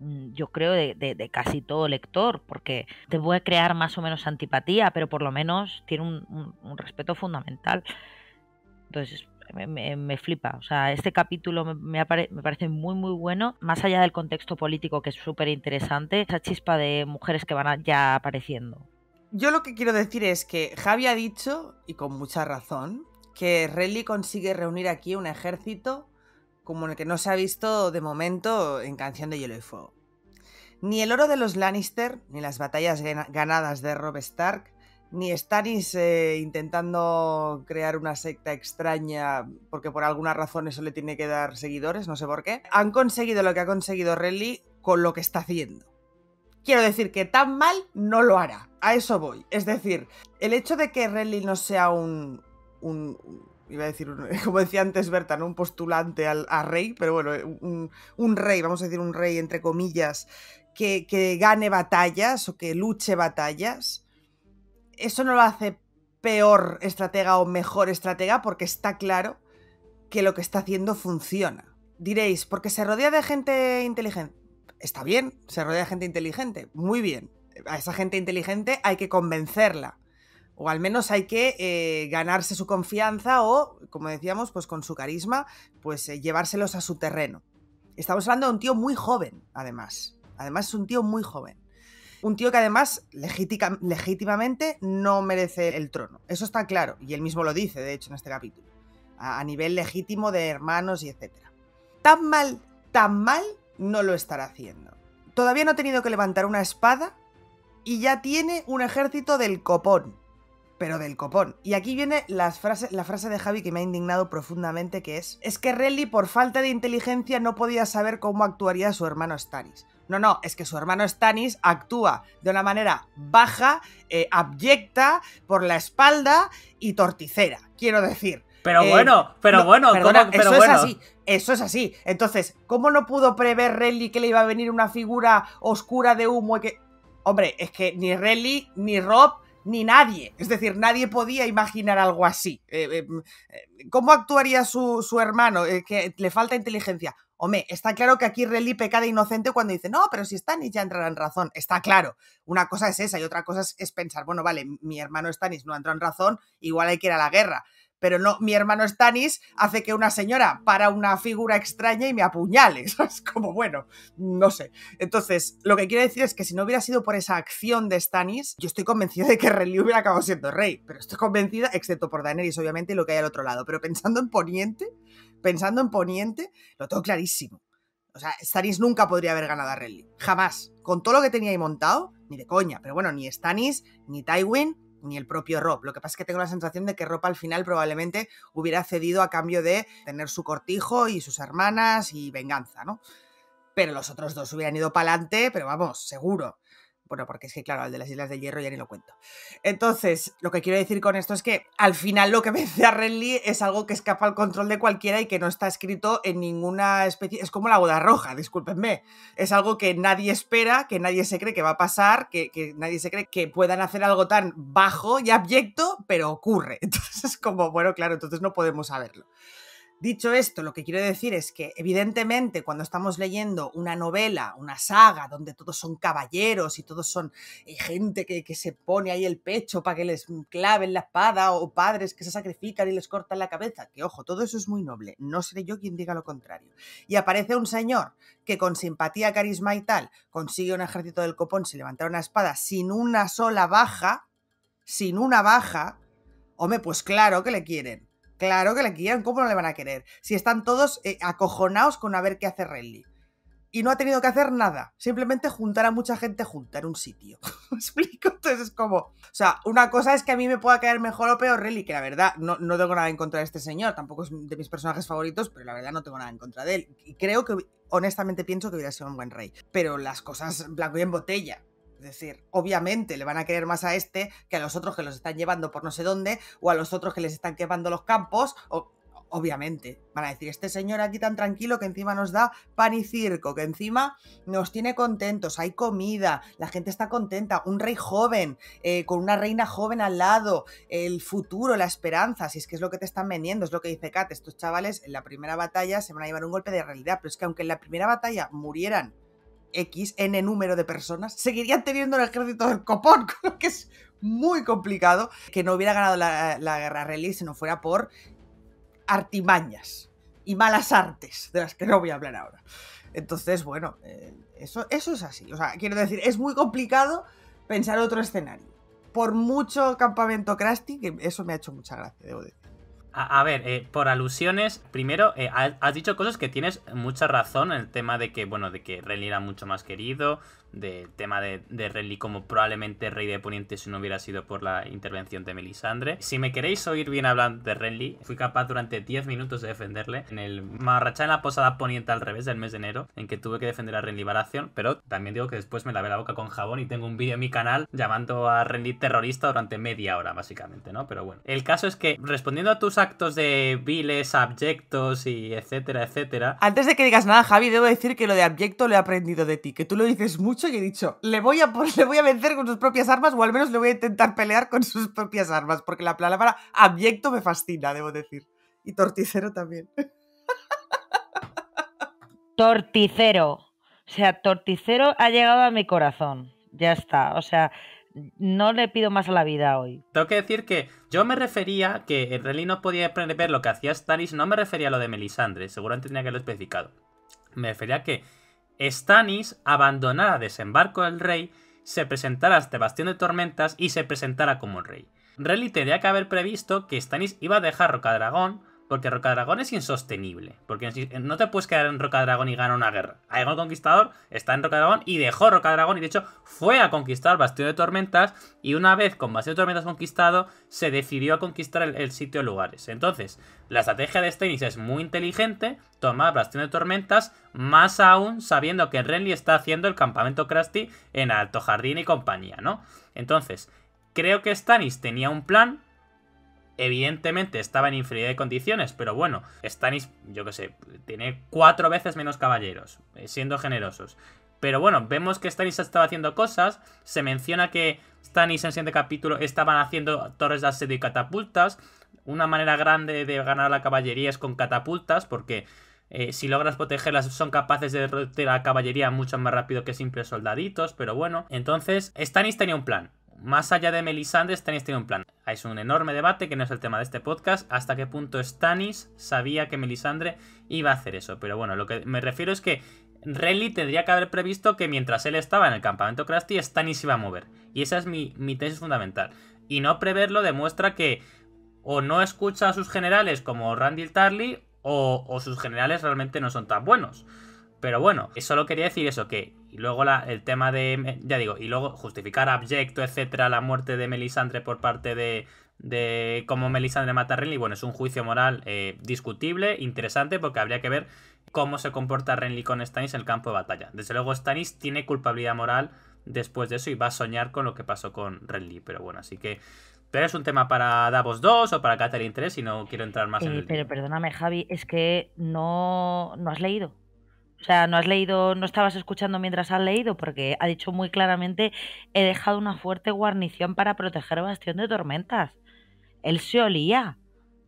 mm, yo creo, de, casi todo lector, porque te puede crear más o menos antipatía, pero por lo menos tiene un respeto fundamental. Entonces, me, flipa. O sea, este capítulo me, parece muy, muy bueno. Más allá del contexto político, que es súper interesante, esa chispa de mujeres que van ya apareciendo. Yo lo que quiero decir es que Javi ha dicho, y con mucha razón, que Rally consigue reunir aquí un ejército como el que no se ha visto de momento en Canción de Hielo y Fuego. Ni el oro de los Lannister, ni las batallas ganadas de Rob Stark, ni Staris eh, intentando crear una secta extraña porque por alguna razón eso le tiene que dar seguidores, no sé por qué, han conseguido lo que ha conseguido Renly con lo que está haciendo. Quiero decir que tan mal no lo hará. A eso voy. Es decir, el hecho de que Renly no sea un, iba a decir, como decía antes Berta, ¿no? un postulante al, a rey, pero bueno, un, rey, vamos a decir un rey entre comillas, que gane batallas o que luche batallas, eso no lo hace peor estratega o mejor estratega porque está claro que lo que está haciendo funciona. Diréis, porque se rodea de gente inteligente. Está bien, se rodea de gente inteligente, muy bien. A esa gente inteligente hay que convencerla. O al menos hay que eh, ganarse su confianza o, como decíamos, pues con su carisma, pues eh, llevárselos a su terreno. Estamos hablando de un tío muy joven, además. Además es un tío muy joven. Un tío que además legítimamente no merece el trono. Eso está claro, y él mismo lo dice, de hecho, en este capítulo. A, nivel legítimo de hermanos y etc. Tan mal, tan mal no lo estará haciendo. Todavía no ha tenido que levantar una espada y ya tiene un ejército del copón. Pero del copón. Y aquí viene la frase, de Javi que me ha indignado profundamente, que es, es que Relly por falta de inteligencia no podía saber cómo actuaría su hermano Staris. No, no, es que su hermano Stanis actúa de una manera baja, eh, abyecta, por la espalda y torticera, quiero decir. Pero eh, bueno, pero bueno, eso es así. Eso es así. Entonces, ¿cómo no pudo prever Renly que le iba a venir una figura oscura de humo que. Hombre, es que ni Renly, ni Rob, ni nadie. Es decir, nadie podía imaginar algo así. Eh, ¿Cómo actuaría su, hermano? que le falta inteligencia. Hombre, está claro que aquí Relly peca de inocente cuando dice, no, pero si Stannis ya entrará en razón. Está claro. Una cosa es esa y otra cosa es, pensar, bueno, vale, mi hermano Stanis no ha en razón, igual hay que ir a la guerra. Pero no, mi hermano Stanis hace que una señora para una figura extraña y me apuñale. Es como, bueno, no sé. Entonces, lo que quiero decir es que si no hubiera sido por esa acción de Stannis, yo estoy convencida de que Relly hubiera acabado siendo rey. Pero estoy convencida, excepto por Daenerys, obviamente, y lo que hay al otro lado. Pero pensando en Poniente, pensando en Poniente, lo tengo clarísimo. O sea, Stanis nunca podría haber ganado a Renly. Jamás. Con todo lo que tenía ahí montado, ni de coña. Pero bueno, ni Stanis, ni Tywin, ni el propio Rob. Lo que pasa es que tengo la sensación de que Rob al final probablemente hubiera cedido a cambio de tener su cortijo y sus hermanas y venganza, ¿no? Pero los otros dos hubieran ido para adelante, pero vamos, seguro. Bueno, porque es que, claro, el de las Islas de Hierro ya ni lo cuento. Entonces, lo que quiero decir con esto es que al final lo que vence a Renly es algo que escapa al control de cualquiera y que no está escrito en ninguna especie. Es como la boda roja, discúlpenme. Es algo que nadie espera, que nadie se cree que va a pasar, que, que nadie se cree que puedan hacer algo tan bajo y abyecto, pero ocurre. Entonces, es como, bueno, claro, entonces no podemos saberlo. Dicho esto, lo que quiero decir es que evidentemente cuando estamos leyendo una novela, una saga, donde todos son caballeros y todos son eh, gente que, se pone ahí el pecho para que les claven la espada o padres que se sacrifican y les cortan la cabeza, que ojo, todo eso es muy noble, no seré yo quien diga lo contrario. Y aparece un señor que con simpatía, carisma y tal consigue un ejército del copón, se levanta una espada sin una sola baja, sin una baja, hombre, pues claro que le quieren Claro que le quieran, ¿cómo no le van a querer? Si están todos eh, acojonados con a ver qué hace Renly. Y no ha tenido que hacer nada, simplemente juntar a mucha gente juntar un sitio. explico? Entonces es como. O sea, una cosa es que a mí me pueda caer mejor o peor Rally, que la verdad no, no tengo nada en contra de este señor, tampoco es de mis personajes favoritos, pero la verdad no tengo nada en contra de él. Y creo que, honestamente, pienso que hubiera sido un buen rey. Pero las cosas blanco y en botella. Es decir, obviamente le van a querer más a este que a los otros que los están llevando por no sé dónde o a los otros que les están quemando los campos. O, obviamente, van a decir, este señor aquí tan tranquilo que encima nos da pan y circo, que encima nos tiene contentos, hay comida, la gente está contenta, un rey joven, eh, con una reina joven al lado, el futuro, la esperanza, si es que es lo que te están vendiendo, es lo que dice Kat, estos chavales en la primera batalla se van a llevar un golpe de realidad, pero es que aunque en la primera batalla murieran X, N número de personas, seguirían teniendo el ejército del copón, que es muy complicado que no hubiera ganado la, guerra rally si no fuera por artimañas y malas artes, de las que no voy a hablar ahora. Entonces, bueno, eh, eso, eso es así. O sea, quiero decir, es muy complicado pensar otro escenario. Por mucho campamento crafting eso me ha hecho mucha gracia, debo decir. A, ver, eh, por alusiones, primero, eh, has dicho cosas que tienes mucha razón en el tema de que, bueno, de que Renly era mucho más querido, de tema de, de Renly como probablemente rey de Poniente si no hubiera sido por la intervención de Melisandre. Si me queréis oír bien hablando de Renly, fui capaz durante 10 minutos de defenderle en el Marrachá en la Posada Poniente al revés del mes de enero, en que tuve que defender a Renly Baración, pero también digo que después me lavé la boca con jabón y tengo un vídeo en mi canal llamando a Renly terrorista durante media hora, básicamente, ¿no? Pero bueno. El caso es que, respondiendo a tus actos de viles, abyectos y etcétera, etcétera... Antes de que digas nada, Javi, debo decir que lo de abyecto lo he aprendido de ti, que tú lo dices mucho y he dicho, le voy, a, le voy a vencer con sus propias armas o al menos le voy a intentar pelear con sus propias armas, porque la palabra abyecto me fascina, debo decir. Y torticero también. Torticero. O sea, torticero ha llegado a mi corazón. Ya está. O sea, no le pido más a la vida hoy. Tengo que decir que yo me refería que en realidad no podía ver lo que hacía Stanis. no me refería a lo de Melisandre, seguramente tenía que lo especificado. Me refería a que Stannis abandonara desembarco del rey, se presentara ante Bastión de Tormentas y se presentara como rey. Relly tenía que haber previsto que Stannis iba a dejar Rocadragón porque Dragón es insostenible. Porque eh, no te puedes quedar en roca dragón y ganar una guerra. Hay Conquistador está en roca dragón y dejó roca dragón Y de hecho fue a conquistar Bastión de Tormentas. Y una vez con Bastión de Tormentas conquistado, se decidió a conquistar el, sitio de lugares. Entonces, la estrategia de Stannis es muy inteligente. Tomar Bastión de Tormentas. Más aún sabiendo que Renly está haciendo el campamento Krusty en Alto Jardín y compañía, ¿no? Entonces, creo que Stannis tenía un plan Evidentemente estaba en inferioridad de condiciones, pero bueno, Stannis, yo que sé, tiene cuatro veces menos caballeros, eh, siendo generosos. Pero bueno, vemos que Stannis estaba haciendo cosas. Se menciona que Stannis en el siguiente capítulo estaban haciendo torres de asedio y catapultas. Una manera grande de ganar la caballería es con catapultas, porque eh, si logras protegerlas son capaces de derrotar a la caballería mucho más rápido que simples soldaditos. Pero bueno, entonces Stannis tenía un plan más allá de Melisandre, Stannis tiene un plan. Ah, es un enorme debate que no es el tema de este podcast, hasta qué punto Stannis sabía que Melisandre iba a hacer eso. Pero bueno, lo que me refiero es que Renly tendría que haber previsto que mientras él estaba en el campamento Krusty, Stannis iba a mover. Y esa es mi, tesis fundamental. Y no preverlo demuestra que o no escucha a sus generales como Randy Tarly o sus generales realmente no son tan buenos. Pero bueno, solo quería decir eso, que y luego la, el tema de, ya digo, y luego justificar abyecto, etcétera, la muerte de Melisandre por parte de, de cómo Melisandre mata a Renly, bueno, es un juicio moral eh, discutible, interesante, porque habría que ver cómo se comporta Renly con Stannis en el campo de batalla. Desde luego Stannis tiene culpabilidad moral después de eso y va a soñar con lo que pasó con Renly, pero bueno, así que... Pero es un tema para Davos 2 o para Catherine 3 y no quiero entrar más eh, en el... Pero perdóname, Javi, es que no, no has leído. O sea, no has leído, no estabas escuchando mientras has leído, porque ha dicho muy claramente, he dejado una fuerte guarnición para proteger Bastión de Tormentas. Él se olía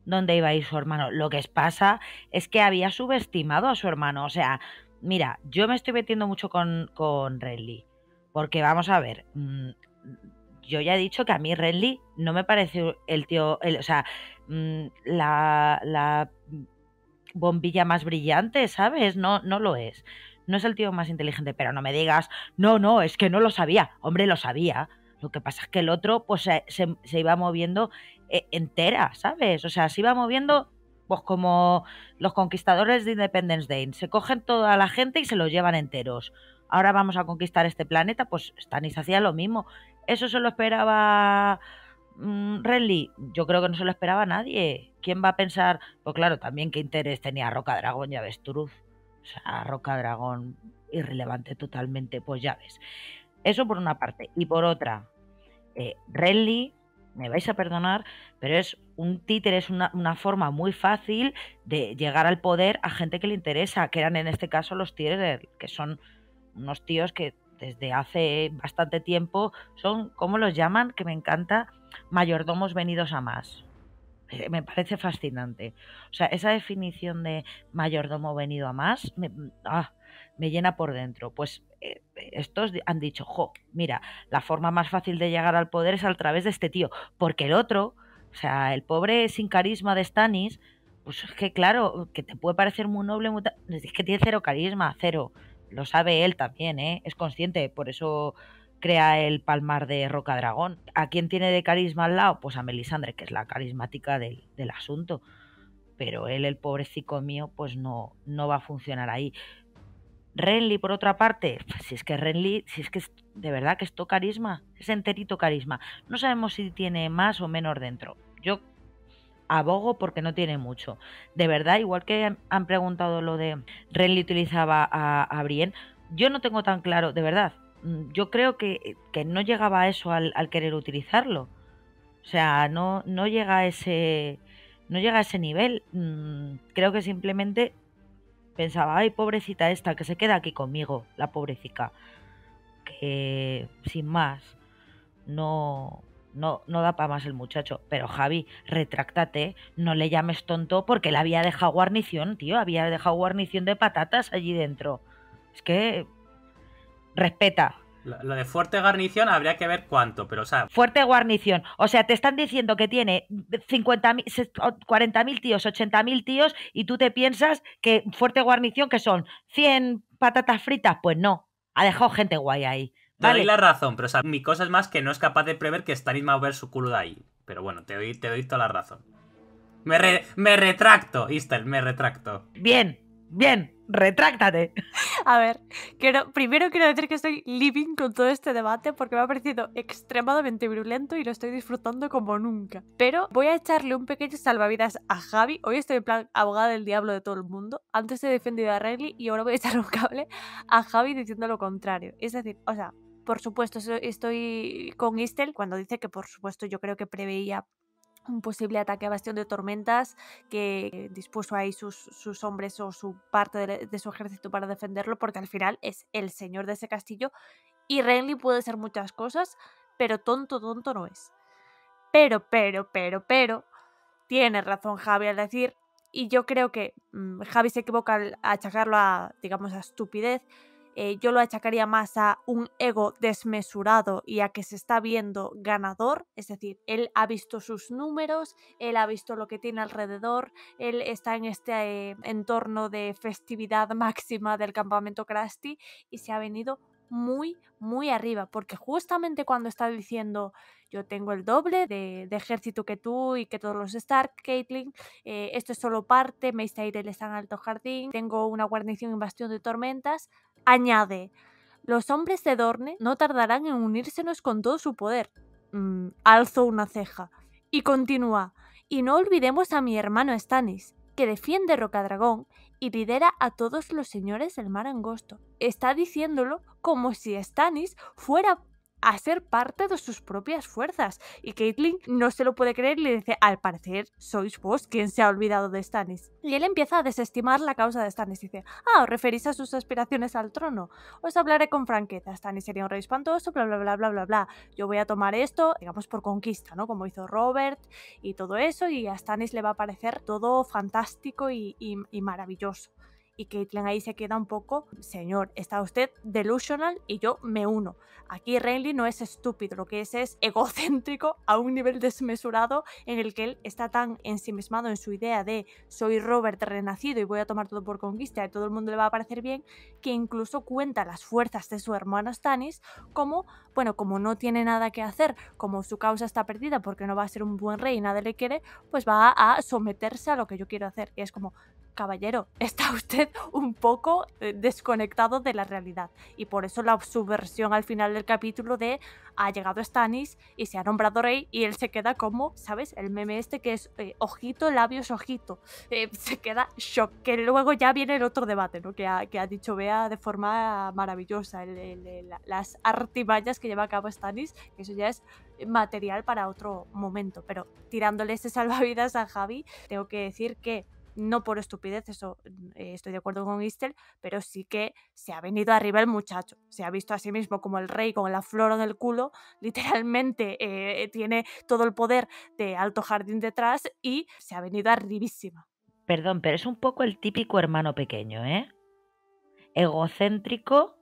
dónde iba a ir su hermano. Lo que pasa es que había subestimado a su hermano. O sea, mira, yo me estoy metiendo mucho con, con Renly, porque vamos a ver, mm, yo ya he dicho que a mí Renly no me parece el tío, o sea, mm, la, la, bombilla más brillante, ¿sabes? No, no lo es. No es el tío más inteligente, pero no me digas, no, no, es que no lo sabía. Hombre, lo sabía. Lo que pasa es que el otro pues se, iba moviendo eh, entera, ¿sabes? O sea, se iba moviendo pues como los conquistadores de Independence Day. Se cogen toda la gente y se los llevan enteros. Ahora vamos a conquistar este planeta, pues Stanis hacía lo mismo. Eso se lo esperaba Mm, Renly, yo creo que no se lo esperaba a nadie. ¿Quién va a pensar? Pues claro, también qué interés tenía Roca Dragón, Y O sea, Roca Dragón, irrelevante totalmente, pues ya ves. Eso por una parte. Y por otra, eh, me vais a perdonar, pero es un títer, es una, forma muy fácil de llegar al poder a gente que le interesa, que eran en este caso los Tierger, que son unos tíos que desde hace bastante tiempo son, ¿cómo los llaman? Que me encanta, mayordomos venidos a más. Eh, me parece fascinante. O sea, esa definición de mayordomo venido a más me, ah, llena por dentro. Pues eh, estos han dicho, jo, mira, la forma más fácil de llegar al poder es a través de este tío, porque el otro, o sea, el pobre sin carisma de Stanis, pues es que claro, que te puede parecer muy noble, muy es que tiene cero carisma, cero. Lo sabe él también, ¿eh? es consciente, por eso crea el palmar de roca dragón ¿A quién tiene de carisma al lado? Pues a Melisandre, que es la carismática del, asunto. Pero él, el pobrecito mío, pues no, no va a funcionar ahí. Renly, por otra parte, pues si es que Renly, si es que de verdad que es carisma, es enterito carisma. No sabemos si tiene más o menos dentro. Yo abogo porque no tiene mucho. De verdad, igual que han preguntado lo de Renly utilizaba a Brienne, yo no tengo tan claro, de verdad, Mm, yo creo que, no llegaba a eso al, querer utilizarlo. O sea, no, no llega a ese. No llega a ese nivel. Mm, creo que simplemente pensaba, ay, pobrecita esta, que se queda aquí conmigo, la pobrecita. Que sin más, no, no, no da para más el muchacho. Pero Javi, retráctate, no le llames tonto porque le había dejado guarnición, tío, había dejado guarnición de patatas allí dentro. Es que respeta. Lo de fuerte guarnición habría que ver cuánto, pero o sea... Fuerte guarnición. O sea, te están diciendo que tiene 40.000 tíos, 80.000 tíos y tú te piensas que fuerte guarnición que son 100 patatas fritas. Pues no, ha dejado gente guay ahí. dale la razón, pero o sea, mi cosa es más que no es capaz de prever que Stanis va a ver su culo de ahí. Pero bueno, te doy, te doy toda la razón. Me, me retracto, Istel, me retracto. Bien, bien, retráctate. A ver, quiero, primero quiero decir que estoy living con todo este debate porque me ha parecido extremadamente virulento y lo estoy disfrutando como nunca. Pero voy a echarle un pequeño salvavidas a Javi. Hoy estoy en plan abogada del diablo de todo el mundo. Antes he defendido a Riley y ahora voy a echar un cable a Javi diciendo lo contrario. Es decir, o sea, por supuesto, estoy con Istel cuando dice que, por supuesto, yo creo que preveía un posible ataque a Bastión de Tormentas que dispuso ahí sus, hombres o su parte de, su ejército para defenderlo, porque al final es el señor de ese castillo y Renly puede ser muchas cosas, pero tonto, tonto no es. Pero, pero, pero, pero, tiene razón Javi al decir, y yo creo que mm, Javi se equivoca al achacarlo a, digamos, a estupidez, eh, yo lo achacaría más a un ego desmesurado y a que se está viendo ganador, es decir, él ha visto sus números, él ha visto lo que tiene alrededor, él está en este eh, entorno de festividad máxima del campamento Krusty y se ha venido muy, muy arriba, porque justamente cuando está diciendo yo tengo el doble de, ejército que tú y que todos los Stark, Caitlyn, eh, esto es solo parte, me está está en Alto Jardín, tengo una guarnición en bastión de tormentas, añade, los hombres de Dorne no tardarán en unírsenos con todo su poder. Mm, alzo una ceja. Y continúa, y no olvidemos a mi hermano Stannis, que defiende Rocadragón y lidera a todos los señores del mar angosto. Está diciéndolo como si Stannis fuera a ser parte de sus propias fuerzas. Y Caitlyn no se lo puede creer y le dice, al parecer sois vos quien se ha olvidado de Stannis. Y él empieza a desestimar la causa de Stannis. Dice, ah, os referís a sus aspiraciones al trono. Os hablaré con franqueza. Stannis sería un rey espantoso, bla, bla, bla, bla, bla, bla. Yo voy a tomar esto, digamos, por conquista, ¿no? Como hizo Robert y todo eso. Y a Stannis le va a parecer todo fantástico y maravilloso y Caitlin ahí se queda un poco, señor, está usted delusional y yo me uno. Aquí Renly no es estúpido, lo que es es egocéntrico a un nivel desmesurado en el que él está tan ensimismado en su idea de soy Robert renacido y voy a tomar todo por conquista y todo el mundo le va a parecer bien, que incluso cuenta las fuerzas de su hermano Stannis como bueno, como no tiene nada que hacer, como su causa está perdida porque no va a ser un buen rey y nadie le quiere, pues va a someterse a lo que yo quiero hacer. Y es como, caballero, está usted un poco eh, desconectado de la realidad. Y por eso la subversión al final del capítulo de, ha llegado Stannis y se ha nombrado rey y él se queda como, ¿sabes? El meme este que es eh, ojito, labios, ojito. Eh, se queda shock. Que luego ya viene el otro debate, ¿no? Que ha, dicho Bea de forma maravillosa, las artimañas que lleva a cabo Stannis, que eso ya es material para otro momento. Pero tirándole ese salvavidas a Javi, tengo que decir que no por estupidez, eso mm, eh, estoy de acuerdo con Istel, pero sí que se ha venido arriba el muchacho, se ha visto a sí mismo como el rey con la flor en el culo, literalmente eh, eh, tiene todo el poder de Alto Jardín detrás y se ha venido arribísima. Perdón, pero es un poco el típico hermano pequeño, ¿eh? Egocéntrico,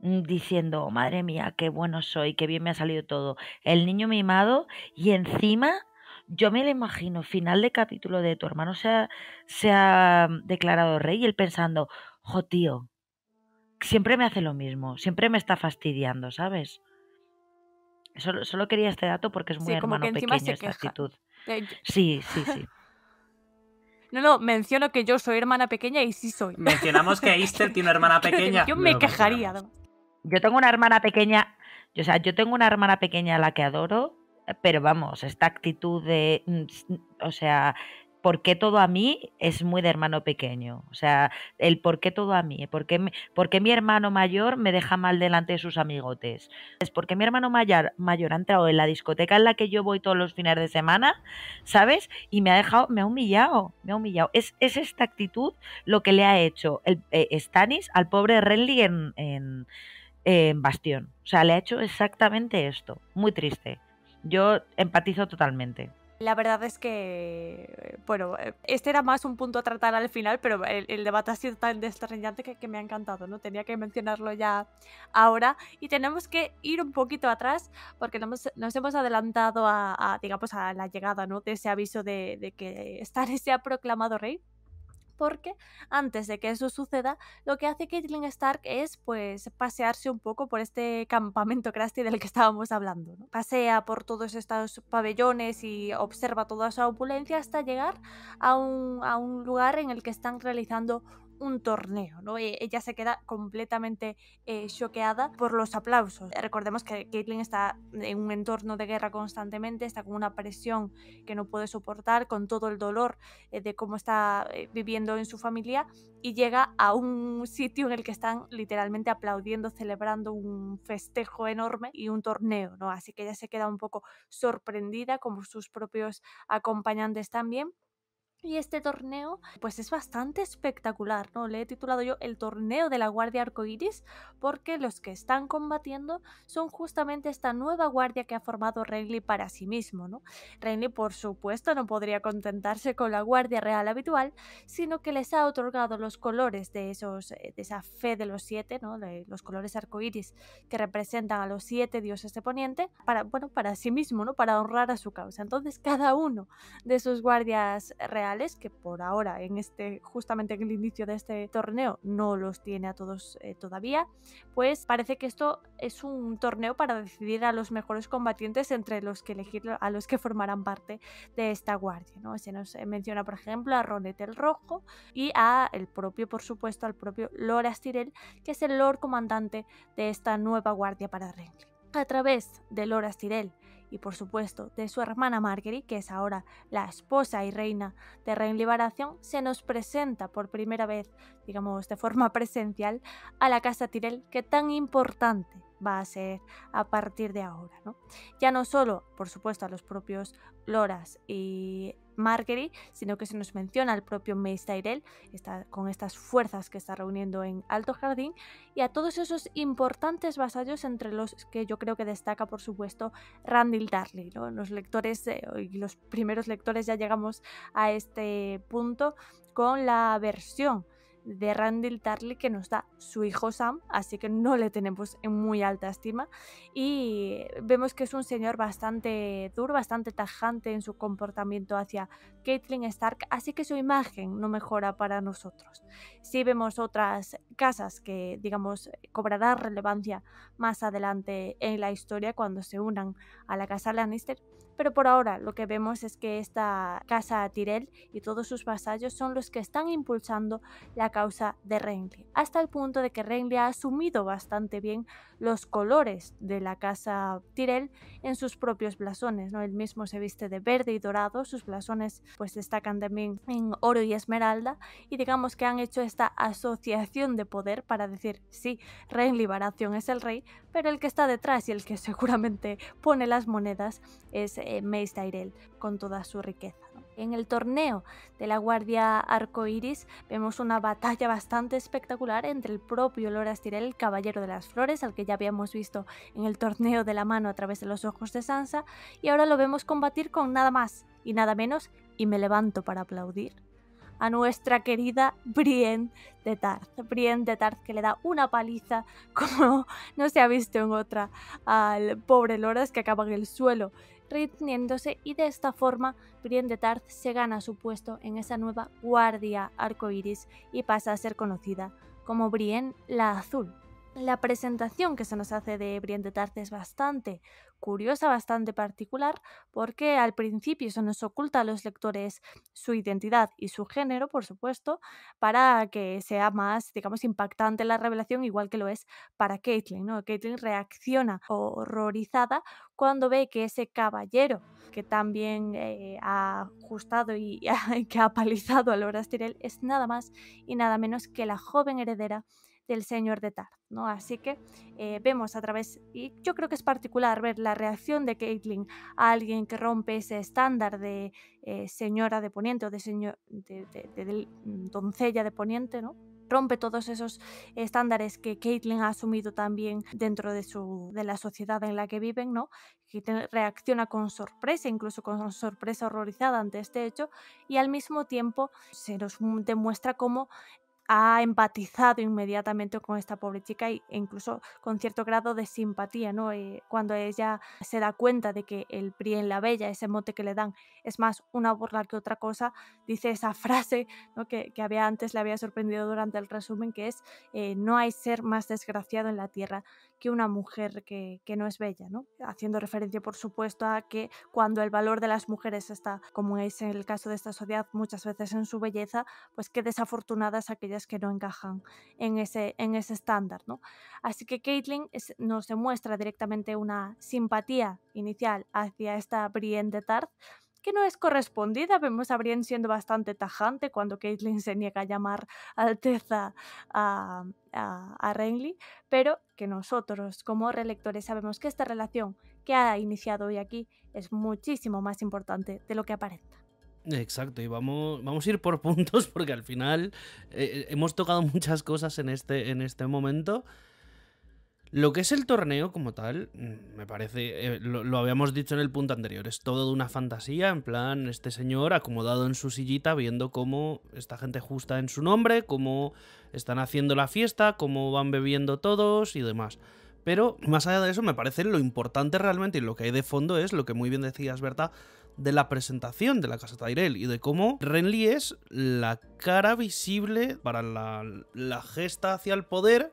mm, diciendo, madre mía, qué bueno soy, qué bien me ha salido todo. El niño mimado y encima yo me lo imagino, final de capítulo de tu hermano se ha, se ha declarado rey y él pensando, jo tío, siempre me hace lo mismo, siempre me está fastidiando, ¿sabes? Solo, quería este dato porque es muy sí, hermano pequeño esta actitud. Eh, sí, sí, sí. No, no, menciono que yo soy hermana pequeña y sí soy. Mencionamos que Easter tiene una hermana pequeña. yo me quejaría. Yo tengo una hermana pequeña, o sea, yo tengo una hermana pequeña a la que adoro pero vamos, esta actitud de, mm, o sea, ¿por qué todo a mí? es muy de hermano pequeño. O sea, el por qué todo a mí, por qué, mi hermano mayor me deja mal delante de sus amigotes. Es porque mi hermano mayor, mayor ha entrado en la discoteca en la que yo voy todos los fines de semana, ¿sabes? Y me ha dejado, me ha humillado, me ha humillado. Es, esta actitud lo que le ha hecho el, eh, Stanis al pobre Renly en, en, en Bastión. O sea, le ha hecho exactamente esto. Muy triste. Yo empatizo totalmente. La verdad es que, bueno, eh, este era más un punto a tratar al final, pero el, debate ha sido tan destreñante que, me ha encantado, ¿no? Tenía que mencionarlo ya ahora. Y tenemos que ir un poquito atrás porque nos, hemos adelantado a, digamos, a la llegada, ¿no? De ese aviso de, que Stannis se ha proclamado rey porque antes de que eso suceda, lo que hace queling Stark es pues pasearse un poco por este campamento Krusty del que estábamos hablando. Pasea por todos estos pabellones y observa toda esa opulencia hasta llegar a un, a un lugar en el que están realizando un torneo, ¿no? E, ella se queda completamente eh, choqueada por los aplausos. Recordemos que Caitlin está en un entorno de guerra constantemente, está con una presión que no puede soportar, con todo el dolor eh, de cómo está eh, viviendo en su familia y llega a un sitio en el que están literalmente aplaudiendo, celebrando un festejo enorme y un torneo, ¿no? Así que ella se queda un poco sorprendida, como sus propios acompañantes también. Y este torneo, pues es bastante espectacular, ¿no? Le he titulado yo el torneo de la Guardia Arcoiris, porque los que están combatiendo son justamente esta nueva guardia que ha formado Renly para sí mismo, ¿no? Renly, por supuesto, no podría contentarse con la Guardia Real habitual, sino que les ha otorgado los colores de esos, eh, de esa fe de los siete, ¿no? De los colores arcoiris que representan a los siete dioses de Poniente, para, bueno, para sí mismo, ¿no? Para honrar a su causa. Entonces, cada uno de sus guardias reales que por ahora, en este, justamente en el inicio de este torneo, no los tiene a todos eh, todavía, pues parece que esto es un torneo para decidir a los mejores combatientes entre los que elegir a los que formarán parte de esta guardia. Se nos eh, menciona, por ejemplo, a Ronet el Rojo y a el propio, por supuesto, al propio Lord Astirel, que es el Lord comandante de esta nueva guardia para Renly. A través de Lord Astirel y por supuesto de su hermana Marguerite, que es ahora la esposa y reina de Reinliberación, Liberación, se nos presenta por primera vez, digamos de forma presencial, a la casa Tyrell, que tan importante va a ser a partir de ahora. Ya no solo, por supuesto, a los propios Loras y Marguerite, sino que se nos menciona al propio Mace Tyrell, está, con estas fuerzas que está reuniendo en Alto Jardín, y a todos esos importantes vasallos, entre los que yo creo que destaca, por supuesto, Randall Darley. Los lectores eh, y los primeros lectores ya llegamos a este punto con la versión de Randall Tarly que nos da su hijo Sam, así que no le tenemos en muy alta estima. Y vemos que es un señor bastante duro, bastante tajante en su comportamiento hacia Caitlyn Stark, así que su imagen no mejora para nosotros. Si vemos otras casas que, digamos, cobrarán relevancia más adelante en la historia cuando se unan a la casa Lannister, pero por ahora lo que vemos es que esta casa Tyrell y todos sus vasallos son los que están impulsando la causa de Renly, hasta el punto de que Renly ha asumido bastante bien los colores de la casa Tyrell en sus propios blasones, ¿no? Él mismo se viste de verde y dorado, sus blasones pues destacan también en oro y esmeralda y digamos que han hecho esta asociación de poder para decir, sí, Rey en Liberación es el rey, pero el que está detrás y el que seguramente pone las monedas es eh, Mace Tyrell con toda su riqueza. En el torneo de la Guardia Arcoiris vemos una batalla bastante espectacular entre el propio Loras el Caballero de las Flores, al que ya habíamos visto en el torneo de la mano a través de los ojos de Sansa, y ahora lo vemos combatir con nada más y nada menos, y me levanto para aplaudir, a nuestra querida Brienne de Tarth. Brienne de Tarth que le da una paliza como no se ha visto en otra al pobre Loras que acaba en el suelo reteniéndose y de esta forma Brienne de Tarth se gana su puesto en esa nueva guardia arcoiris y pasa a ser conocida como Brienne la Azul. La presentación que se nos hace de Brienne de Tarth es bastante curiosa, bastante particular, porque al principio se nos oculta a los lectores su identidad y su género, por supuesto, para que sea más, digamos, impactante la revelación, igual que lo es para Caitlyn, ¿no? Caitlyn reacciona horrorizada cuando ve que ese caballero que también eh, ha ajustado y que ha palizado a Laura Tyrell es nada más y nada menos que la joven heredera del señor de Tart, ¿no? Así que eh, vemos a través, y yo creo que es particular ver la reacción de Caitlin a alguien que rompe ese estándar de eh, señora de poniente o de, señor, de, mm, doncella de poniente, ¿no? rompe todos esos estándares que Caitlyn ha asumido también dentro de, su, de la sociedad en la que viven, ¿no? que reacciona con sorpresa, incluso con sorpresa horrorizada ante este hecho, y al mismo tiempo se nos demuestra cómo ha empatizado inmediatamente con esta pobre chica e incluso con cierto grado de simpatía, ¿no? Eh, cuando ella se da cuenta de que el PRI en la bella, ese mote que le dan, es más una burla que otra cosa, dice esa frase ¿no? que, había antes le había sorprendido durante el resumen, que es eh, no hay ser más desgraciado en la tierra que una mujer que, que no es bella, ¿no? Haciendo referencia, por supuesto, a que cuando el valor de las mujeres está, como es en el caso de esta sociedad, muchas veces en su belleza, pues qué desafortunadas aquellas que no encajan en ese, en ese estándar. ¿no? Así que Caitlin nos muestra directamente una simpatía inicial hacia esta Brienne de Tarth que no es correspondida. Vemos a Brienne siendo bastante tajante cuando Caitlin se niega a llamar Alteza a, Renly, pero que nosotros como relectores sabemos que esta relación que ha iniciado hoy aquí es muchísimo más importante de lo que aparenta. Exacto, y vamos, vamos a ir por puntos porque al final eh, hemos tocado muchas cosas en este, en este momento. Lo que es el torneo como tal, mm, me parece, eh, lo, lo, habíamos dicho en el punto anterior, es todo de una fantasía, en plan, este señor acomodado en su sillita, viendo cómo esta gente justa en su nombre, cómo están haciendo la fiesta, cómo van bebiendo todos y demás. Pero más allá de eso, me parece lo importante realmente y lo que hay de fondo es lo que muy bien decías, Berta, de la presentación de la casa Tyrell y de cómo Renly es la cara visible para la, gesta hacia el poder,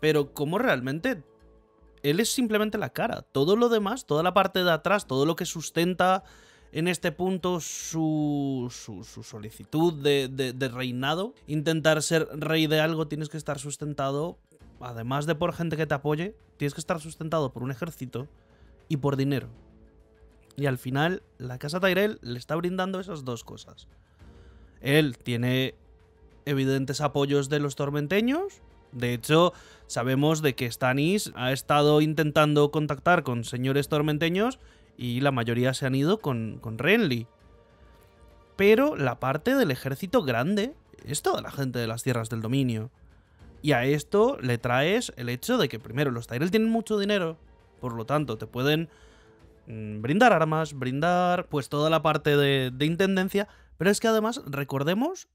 pero cómo realmente él es simplemente la cara. Todo lo demás, toda la parte de atrás, todo lo que sustenta en este punto su, su, solicitud de, reinado. Intentar ser rey de algo tienes que estar sustentado, además de por gente que te apoye, tienes que estar sustentado por un ejército y por dinero. Y al final, la casa Tyrell le está brindando esas dos cosas. Él tiene evidentes apoyos de los tormenteños. De hecho, sabemos de que Stannis ha estado intentando contactar con señores tormenteños y la mayoría se han ido con, con Renly. Pero la parte del ejército grande es toda la gente de las tierras del dominio. Y a esto le traes el hecho de que primero los Tyrell tienen mucho dinero, por lo tanto te pueden Mm, brindar armas, brindar pues toda la parte de, intendencia, pero es que además recordemos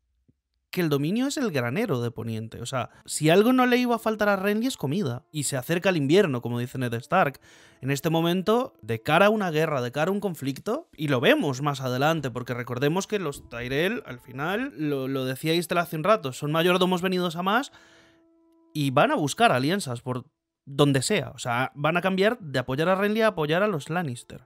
que el dominio es el granero de Poniente. O sea, si algo no le iba a faltar a Renly es comida. Y se acerca el invierno, como dice Ned Stark. En este momento, de cara a una guerra, de cara a un conflicto, y lo vemos más adelante, porque recordemos que los Tyrell, al final, lo, lo decía hace un rato, son mayordomos venidos a más y van a buscar alianzas por donde sea. O sea, van a cambiar de apoyar a Renly a apoyar a los Lannister.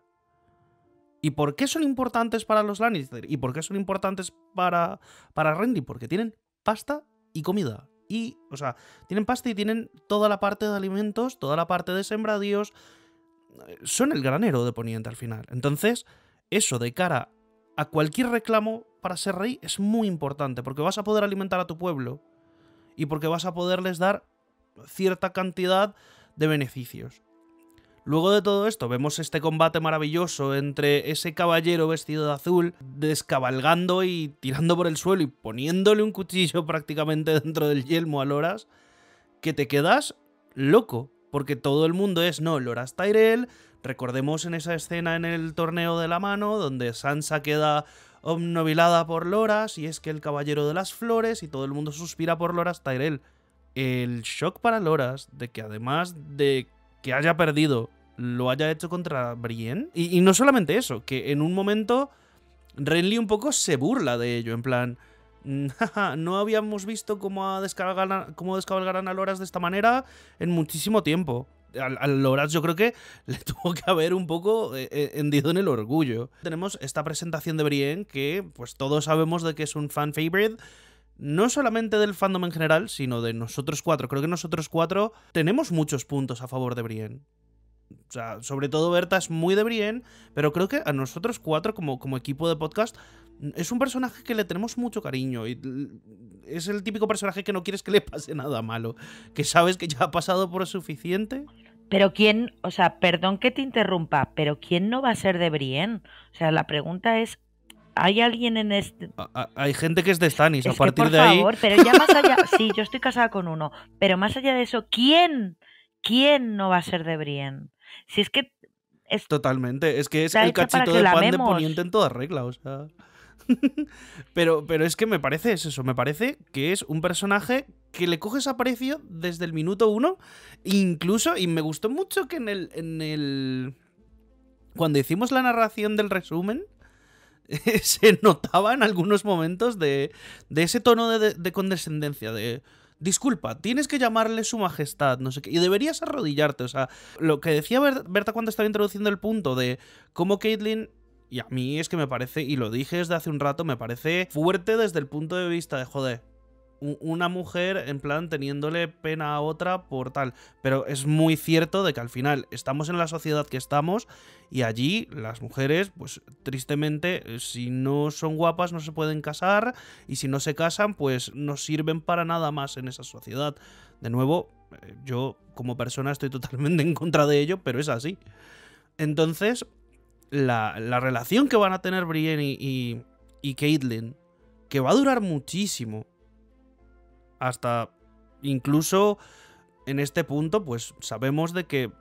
¿Y por qué son importantes para los Lannister? ¿Y por qué son importantes para, para Porque tienen pasta y comida. Y, o sea, tienen pasta y tienen toda la parte de alimentos, toda la parte de sembradíos. Son el granero de Poniente al final. Entonces, eso de cara a cualquier reclamo para ser rey es muy importante, porque vas a poder alimentar a tu pueblo y porque vas a poderles dar cierta cantidad de beneficios. Luego de todo esto, vemos este combate maravilloso entre ese caballero vestido de azul descabalgando y tirando por el suelo y poniéndole un cuchillo prácticamente dentro del yelmo a Loras, que te quedas loco, porque todo el mundo es, no, Loras Tyrell, recordemos en esa escena en el torneo de la mano, donde Sansa queda omnovilada por Loras y es que el caballero de las flores y todo el mundo suspira por Loras Tyrell el shock para Loras de que además de que haya perdido, lo haya hecho contra Brienne. Y, no solamente eso, que en un momento Renly un poco se burla de ello, en plan... Mm, no habíamos visto cómo, descargar, cómo a Loras de esta manera en muchísimo tiempo. A, Loras yo creo que le tuvo que haber un poco eh, eh, hendido en el orgullo. Tenemos esta presentación de Brienne que pues todos sabemos de que es un fan favorite no solamente del fandom en general, sino de nosotros cuatro. Creo que nosotros cuatro tenemos muchos puntos a favor de Brienne. O sea, sobre todo Berta es muy de Brienne, pero creo que a nosotros cuatro, como, como equipo de podcast, es un personaje que le tenemos mucho cariño. Y es el típico personaje que no quieres que le pase nada malo, que sabes que ya ha pasado por suficiente. Pero quién, o sea, perdón que te interrumpa, pero ¿quién no va a ser de Brienne? O sea, la pregunta es, hay alguien en este. Hay gente que es de Stanis, a partir de ahí. Por favor, pero ya más allá. Sí, yo estoy casada con uno. Pero más allá de eso, ¿quién? ¿Quién no va a ser de Brienne? Si es que. Es... Totalmente, es que es el cachito de pan de poniente en toda regla, o sea. pero, pero es que me parece es eso, me parece que es un personaje que le coges a precio desde el minuto uno, incluso, y me gustó mucho que en el. En el... Cuando hicimos la narración del resumen, se notaba en algunos momentos de, de ese tono de, de, condescendencia, de... Disculpa, tienes que llamarle su majestad, no sé qué. Y deberías arrodillarte. O sea, lo que decía Berta cuando estaba introduciendo el punto de cómo Caitlyn y a mí es que me parece, y lo dije desde hace un rato, me parece fuerte desde el punto de vista de, joder, una mujer en plan teniéndole pena a otra por tal. Pero es muy cierto de que al final estamos en la sociedad que estamos y allí las mujeres, pues tristemente, eh, si no son guapas no se pueden casar y si no se casan, pues no sirven para nada más en esa sociedad. De nuevo, eh, yo como persona estoy totalmente en contra de ello, pero es así. Entonces, la, relación que van a tener Brienne y, y, que va a durar muchísimo, hasta incluso en este punto, pues sabemos de que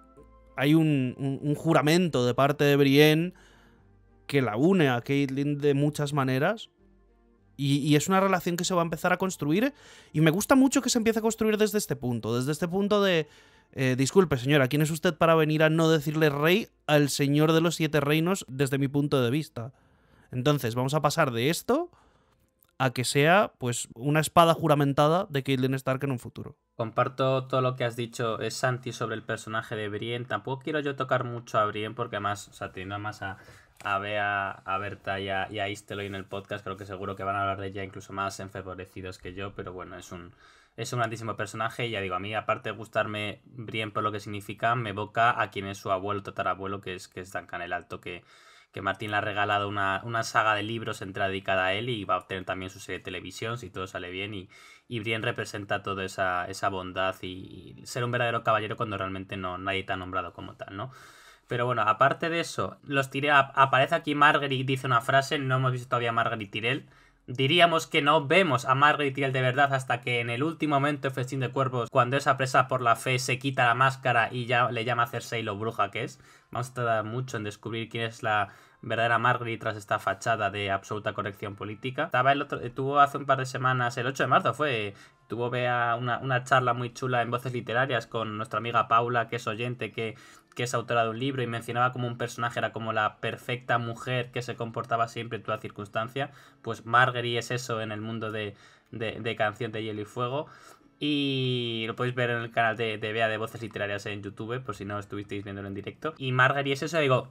hay un, juramento de parte de Brienne que la une a Caitlyn de muchas maneras. Y, es una relación que se va a empezar a construir. Y me gusta mucho que se empiece a construir desde este punto. Desde este punto de. Eh, disculpe, señora, ¿quién es usted para venir a no decirle rey al señor de los siete reinos desde mi punto de vista? Entonces, vamos a pasar de esto a que sea pues una espada juramentada de Caitlyn Stark en un futuro. Comparto todo lo que has dicho, Santi, sobre el personaje de Brien Tampoco quiero yo tocar mucho a Brien porque además, o sea, teniendo más a, a Bea, a Berta y a, y en el podcast, creo que seguro que van a hablar de ella incluso más enfervorecidos que yo, pero bueno, es un, es un grandísimo personaje y ya digo, a mí aparte de gustarme Brien por lo que significa, me evoca a quien es su abuelo, tatarabuelo, que es, que es Duncan el Alto, que que Martín le ha regalado una, saga de libros entera dedicada a él y va a obtener también su serie de televisión si todo sale bien y, y representa toda esa, esa bondad y, ser un verdadero caballero cuando realmente no nadie te nombrado como tal, ¿no? Pero bueno, aparte de eso, los tiré, aparece aquí Marguerite, dice una frase, no hemos visto todavía a Marguerite Tyrell, Diríamos que no vemos a Margaret Tyrell de verdad hasta que en el último momento de Festín de Cuervos, cuando es presa por la fe, se quita la máscara y ya le llama a Cersei lo bruja que es. Vamos a tardar mucho en descubrir quién es la verdadera Margaret tras esta fachada de absoluta corrección política. Estaba el otro, eh, tuvo hace un par de semanas, el 8 de marzo fue, tuvo vea una, charla muy chula en Voces Literarias con nuestra amiga Paula, que es oyente, que, es autora de un libro, y mencionaba como un personaje era como la perfecta mujer que se comportaba siempre en toda circunstancia. Pues Margaret es eso en el mundo de, de Canción de Hielo y Fuego. Y lo podéis ver en el canal de, de Bea de Voces Literarias en YouTube, por si no estuvisteis viéndolo en directo. Y Margaret es eso, digo,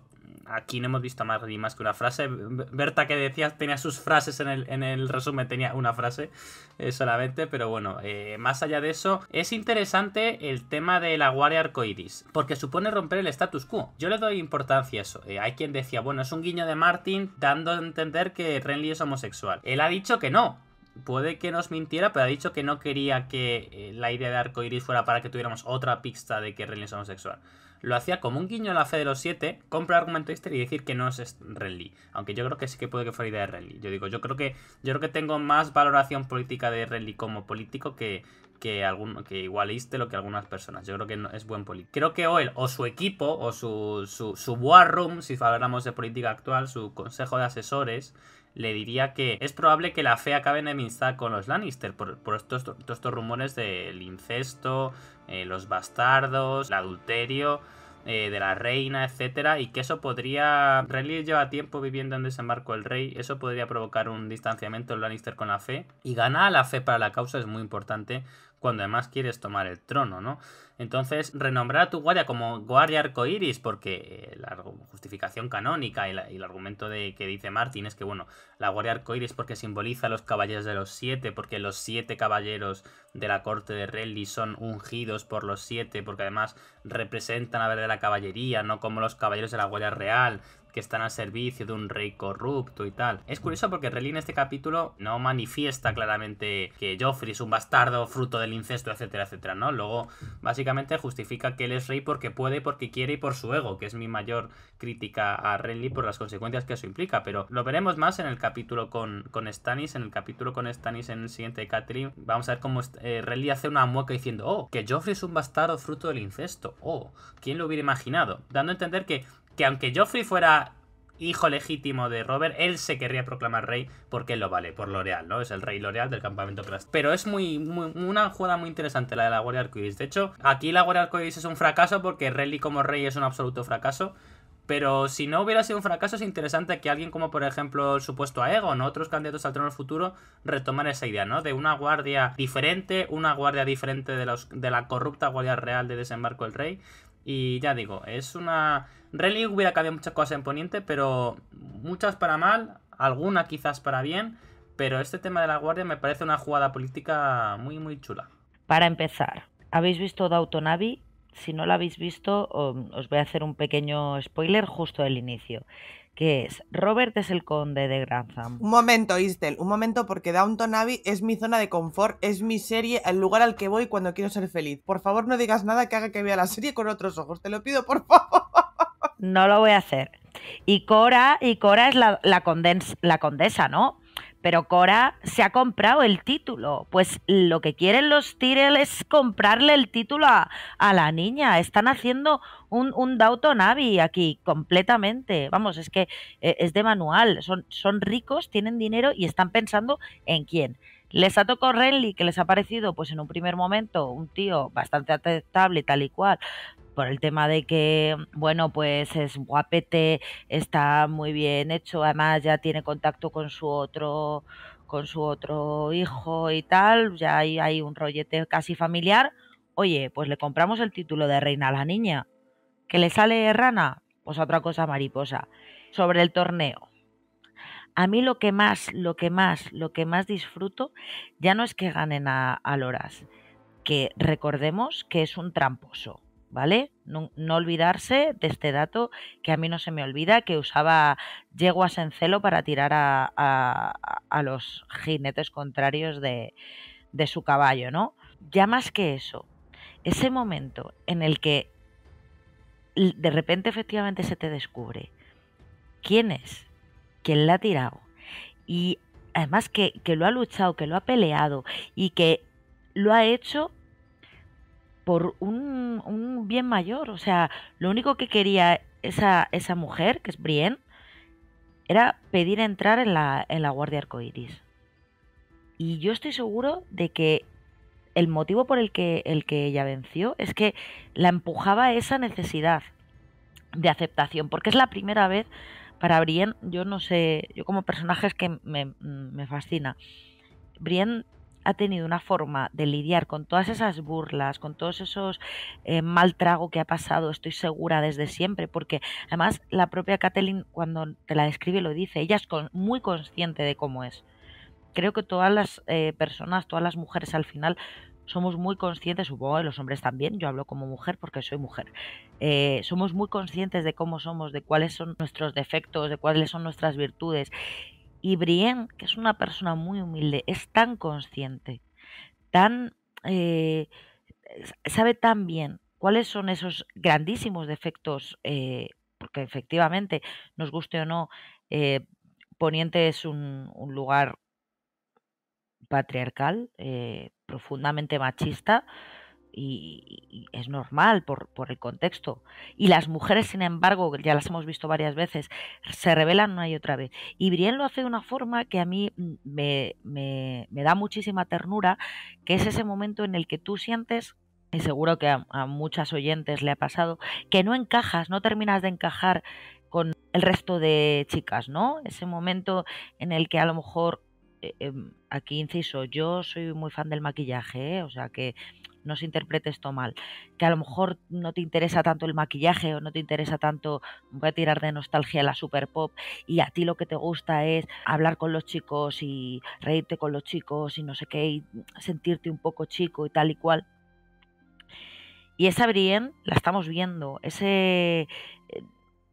aquí no hemos visto a Margaret más que una frase. Berta que decía, tenía sus frases en el, resumen, tenía una frase eh, solamente, pero bueno, eh, más allá de eso, es interesante el tema de la guardia arcoiris, porque supone romper el status quo. Yo le doy importancia a eso. Eh, hay quien decía, bueno, es un guiño de Martin dando a entender que Renly es homosexual. Él ha dicho que no, puede que nos mintiera, pero ha dicho que no quería que eh, la idea de iris fuera para que tuviéramos otra pista de que Renly es homosexual. Lo hacía como un guiño a la fe de los siete, compra argumento Easter y decir que no es Renly. Aunque yo creo que sí que puede que fuera idea de Renly. Yo digo, yo creo que yo creo que tengo más valoración política de Renly como político que, que, algún, que lo que algunas personas. Yo creo que no, es buen político. Creo que o él, o su equipo, o su, su, su war room, si hablamos de política actual, su consejo de asesores, le diría que es probable que la fe acabe enemistada con los Lannister por, estos, todos estos rumores del incesto, eh, los bastardos, el adulterio. Eh, de la reina, etcétera, y que eso podría. Renly lleva tiempo viviendo en desembarco el rey, eso podría provocar un distanciamiento del Lannister con la fe. Y ganar la fe para la causa es muy importante cuando además quieres tomar el trono, ¿no? Entonces, renombrar a tu guardia como guardia arcoiris, porque eh, la justificación canónica y, el argumento de, que dice Martín es que, bueno, la guardia arcoiris porque simboliza a los caballeros de los siete, porque los siete caballeros de la corte de Relly son ungidos por los siete, porque además representan a de la caballería, no como los caballeros de la guardia real, que están al servicio de un rey corrupto y tal. Es curioso porque Renly en este capítulo no manifiesta claramente que Joffrey es un bastardo, fruto del incesto, etcétera, etcétera, ¿no? Luego, básicamente justifica que él es rey porque puede, porque quiere y por su ego, que es mi mayor crítica a Renly por las consecuencias que eso implica, pero lo veremos más en el capítulo con, con Stannis, en el capítulo con Stannis en el siguiente de Catherine. Vamos a ver cómo eh, Renly hace una mueca diciendo, oh, que Joffrey es un bastardo fruto del incesto, oh, ¿quién lo hubiera imaginado? Dando a entender que que aunque Joffrey fuera hijo legítimo de Robert, él se querría proclamar rey porque él lo vale, por L'Oreal, ¿no? Es el rey L'Oreal del campamento Crash. Pero es muy, una jugada muy interesante la de la Guardia Arcoiris. De hecho, aquí la Guardia Arcoiris es un fracaso porque Rally como rey es un absoluto fracaso. Pero si no hubiera sido un fracaso, es interesante que alguien como, por ejemplo, el supuesto Aegon o otros candidatos al trono futuro retoman esa idea, ¿no? De una guardia diferente, una guardia diferente de, los, de la corrupta guardia real de desembarco el rey y ya digo, es una... Relic hubiera cambiado muchas cosas en Poniente, pero muchas para mal, alguna quizás para bien, pero este tema de la guardia me parece una jugada política muy, muy chula. Para empezar, ¿habéis visto Dautonavi? Si no lo habéis visto, um, os voy a hacer un pequeño spoiler justo del inicio que es Robert es el conde de Grantham. Un momento, Istel, un momento porque Downton Abbey es mi zona de confort, es mi serie, el lugar al que voy cuando quiero ser feliz. Por favor, no digas nada que haga que vea la serie con otros ojos, te lo pido, por favor. No lo voy a hacer. Y Cora, y Cora es la condesa, ¿no? pero Cora se ha comprado el título. Pues lo que quieren los Tyrell es comprarle el título a, la niña. Están haciendo un, Dautonavi aquí, completamente. Vamos, es que eh, es de manual. Son, ricos, tienen dinero y están pensando en quién. Les ha tocado Renly, que les ha parecido, pues en un primer momento, un tío bastante aceptable, tal y cual, por el tema de que, bueno, pues es guapete, está muy bien hecho, además ya tiene contacto con su otro con su otro hijo y tal, ya hay, hay un rollete casi familiar, oye, pues le compramos el título de reina a la niña, que le sale rana, pues otra cosa mariposa. Sobre el torneo, a mí lo que más, lo que más, lo que más disfruto ya no es que ganen a, a Loras, que recordemos que es un tramposo. ¿vale? No, olvidarse de este dato que a mí no se me olvida, que usaba yeguas en celo para tirar a, a, los jinetes contrarios de, de, su caballo, ¿no? Ya más que eso, ese momento en el que de repente efectivamente se te descubre quién es, quién la ha tirado y además que, que lo ha luchado, que lo ha peleado y que lo ha hecho por un, un, bien mayor. O sea, lo único que quería esa, mujer, que es Brienne, era pedir entrar en la, Guardia Arcoiris. Y yo estoy seguro de que el motivo por el que, el que ella venció es que la empujaba a esa necesidad de aceptación, porque es la primera vez para Brienne, yo no sé, yo como personaje es que me, me fascina. Brienne ha tenido una forma de lidiar con todas esas burlas, con todos esos eh, mal que ha pasado, estoy segura desde siempre, porque además la propia Kathleen cuando te la describe lo dice, ella es con, muy consciente de cómo es. Creo que todas las eh, personas, todas las mujeres al final somos muy conscientes, supongo que los hombres también, yo hablo como mujer porque soy mujer, eh, somos muy conscientes de cómo somos, de cuáles son nuestros defectos, de cuáles son nuestras virtudes y Brienne, que es una persona muy humilde, es tan consciente, tan eh, sabe tan bien cuáles son esos grandísimos defectos, eh, porque efectivamente, nos guste o no, eh, Poniente es un lugar patriarcal, eh, profundamente machista, y, es normal por, el contexto. Y las mujeres, sin embargo, ya las hemos visto varias veces, se revelan una y otra vez. Y Brienne lo hace de una forma que a mí me, me, me da muchísima ternura, que es ese momento en el que tú sientes y seguro que a, muchas oyentes le ha pasado, que no encajas, no terminas de encajar con el resto de chicas, ¿no? Ese momento en el que a lo mejor, eh, em, aquí inciso, yo soy muy fan del maquillaje, ¿eh? o sea que no se interprete esto mal, que a lo mejor no te interesa tanto el maquillaje o no te interesa tanto, voy a tirar de nostalgia la super pop y a ti lo que te gusta es hablar con los chicos y reírte con los chicos y no sé qué, y sentirte un poco chico y tal y cual. Y esa Brienne la estamos viendo, ese eh,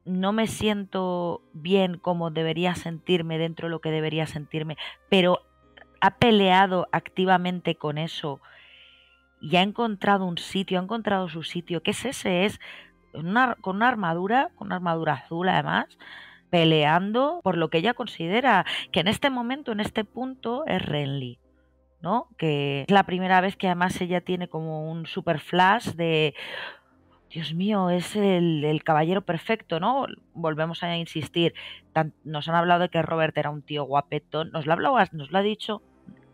no me siento bien como debería sentirme dentro de lo que debería sentirme, pero ha peleado activamente con eso y ha encontrado un sitio, ha encontrado su sitio. ¿Qué es ese? Es con una armadura, con una armadura azul además, peleando por lo que ella considera que en este momento, en este punto, es Renly. ¿no? Que es la primera vez que además ella tiene como un super flash de Dios mío, es el, caballero perfecto, ¿no? Volvemos a insistir. nos han hablado de que Robert era un tío guapeto. Nos lo, ha nos lo ha dicho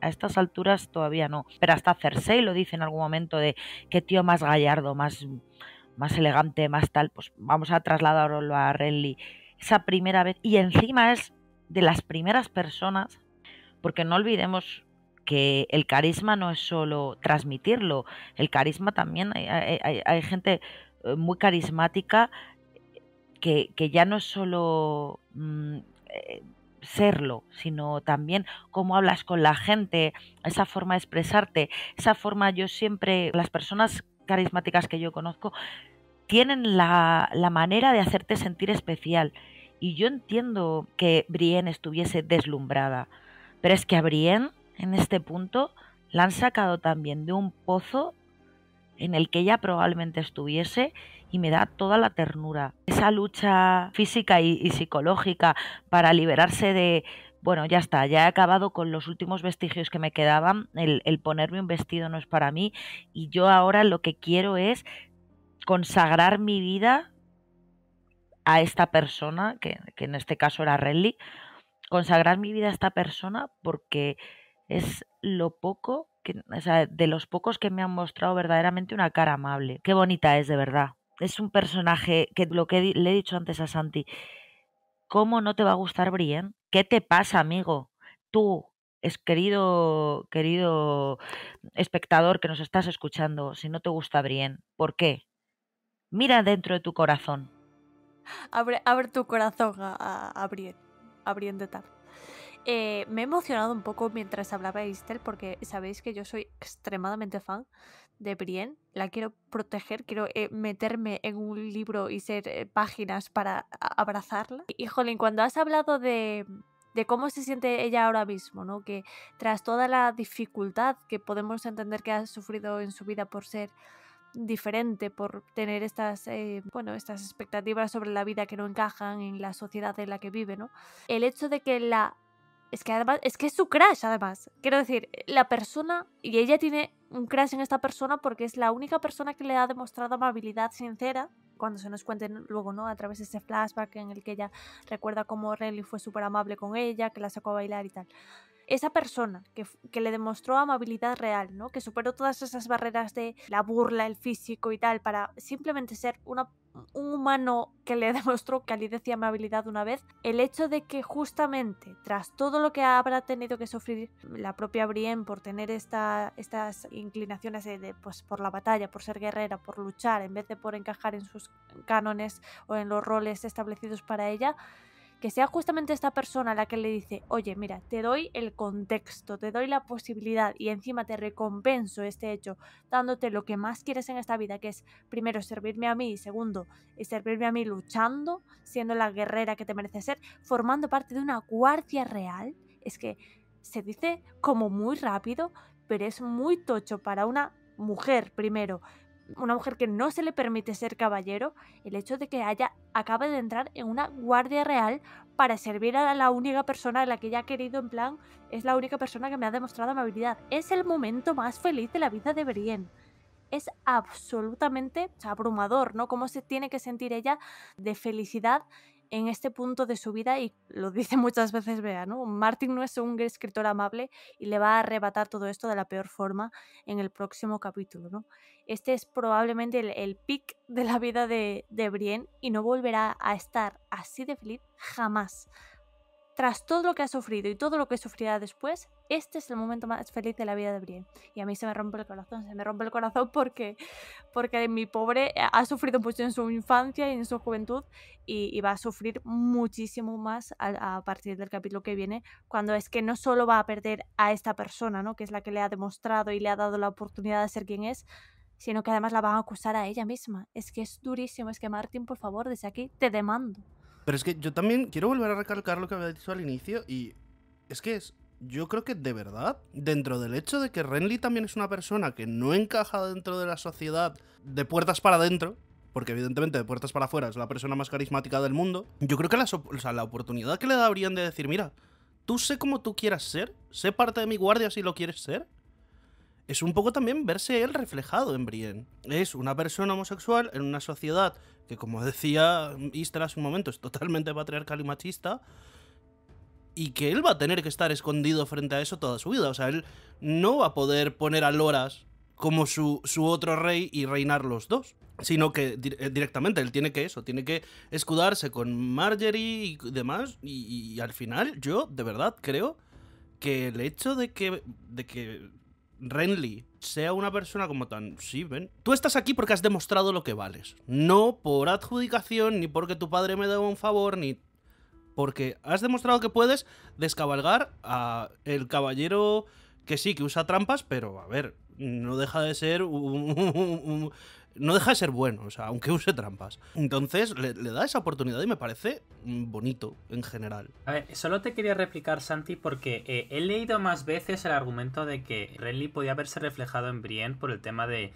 a estas alturas todavía no. Pero hasta Cersei lo dice en algún momento de qué tío más gallardo, más, más elegante, más tal. Pues vamos a trasladarlo a Renly. Esa primera vez. Y encima es de las primeras personas, porque no olvidemos que el carisma no es solo transmitirlo, el carisma también hay, gente eh, muy carismática que, ya no es solo mm, eh, serlo, sino también cómo hablas con la gente, esa forma de expresarte, esa forma yo siempre, las personas carismáticas que yo conozco, tienen la, la manera de hacerte sentir especial. Y yo entiendo que Brienne estuviese deslumbrada, pero es que a Brienne, en este punto, la han sacado también de un pozo en el que ella probablemente estuviese y me da toda la ternura. Esa lucha física y, psicológica para liberarse de bueno, ya está, ya he acabado con los últimos vestigios que me quedaban, el, ponerme un vestido no es para mí y yo ahora lo que quiero es consagrar mi vida a esta persona, que, en este caso era Renly, consagrar mi vida a esta persona porque es lo poco, que, o sea, de los pocos que me han mostrado verdaderamente una cara amable. Qué bonita es, de verdad es un personaje que lo que le he dicho antes a Santi, ¿cómo no te va a gustar Brienne? ¿Qué te pasa, amigo? Tú, es querido, querido espectador que nos estás escuchando, si no te gusta Brienne, ¿por qué? Mira dentro de tu corazón. Abre, abre tu corazón a, a, a de eh, me he emocionado un poco mientras hablaba de porque sabéis que yo soy extremadamente fan de Brienne, la quiero proteger, quiero eh, meterme en un libro y ser eh, páginas para abrazarla. Y, cuando has hablado de, de cómo se siente ella ahora mismo, ¿no? Que tras toda la dificultad que podemos entender que ha sufrido en su vida por ser diferente, por tener estas, eh, bueno, estas expectativas sobre la vida que no encajan en la sociedad en la que vive, ¿no? El hecho de que la es que además, es que es su crush, además. Quiero decir, la persona, y ella tiene un crush en esta persona porque es la única persona que le ha demostrado amabilidad sincera cuando se nos cuenten luego, ¿no? A través de ese flashback en el que ella recuerda cómo Riley fue súper amable con ella, que la sacó a bailar y tal. Esa persona que, que, le demostró amabilidad real, ¿no? Que superó todas esas barreras de la burla, el físico y tal, para simplemente ser una un humano que le demostró calidez y amabilidad una vez, el hecho de que justamente tras todo lo que habrá tenido que sufrir la propia Brienne por tener esta, estas inclinaciones de, pues, por la batalla, por ser guerrera, por luchar, en vez de por encajar en sus cánones o en los roles establecidos para ella, que sea justamente esta persona la que le dice, oye, mira, te doy el contexto, te doy la posibilidad y encima te recompenso este hecho, dándote lo que más quieres en esta vida, que es primero servirme a mí y segundo, eh, servirme a mí luchando, siendo la guerrera que te merece ser, formando parte de una guardia real, es que se dice como muy rápido, pero es muy tocho para una mujer primero una mujer que no se le permite ser caballero, el hecho de que haya acabe de entrar en una guardia real para servir a la única persona a la que ella ha querido, en plan, es la única persona que me ha demostrado amabilidad. Es el momento más feliz de la vida de Brienne. Es absolutamente abrumador, ¿no? Cómo se tiene que sentir ella de felicidad en este punto de su vida, y lo dice muchas veces Bea, ¿no? Martin no es un escritor amable y le va a arrebatar todo esto de la peor forma en el próximo capítulo, ¿no? Este es probablemente el, el pic de la vida de, de Brienne y no volverá a estar así de feliz jamás tras todo lo que ha sufrido y todo lo que sufrirá después, este es el momento más feliz de la vida de Brienne. Y a mí se me rompe el corazón, se me rompe el corazón porque, porque mi pobre ha sufrido mucho en su infancia y en su juventud y, va a sufrir muchísimo más a, partir del capítulo que viene, cuando es que no solo va a perder a esta persona, ¿no? que es la que le ha demostrado y le ha dado la oportunidad de ser quien es, sino que además la van a acusar a ella misma. Es que es durísimo, es que Martin, por favor, desde aquí te demando. Pero es que yo también quiero volver a recalcar lo que había dicho al inicio y es que es, yo creo que de verdad, dentro del hecho de que Renly también es una persona que no encaja dentro de la sociedad de puertas para adentro, porque evidentemente de puertas para afuera es la persona más carismática del mundo, yo creo que la, la oportunidad que le darían de decir, mira, tú sé como tú quieras ser, sé parte de mi guardia si lo quieres ser, es un poco también verse él reflejado en Brienne. Es una persona homosexual en una sociedad que como decía Istra hace un momento, es totalmente patriarcal y machista, y que él va a tener que estar escondido frente a eso toda su vida. O sea, él no va a poder poner a Loras como su, otro rey y reinar los dos. Sino que eh, directamente él tiene que eso, tiene que escudarse con Marjorie y demás. Y, y, al final, yo de verdad creo que el hecho de que, de que Renly sea una persona como tan... Sí, ven. Tú estás aquí porque has demostrado lo que vales. No por adjudicación, ni porque tu padre me deba un favor, ni... Porque has demostrado que puedes descabalgar a el caballero que sí, que usa trampas, pero a ver, no deja de ser un, no deja de ser bueno, o sea, aunque use trampas. Entonces le, da esa oportunidad y me parece mm, bonito en general. A ver, solo te quería replicar, Santi, porque eh, he leído más veces el argumento de que Renly podía haberse reflejado en Brienne por el tema de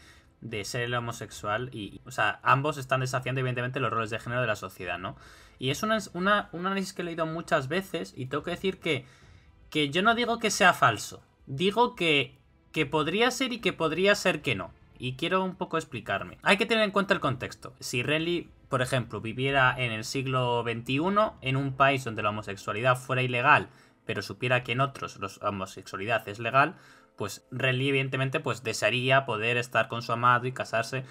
ser el homosexual y, o sea, ambos están deshaciendo evidentemente los roles de género de la sociedad, ¿no? Y es una, un análisis que he leído muchas veces y tengo que decir que, que yo no digo que sea falso, digo que, que podría ser y que podría ser que no. Y quiero un poco explicarme. Hay que tener en cuenta el contexto. Si Renly, por ejemplo, viviera en el siglo XXI, en un país donde la homosexualidad fuera ilegal, pero supiera que en otros la homosexualidad es legal, pues Renly evidentemente pues desearía poder estar con su amado y casarse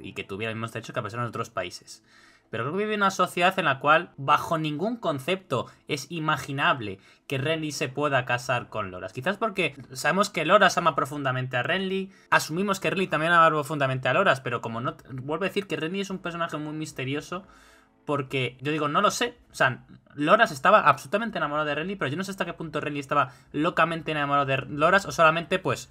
y que tuviera el mismo derecho que a en otros países. Pero creo que vive una sociedad en la cual, bajo ningún concepto, es imaginable que Renly se pueda casar con Loras. Quizás porque sabemos que Loras ama profundamente a Renly, asumimos que Renly también ama profundamente a Loras, pero como no. Vuelvo a decir que Renly es un personaje muy misterioso, porque yo digo, no lo sé. O sea, Loras estaba absolutamente enamorado de Renly, pero yo no sé hasta qué punto Renly estaba locamente enamorado de Loras o solamente, pues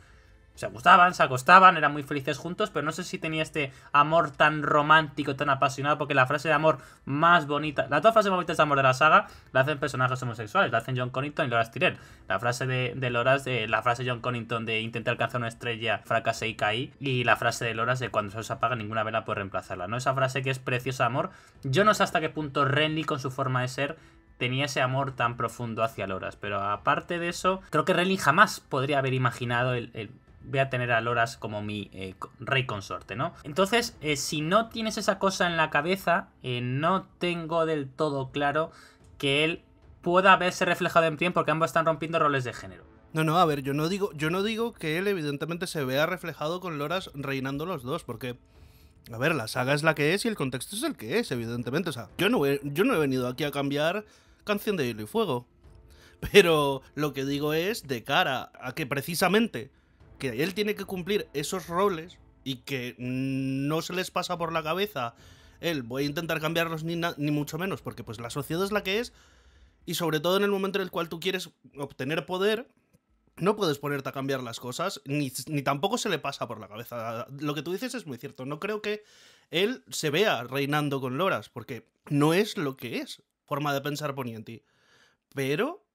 se gustaban, se acostaban, eran muy felices juntos, pero no sé si tenía este amor tan romántico, tan apasionado, porque la frase de amor más bonita, las dos frases más bonitas de amor de la saga, la hacen personajes homosexuales, la hacen John Connington y Loras Tyrell. La frase de, de Loras, de, la frase de John Connington de intentar alcanzar una estrella, fracasé y caí, y la frase de Loras de cuando se os apaga ninguna vela puede reemplazarla, ¿no? Esa frase que es preciosa amor, yo no sé hasta qué punto Renly con su forma de ser tenía ese amor tan profundo hacia Loras. Pero aparte de eso, creo que Renly jamás podría haber imaginado el, voy a tener a Loras como mi eh, rey consorte, ¿no? Entonces, eh, si no tienes esa cosa en la cabeza, eh, no tengo del todo claro que él pueda haberse reflejado en Prien porque ambos están rompiendo roles de género. No, no, a ver, yo no digo, yo no digo que él evidentemente se vea reflejado con Loras reinando los dos, porque a ver, la saga es la que es y el contexto es el que es, evidentemente. O sea, yo no he, yo no he venido aquí a cambiar Canción de Hielo y Fuego. Pero lo que digo es, de cara a que precisamente que él tiene que cumplir esos roles y que no se les pasa por la cabeza él, voy a intentar cambiarlos ni, ni mucho menos, porque pues la sociedad es la que es y sobre todo en el momento en el cual tú quieres obtener poder, no puedes ponerte a cambiar las cosas, ni, ni, tampoco se le pasa por la cabeza. Lo que tú dices es muy cierto. No creo que él se vea reinando con Loras, porque no es lo que es forma de pensar Poniente. Pero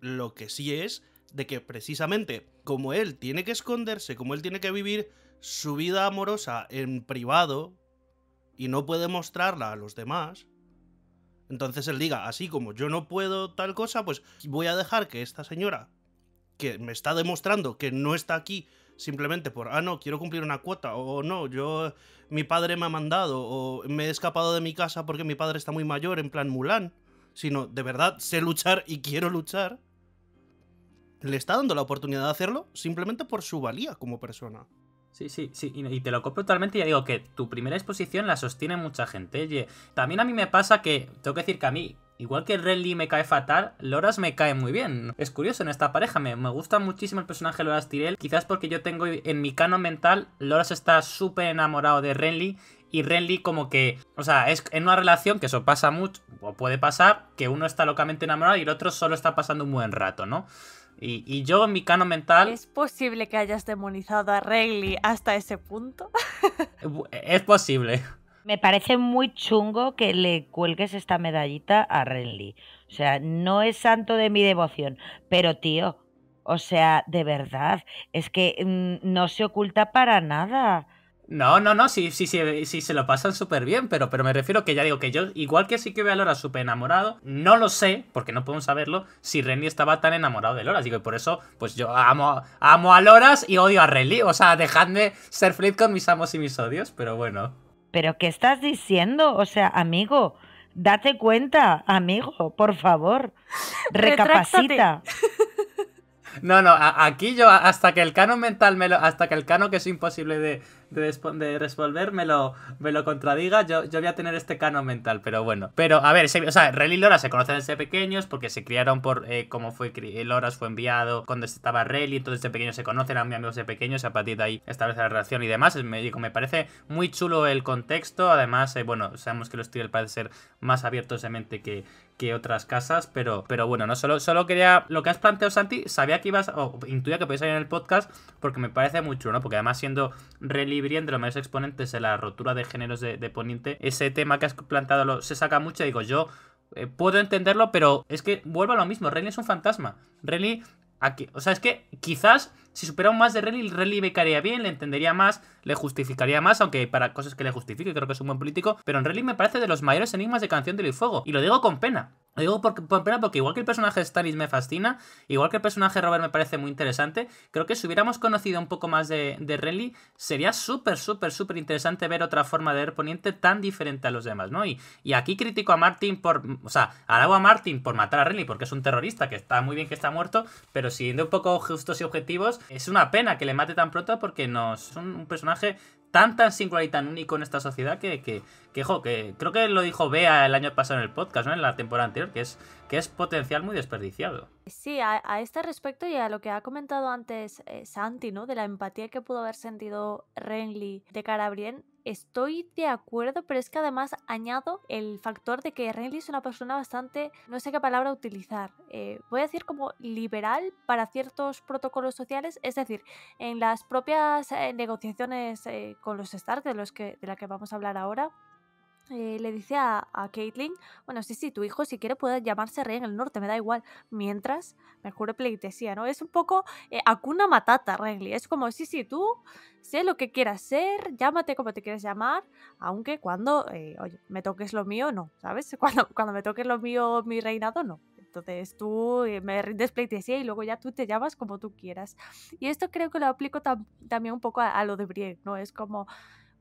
lo que sí es de que precisamente como él tiene que esconderse, como él tiene que vivir su vida amorosa en privado y no puede mostrarla a los demás, entonces él diga, así como yo no puedo tal cosa, pues voy a dejar que esta señora, que me está demostrando que no está aquí simplemente por, ah, no, quiero cumplir una cuota, o no, yo, mi padre me ha mandado, o me he escapado de mi casa porque mi padre está muy mayor, en plan Mulan, sino de verdad sé luchar y quiero luchar, le está dando la oportunidad de hacerlo simplemente por su valía como persona. Sí, sí, sí, y te lo copio totalmente. Ya digo que tu primera exposición la sostiene mucha gente. Oye, también a mí me pasa que, tengo que decir que a mí, igual que Renly me cae fatal, Loras me cae muy bien. Es curioso en esta pareja, me, gusta muchísimo el personaje Loras Tyrell Quizás porque yo tengo en mi canon mental, Loras está súper enamorado de Renly y Renly como que, o sea, es en una relación que eso pasa mucho, o puede pasar, que uno está locamente enamorado y el otro solo está pasando un buen rato, ¿no? Y, yo en mi cano mental... ¿Es posible que hayas demonizado a Regli hasta ese punto? es posible. Me parece muy chungo que le cuelgues esta medallita a Renly. O sea, no es santo de mi devoción, pero tío, o sea, de verdad, es que mm, no se oculta para nada. No, no, no, sí, sí, sí, sí se lo pasan súper bien, pero, pero me refiero que ya digo que yo, igual que sí que veo a Loras súper enamorado, no lo sé, porque no podemos saberlo, si Renly estaba tan enamorado de Loras. Digo, y por eso, pues yo amo, amo a Loras y odio a Renly. O sea, dejadme ser feliz con mis amos y mis odios, pero bueno. ¿Pero qué estás diciendo? O sea, amigo, date cuenta, amigo, por favor. Recapacita. No, no, aquí yo hasta que el canon mental me lo, hasta que el canon que es imposible de, de, de resolver me lo, me lo contradiga, yo, yo voy a tener este canon mental, pero bueno. Pero a ver, o sea, Rel y Lora se conocen desde pequeños porque se criaron por eh, cómo fue eh, Loras fue enviado cuando estaba Rel y entonces desde pequeños se conocen, a mi amigos de pequeños, a partir de ahí establece la relación y demás. Me, me parece muy chulo el contexto, además, eh, bueno, sabemos que los Tyrell parece ser más abiertos de mente que, que otras casas, pero, pero bueno, no solo, solo quería. Lo que has planteado, Santi, sabía que ibas, o intuía que podías salir en el podcast, porque me parece muy chulo, ¿no? Porque además siendo Rally y de los mayores exponentes de la rotura de géneros de, Poniente, ese tema que has plantado se saca mucho. Digo, yo eh, puedo entenderlo, pero es que vuelvo a lo mismo. Renly es un fantasma. Renly, aquí, o sea, es que quizás si supera más de Renly, Renly becaría bien, le entendería más, le justificaría más, aunque para cosas que le justifique, creo que es un buen político. Pero en Renly me parece de los mayores enigmas de canción de fuego. Y lo digo con pena. Lo digo porque, porque igual que el personaje de me fascina, igual que el personaje Robert me parece muy interesante, creo que si hubiéramos conocido un poco más de, de Renly, sería súper, súper, súper interesante ver otra forma de ver Poniente tan diferente a los demás, ¿no? Y, aquí critico a Martin por, o sea, alabo a Martin por matar a Renly porque es un terrorista, que está muy bien que está muerto, pero siguiendo un poco justos y objetivos, es una pena que le mate tan pronto porque no, es un personaje tan, tan singular y tan único en esta sociedad que, que, creo que lo dijo Bea el año pasado en el podcast, ¿no? En la temporada anterior, que es, que es potencial muy desperdiciado. Sí, a, este respecto y a lo que ha comentado antes eh, Santi, ¿no? De la empatía que pudo haber sentido Renly de cara a estoy de acuerdo, pero es que además añado el factor de que Renly es una persona bastante, no sé qué palabra utilizar, eh, voy a decir como liberal para ciertos protocolos sociales, es decir, en las propias eh, negociaciones eh, con los Stark, de, los de la que vamos a hablar ahora, eh, le dice a, a Caitlyn, bueno, sí, sí, tu hijo si quiere puede llamarse rey en el norte, me da igual. Mientras, me juro pleitesía, ¿no? Es un poco eh, acuna matata, Renly. Es como, sí, sí, tú sé lo que quieras ser, llámate como te quieres llamar, aunque cuando, eh, oye, me toques lo mío, no, ¿sabes? Cuando, cuando me toques lo mío, mi reinado, no. Entonces tú eh, me rindes pleitesía y luego ya tú te llamas como tú quieras. Y esto creo que lo aplico también un poco a, lo de Brie, ¿no? Es como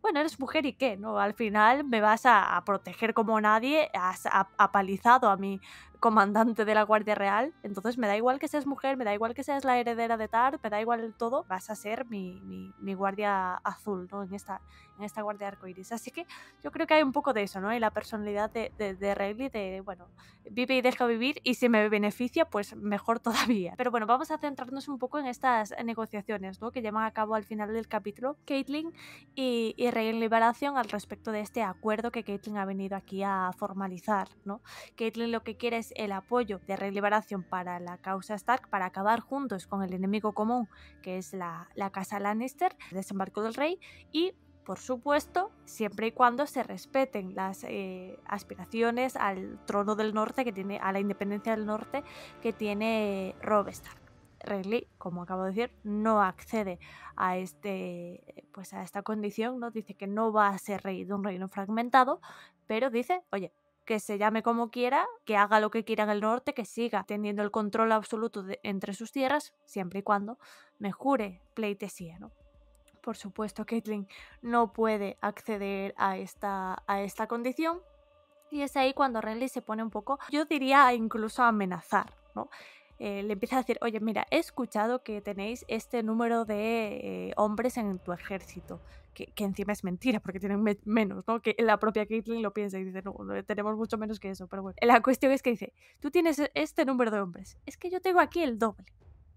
bueno, eres mujer y qué, ¿no? Al final me vas a, proteger como nadie, has apalizado a, a mi comandante de la Guardia Real, entonces me da igual que seas mujer, me da igual que seas la heredera de Tard, me da igual todo, vas a ser mi, guardia azul, ¿no? En esta, en esta guardia arcoiris. Así que yo creo que hay un poco de eso, ¿no? Y la personalidad de, de, de Rayleigh, de, bueno, vive y deja vivir, y si me beneficia, pues mejor todavía. Pero bueno, vamos a centrarnos un poco en estas negociaciones, Que llevan a cabo al final del capítulo Caitlyn y, y en Liberación al respecto de este acuerdo que Caitlyn ha venido aquí a formalizar, ¿no? Caitlyn lo que quiere es el apoyo de Rey Liberación para la causa Stark para acabar juntos con el enemigo común que es la, casa Lannister, el desembarco del rey y por supuesto, siempre y cuando se respeten las eh, aspiraciones al trono del norte que tiene, a la independencia del norte que tiene Rob Stark. Lee como acabo de decir, no accede a este pues a esta condición, ¿no? Dice que no va a ser rey de un reino fragmentado, pero dice, oye, que se llame como quiera, que haga lo que quiera en el norte, que siga teniendo el control absoluto entre sus tierras, siempre y cuando me jure pleitesía, ¿no? Por supuesto, Caitlin no puede acceder a esta, a esta condición y es ahí cuando Renly se pone un poco, yo diría incluso amenazar, ¿no? Eh, le empieza a decir, oye, mira, he escuchado que tenéis este número de eh, hombres en tu ejército, que, encima es mentira, porque tienen menos, ¿no? Que la propia Caitlyn lo piensa y dice, no, tenemos mucho menos que eso, pero bueno. La cuestión es que dice, tú tienes e, este número de hombres, es que yo tengo aquí el doble.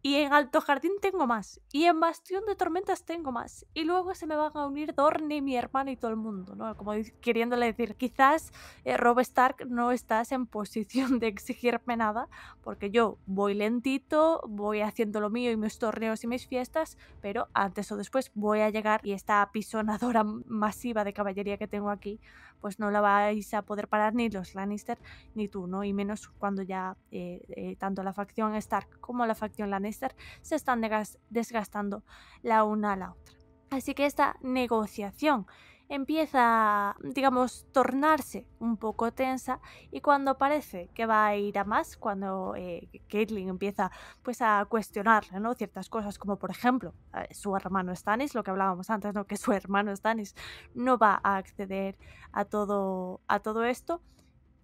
Y en Alto Jardín tengo más. Y en Bastión de Tormentas tengo más. Y luego se me van a unir Dorne, mi hermana y todo el mundo, ¿no? Como queriéndole decir, quizás eh, Rob Stark no estás en posición de exigirme nada, porque yo voy lentito, voy haciendo lo mío y mis torneos y mis fiestas, pero antes o después voy a llegar y esta apisonadora masiva de caballería que tengo aquí pues no la vais a poder parar ni los Lannister ni tú, ¿no? Y menos cuando ya eh, eh, tanto la facción Stark como la facción Lannister se están desgastando la una a la otra. Así que esta negociación empieza, digamos, tornarse un poco tensa y cuando parece que va a ir a más, cuando eh, Caitlin empieza pues a cuestionar ¿no? Ciertas cosas como por ejemplo eh, su hermano Stannis, lo que hablábamos antes, ¿no? Que su hermano Stannis no va a acceder a todo, a todo esto,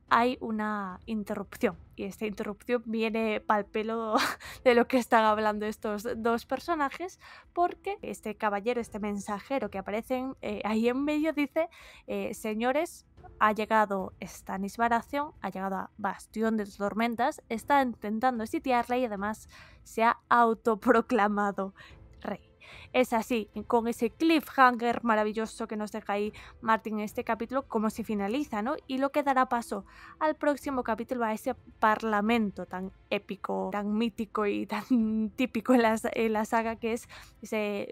hay una interrupción. Y esta interrupción viene pal pelo de lo que están hablando estos dos personajes, porque este caballero, este mensajero que aparecen eh, ahí en medio, dice: eh, Señores, ha llegado Stanis Baración, ha llegado a Bastión de Tormentas, está intentando sitiarla y además se ha autoproclamado rey es así, con ese cliffhanger maravilloso que nos deja ahí Martin en este capítulo, cómo se finaliza, ¿no? Y lo que dará paso al próximo capítulo, a ese parlamento tan épico, tan mítico y tan típico en la, saga que es,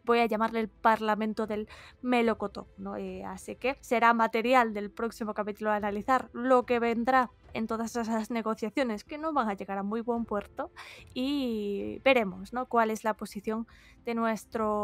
voy a llamarle el parlamento del melocotón, ¿no? Eh, así que será material del próximo capítulo a analizar lo que vendrá en todas esas negociaciones que no van a llegar a muy buen puerto y veremos ¿no? cuál es la posición de nuestro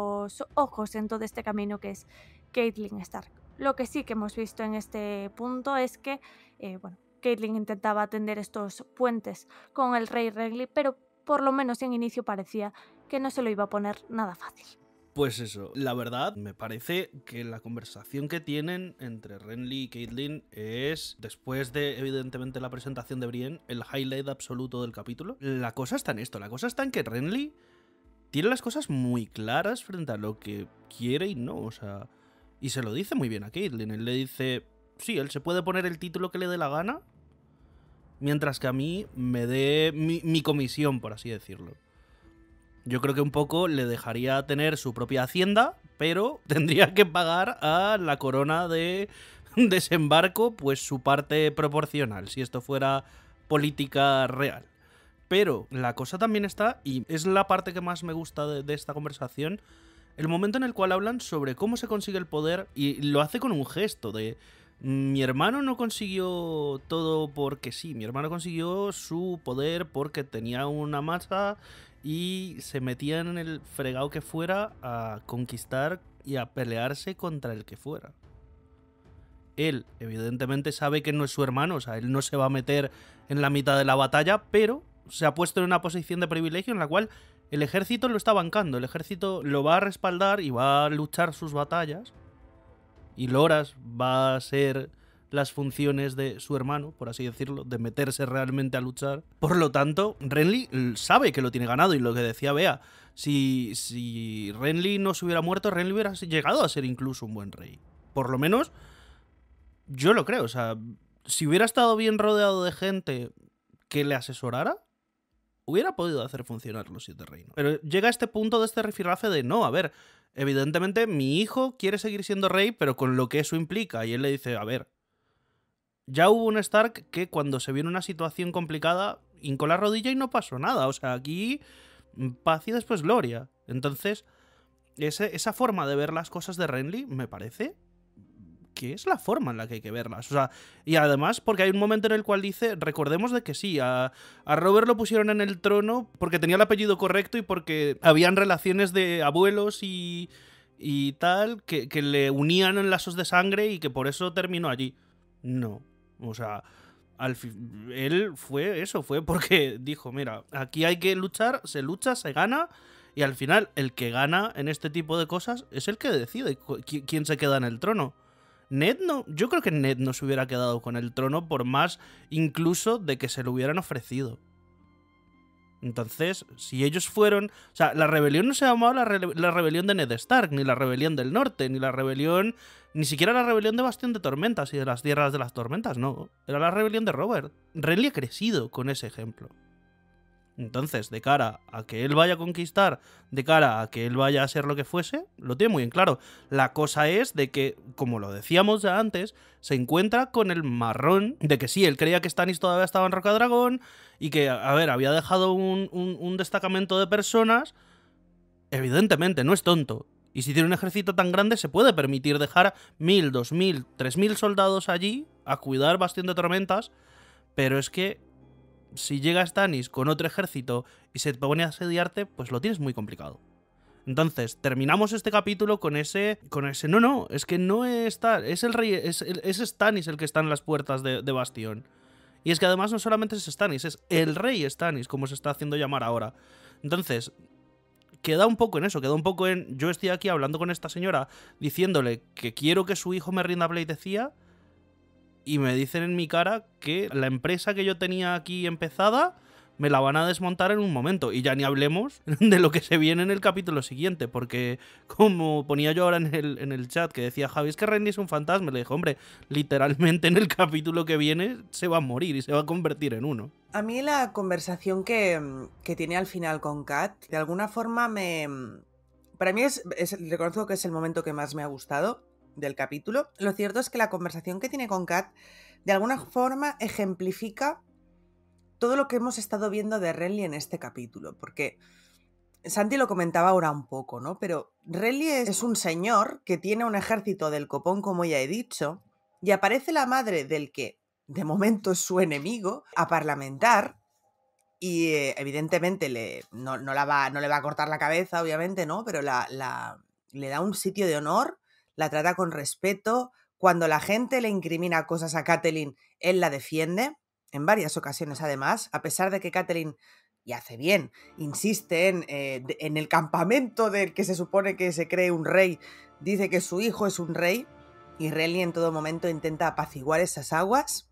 ojos en todo este camino que es Caitlyn Stark. Lo que sí que hemos visto en este punto es que, eh, bueno, Caitlyn intentaba atender estos puentes con el rey Renly, pero por lo menos en inicio parecía que no se lo iba a poner nada fácil. Pues eso, la verdad, me parece que la conversación que tienen entre Renly y Caitlyn es, después de evidentemente la presentación de Brienne, el highlight absoluto del capítulo. La cosa está en esto, la cosa está en que Renly tiene las cosas muy claras frente a lo que quiere y no, o sea, y se lo dice muy bien a Caitlyn, él le dice, sí, él se puede poner el título que le dé la gana, mientras que a mí me dé mi, mi comisión, por así decirlo. Yo creo que un poco le dejaría tener su propia hacienda, pero tendría que pagar a la corona de desembarco pues su parte proporcional, si esto fuera política real. Pero la cosa también está, y es la parte que más me gusta de, esta conversación, el momento en el cual hablan sobre cómo se consigue el poder y lo hace con un gesto de mi hermano no consiguió todo porque sí, mi hermano consiguió su poder porque tenía una masa y se metía en el fregado que fuera a conquistar y a pelearse contra el que fuera. Él evidentemente sabe que no es su hermano, o sea, él no se va a meter en la mitad de la batalla, pero se ha puesto en una posición de privilegio en la cual el ejército lo está bancando, el ejército lo va a respaldar y va a luchar sus batallas. Y Loras va a ser las funciones de su hermano, por así decirlo, de meterse realmente a luchar. Por lo tanto, Renly sabe que lo tiene ganado y lo que decía Bea, si, si Renly no se hubiera muerto, Renly hubiera llegado a ser incluso un buen rey. Por lo menos, yo lo creo, o sea, si hubiera estado bien rodeado de gente que le asesorara, hubiera podido hacer funcionar los siete reinos. Pero llega a este punto de este rifirrafe de no, a ver, evidentemente mi hijo quiere seguir siendo rey, pero con lo que eso implica. Y él le dice, a ver, ya hubo un Stark que cuando se vio en una situación complicada, hincó la rodilla y no pasó nada. O sea, aquí mm, paz y después gloria. Entonces, esa forma de ver las cosas de Renly me parece que es la forma en la que hay que verlas. O sea, y además porque hay un momento en el cual dice, recordemos de que sí, a, Robert lo pusieron en el trono porque tenía el apellido correcto y porque habían relaciones de abuelos y, y tal que, le unían en lazos de sangre y que por eso terminó allí. No, o sea... él fue eso, fue porque dijo, mira, aquí hay que luchar, se lucha, se gana, y al final el que gana en este tipo de cosas es el que decide quién se queda en el trono. Ned no, yo creo que Ned no se hubiera quedado con el trono por más incluso de que se lo hubieran ofrecido. Entonces, si ellos fueron, o sea, la rebelión no se llamaba la, rebelión de Ned Stark, ni la rebelión del norte, ni la rebelión, ni siquiera la rebelión de Bastión de Tormentas y de las Tierras de las Tormentas, no, era la rebelión de Robert. Renly ha crecido con ese ejemplo. Entonces, de cara a que él vaya a conquistar, de cara a que él vaya a ser lo que fuese, lo tiene muy bien claro. La cosa es de que, como lo decíamos antes, se encuentra con el marrón de que sí, él creía que Stannis todavía estaba en Roca Dragón y que, a ver, había dejado un, un destacamento de personas. Evidentemente, no es tonto. Y si tiene un ejército tan grande, se puede permitir dejar mil, dos mil, tres mil soldados allí a cuidar Bastión de Tormentas. Pero es que si llega Stannis con otro ejército y se pone a asediarte, pues lo tienes muy complicado. Entonces, terminamos este capítulo con ese. con ese. No, no, es que no está. Es el rey. Es, es Stannis el que está en las puertas de, Bastión. Y es que además no solamente es Stannis, es el rey Stannis, como se está haciendo llamar ahora. Entonces, queda un poco en eso, queda un poco en. Yo estoy aquí hablando con esta señora, diciéndole que quiero que su hijo me rinda pleitecía y me dicen en mi cara que la empresa que yo tenía aquí empezada me la van a desmontar en un momento. Y ya ni hablemos de lo que se viene en el capítulo siguiente, porque como ponía yo ahora en el, en el chat que decía Javi, es que Randy es un fantasma, le dije, hombre, literalmente en el capítulo que viene se va a morir y se va a convertir en uno. A mí la conversación que, tiene al final con Kat, de alguna forma me... Para mí es, es reconozco que es el momento que más me ha gustado, del capítulo, lo cierto es que la conversación que tiene con Kat de alguna forma ejemplifica todo lo que hemos estado viendo de Renly en este capítulo, porque Santi lo comentaba ahora un poco, ¿no? Pero Renly es un señor que tiene un ejército del copón, como ya he dicho, y aparece la madre del que de momento es su enemigo a parlamentar y eh, evidentemente le, no, no, la va, no, le va a cortar la cabeza, obviamente, ¿no? Pero la, la, le da un sitio de honor la trata con respeto. Cuando la gente le incrimina cosas a Kathleen, él la defiende, en varias ocasiones además, a pesar de que Kathleen, y hace bien, insiste eh, en, el campamento del que se supone que se cree un rey, dice que su hijo es un rey, y Relly en todo momento intenta apaciguar esas aguas.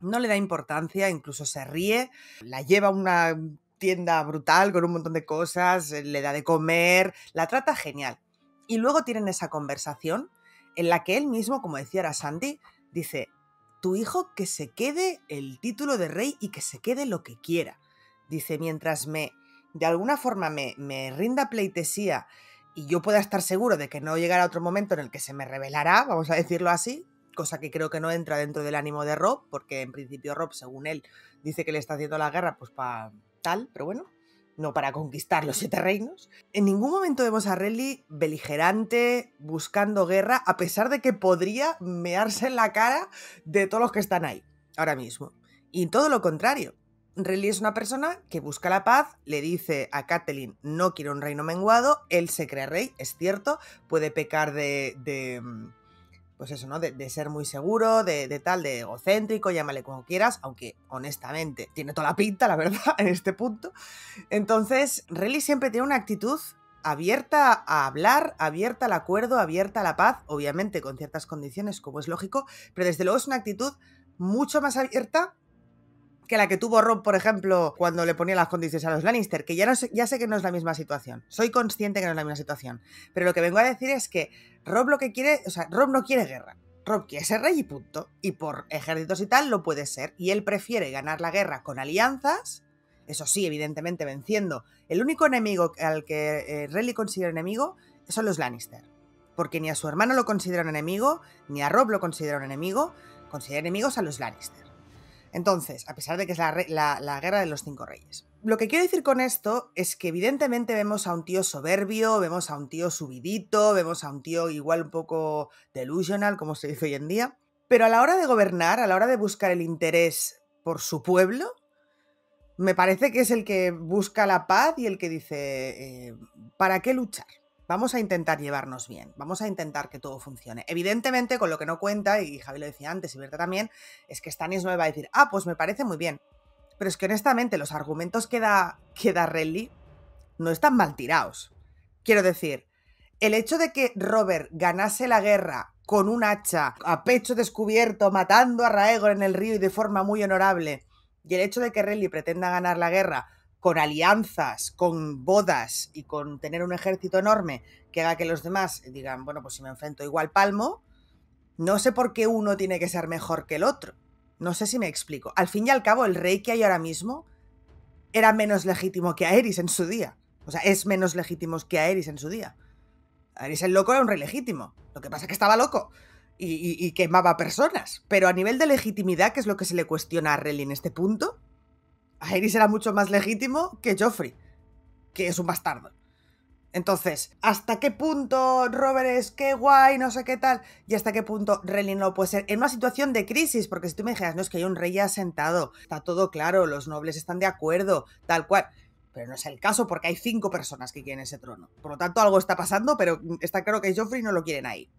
No le da importancia, incluso se ríe, la lleva a una tienda brutal con un montón de cosas, le da de comer, la trata genial. Y luego tienen esa conversación en la que él mismo, como decía ahora Sandy, dice, tu hijo que se quede el título de rey y que se quede lo que quiera. Dice, mientras me, de alguna forma me, me rinda pleitesía y yo pueda estar seguro de que no llegará otro momento en el que se me revelará, vamos a decirlo así, cosa que creo que no entra dentro del ánimo de Rob, porque en principio Rob, según él, dice que le está haciendo la guerra pues para tal, pero bueno, no para conquistar los siete reinos. En ningún momento vemos a Renly beligerante, buscando guerra, a pesar de que podría mearse en la cara de todos los que están ahí, ahora mismo. Y todo lo contrario. Renly es una persona que busca la paz, le dice a Catelyn, no quiero un reino menguado, él se cree rey, es cierto, puede pecar de mm, pues eso, ¿no? De, ser muy seguro, de, tal, de egocéntrico, llámale como quieras, aunque honestamente tiene toda la pinta, la verdad, en este punto. Entonces, Riley siempre tiene una actitud abierta a hablar, abierta al acuerdo, abierta a la paz, obviamente con ciertas condiciones, como es lógico, pero desde luego es una actitud mucho más abierta que la que tuvo Rob, por ejemplo, cuando le ponía las condiciones a los Lannister, que ya, no sé, ya sé que no es la misma situación. Soy consciente que no es la misma situación. Pero lo que vengo a decir es que Rob lo que quiere, o sea, Rob no quiere guerra. Rob quiere ser rey y punto. Y por ejércitos y tal lo puede ser. Y él prefiere ganar la guerra con alianzas, eso sí, evidentemente venciendo. El único enemigo al que eh, considera enemigo son los Lannister. Porque ni a su hermano lo considera un enemigo, ni a Rob lo considera un enemigo, considera enemigos a los Lannister. Entonces, a pesar de que es la, guerra de los cinco reyes. Lo que quiero decir con esto es que evidentemente vemos a un tío soberbio, vemos a un tío subidito, vemos a un tío igual un poco delusional, como se dice hoy en día, pero a la hora de gobernar, a la hora de buscar el interés por su pueblo, me parece que es el que busca la paz y el que dice, eh, ¿para qué luchar? vamos a intentar llevarnos bien, vamos a intentar que todo funcione. Evidentemente, con lo que no cuenta, y Javi lo decía antes y Berta también, es que Stanis no me va a decir, ah, pues me parece muy bien. Pero es que honestamente, los argumentos que da, que no están mal tirados. Quiero decir, el hecho de que Robert ganase la guerra con un hacha, a pecho descubierto, matando a Raegor en el río y de forma muy honorable, y el hecho de que Renly pretenda ganar la guerra con alianzas, con bodas y con tener un ejército enorme que haga que los demás digan, bueno, pues si me enfrento igual palmo, no sé por qué uno tiene que ser mejor que el otro. No sé si me explico. Al fin y al cabo, el rey que hay ahora mismo era menos legítimo que Aeris en su día. O sea, es menos legítimo que Aeris en su día. Aeris el loco era un rey legítimo. Lo que pasa es que estaba loco y, quemaba personas. Pero a nivel de legitimidad, que es lo que se le cuestiona a Rellín en este punto, Aerys era mucho más legítimo que Joffrey, que es un bastardo. Entonces, ¿hasta qué punto Robert es qué guay, no sé qué tal? Y hasta qué punto Renly no puede ser. En una situación de crisis, porque si tú me dijeras, no, es que hay un rey ya sentado, está todo claro, los nobles están de acuerdo, tal cual. Pero no es el caso porque hay cinco personas que quieren ese trono. Por lo tanto, algo está pasando, pero está claro que Joffrey no lo quieren ahí.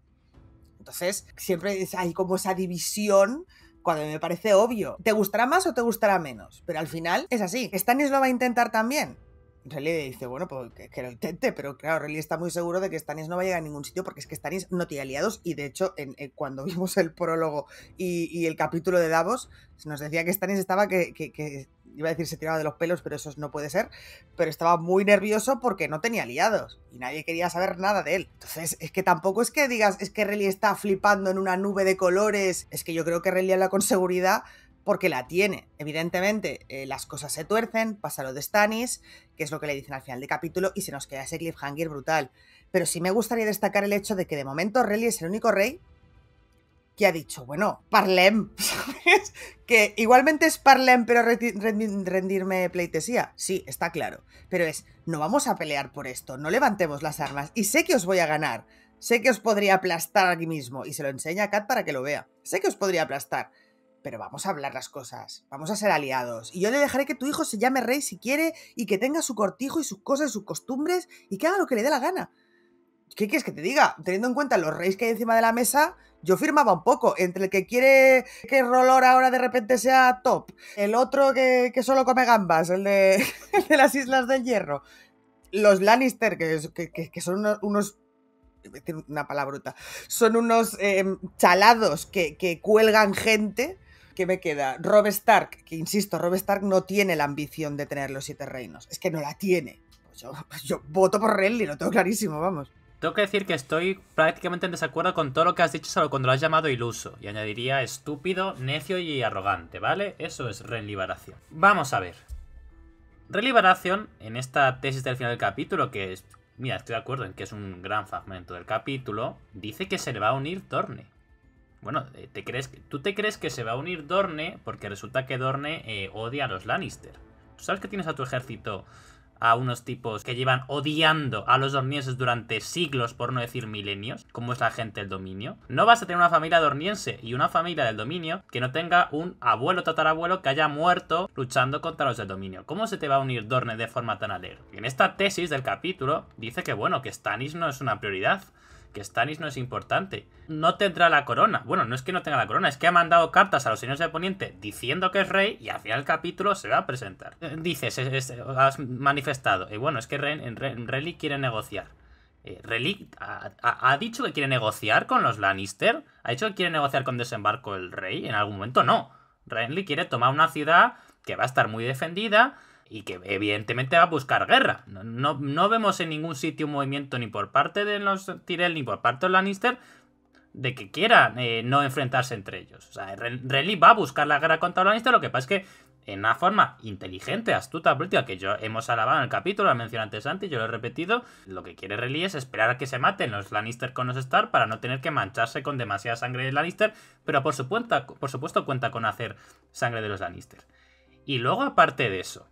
Entonces, siempre hay como esa división cuando me parece obvio. ¿Te gustará más o te gustará menos? Pero al final es así. Stanis lo va a intentar también. Relly dice, bueno, pues que, lo intente, pero claro, Relly está muy seguro de que Stannis no va a llegar a ningún sitio porque es que Stannis no tiene aliados y de hecho en, eh, cuando vimos el prólogo y, el capítulo de Davos nos decía que Stannis estaba que, iba a decir se tiraba de los pelos, pero eso no puede ser, pero estaba muy nervioso porque no tenía aliados y nadie quería saber nada de él. Entonces es que tampoco es que digas, es que Relly está flipando en una nube de colores, es que yo creo que Relly habla con seguridad porque la tiene. Evidentemente, eh, las cosas se tuercen, pasa lo de Stannis, que es lo que le dicen al final del capítulo, y se nos queda ese cliffhanger brutal. Pero sí me gustaría destacar el hecho de que de momento Rally es el único rey que ha dicho, bueno, parlem, ¿sabes? Que igualmente es parlem, pero rendirme pleitesía. Sí, está claro. Pero es, no vamos a pelear por esto, no levantemos las armas. Y sé que os voy a ganar. Sé que os podría aplastar aquí mismo. Y se lo enseña a Kat para que lo vea. Sé que os podría aplastar pero vamos a hablar las cosas, vamos a ser aliados. Y yo le dejaré que tu hijo se llame rey si quiere y que tenga su cortijo y sus cosas y sus costumbres y que haga lo que le dé la gana. ¿Qué quieres que te diga? Teniendo en cuenta los reyes que hay encima de la mesa, yo firmaba un poco. Entre el que quiere que Rolor ahora de repente sea top, el otro que, solo come gambas, el de, las Islas del Hierro, los Lannister, que, son unos, una palabra bruta, son unos em, chalados que, que, cuelgan gente ¿qué me queda? Rob Stark, que insisto, Rob Stark no tiene la ambición de tener los siete reinos. Es que no la tiene. Pues yo, voto por Renly, lo tengo clarísimo, vamos. Tengo que decir que estoy prácticamente en desacuerdo con todo lo que has dicho, solo cuando lo has llamado iluso. Y añadiría estúpido, necio y arrogante, ¿vale? Eso es Renly Baratheon. Vamos a ver. Renly Baratheon, en esta tesis del final del capítulo, que es. Mira, estoy de acuerdo en que es un gran fragmento del capítulo, dice que se le va a unir Torne. Bueno, eh, ¿te crees, tú te crees que se va a unir Dorne porque resulta que Dorne eh, odia a los Lannister. Tú sabes que tienes a tu ejército a unos tipos que llevan odiando a los dornienses durante siglos, por no decir milenios, como es la gente del dominio. No vas a tener una familia dorniense y una familia del dominio que no tenga un abuelo tatarabuelo que haya muerto luchando contra los del dominio. ¿Cómo se te va a unir Dorne de forma tan alegre? En esta tesis del capítulo dice que bueno, que Stannis no es una prioridad que Stannis no es importante. No tendrá la corona. Bueno, no es que no tenga la corona, es que ha mandado cartas a los señores de Poniente diciendo que es rey y al final del capítulo se va a presentar. Eh, dices, has manifestado. Y bueno, es que Ren, quiere negociar. Eh, ha, ha, dicho que quiere negociar con los Lannister. Ha dicho que quiere negociar con desembarco el rey. En algún momento no. Renly quiere tomar una ciudad que va a estar muy defendida y que evidentemente va a buscar guerra. No, no, vemos en ningún sitio un movimiento ni por parte de los Tyrell ni por parte de Lannister de que quiera eh, no enfrentarse entre ellos. O sea, Renly va a buscar la guerra contra los Lannister, lo que pasa es que en una forma inteligente, astuta, política, que yo hemos alabado en el capítulo, lo mencioné antes y yo lo he repetido, lo que quiere Rely es esperar a que se maten los Lannister con los Star para no tener que mancharse con demasiada sangre de Lannister, pero por, su por supuesto cuenta con hacer sangre de los Lannister. Y luego aparte de eso,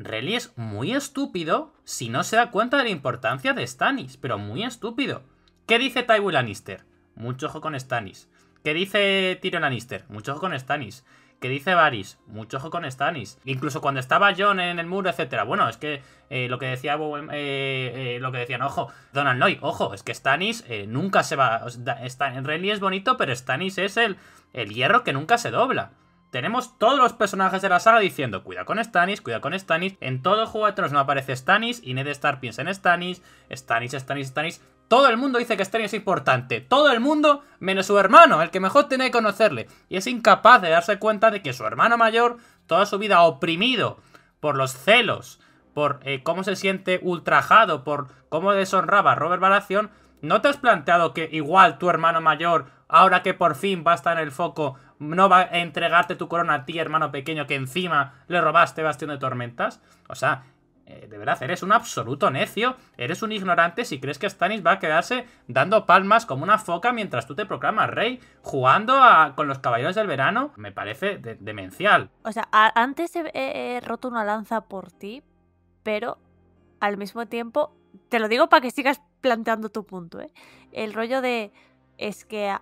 Rally es muy estúpido si no se da cuenta de la importancia de Stannis, pero muy estúpido. ¿Qué dice Tywin Lannister? Mucho ojo con Stannis. ¿Qué dice Tyrion Lannister? Mucho ojo con Stannis. ¿Qué dice Varys? Mucho ojo con Stannis. Incluso cuando estaba John en el muro, etcétera. Bueno, es que eh, lo que decía eh, eh, lo que decían, ojo, Donald Noy, ojo, es que Stannis nunca se va. Está, Rally es bonito, pero Stannis es el, el hierro que nunca se dobla tenemos todos los personajes de la saga diciendo, cuida con Stannis, cuida con Stannis. En todo Juego de Tronos no aparece Stannis, y Ned Stark piensa en Stannis, Stannis, Stannis, Stannis. Todo el mundo dice que Stannis es importante. Todo el mundo, menos su hermano, el que mejor tiene que conocerle. Y es incapaz de darse cuenta de que su hermano mayor, toda su vida oprimido por los celos, por eh, cómo se siente ultrajado, por cómo deshonraba a Robert Baratheon, ¿no te has planteado que igual tu hermano mayor ahora que por fin va a estar en el foco, no va a entregarte tu corona a ti, hermano pequeño, que encima le robaste Bastión de Tormentas. O sea, eh, de verdad, eres un absoluto necio, eres un ignorante si crees que Stannis va a quedarse dando palmas como una foca mientras tú te proclamas rey, jugando con los caballeros del verano. Me parece demencial. O sea, antes he roto una lanza por ti, pero al mismo tiempo, te lo digo para que sigas planteando tu punto, ¿eh? El rollo de es que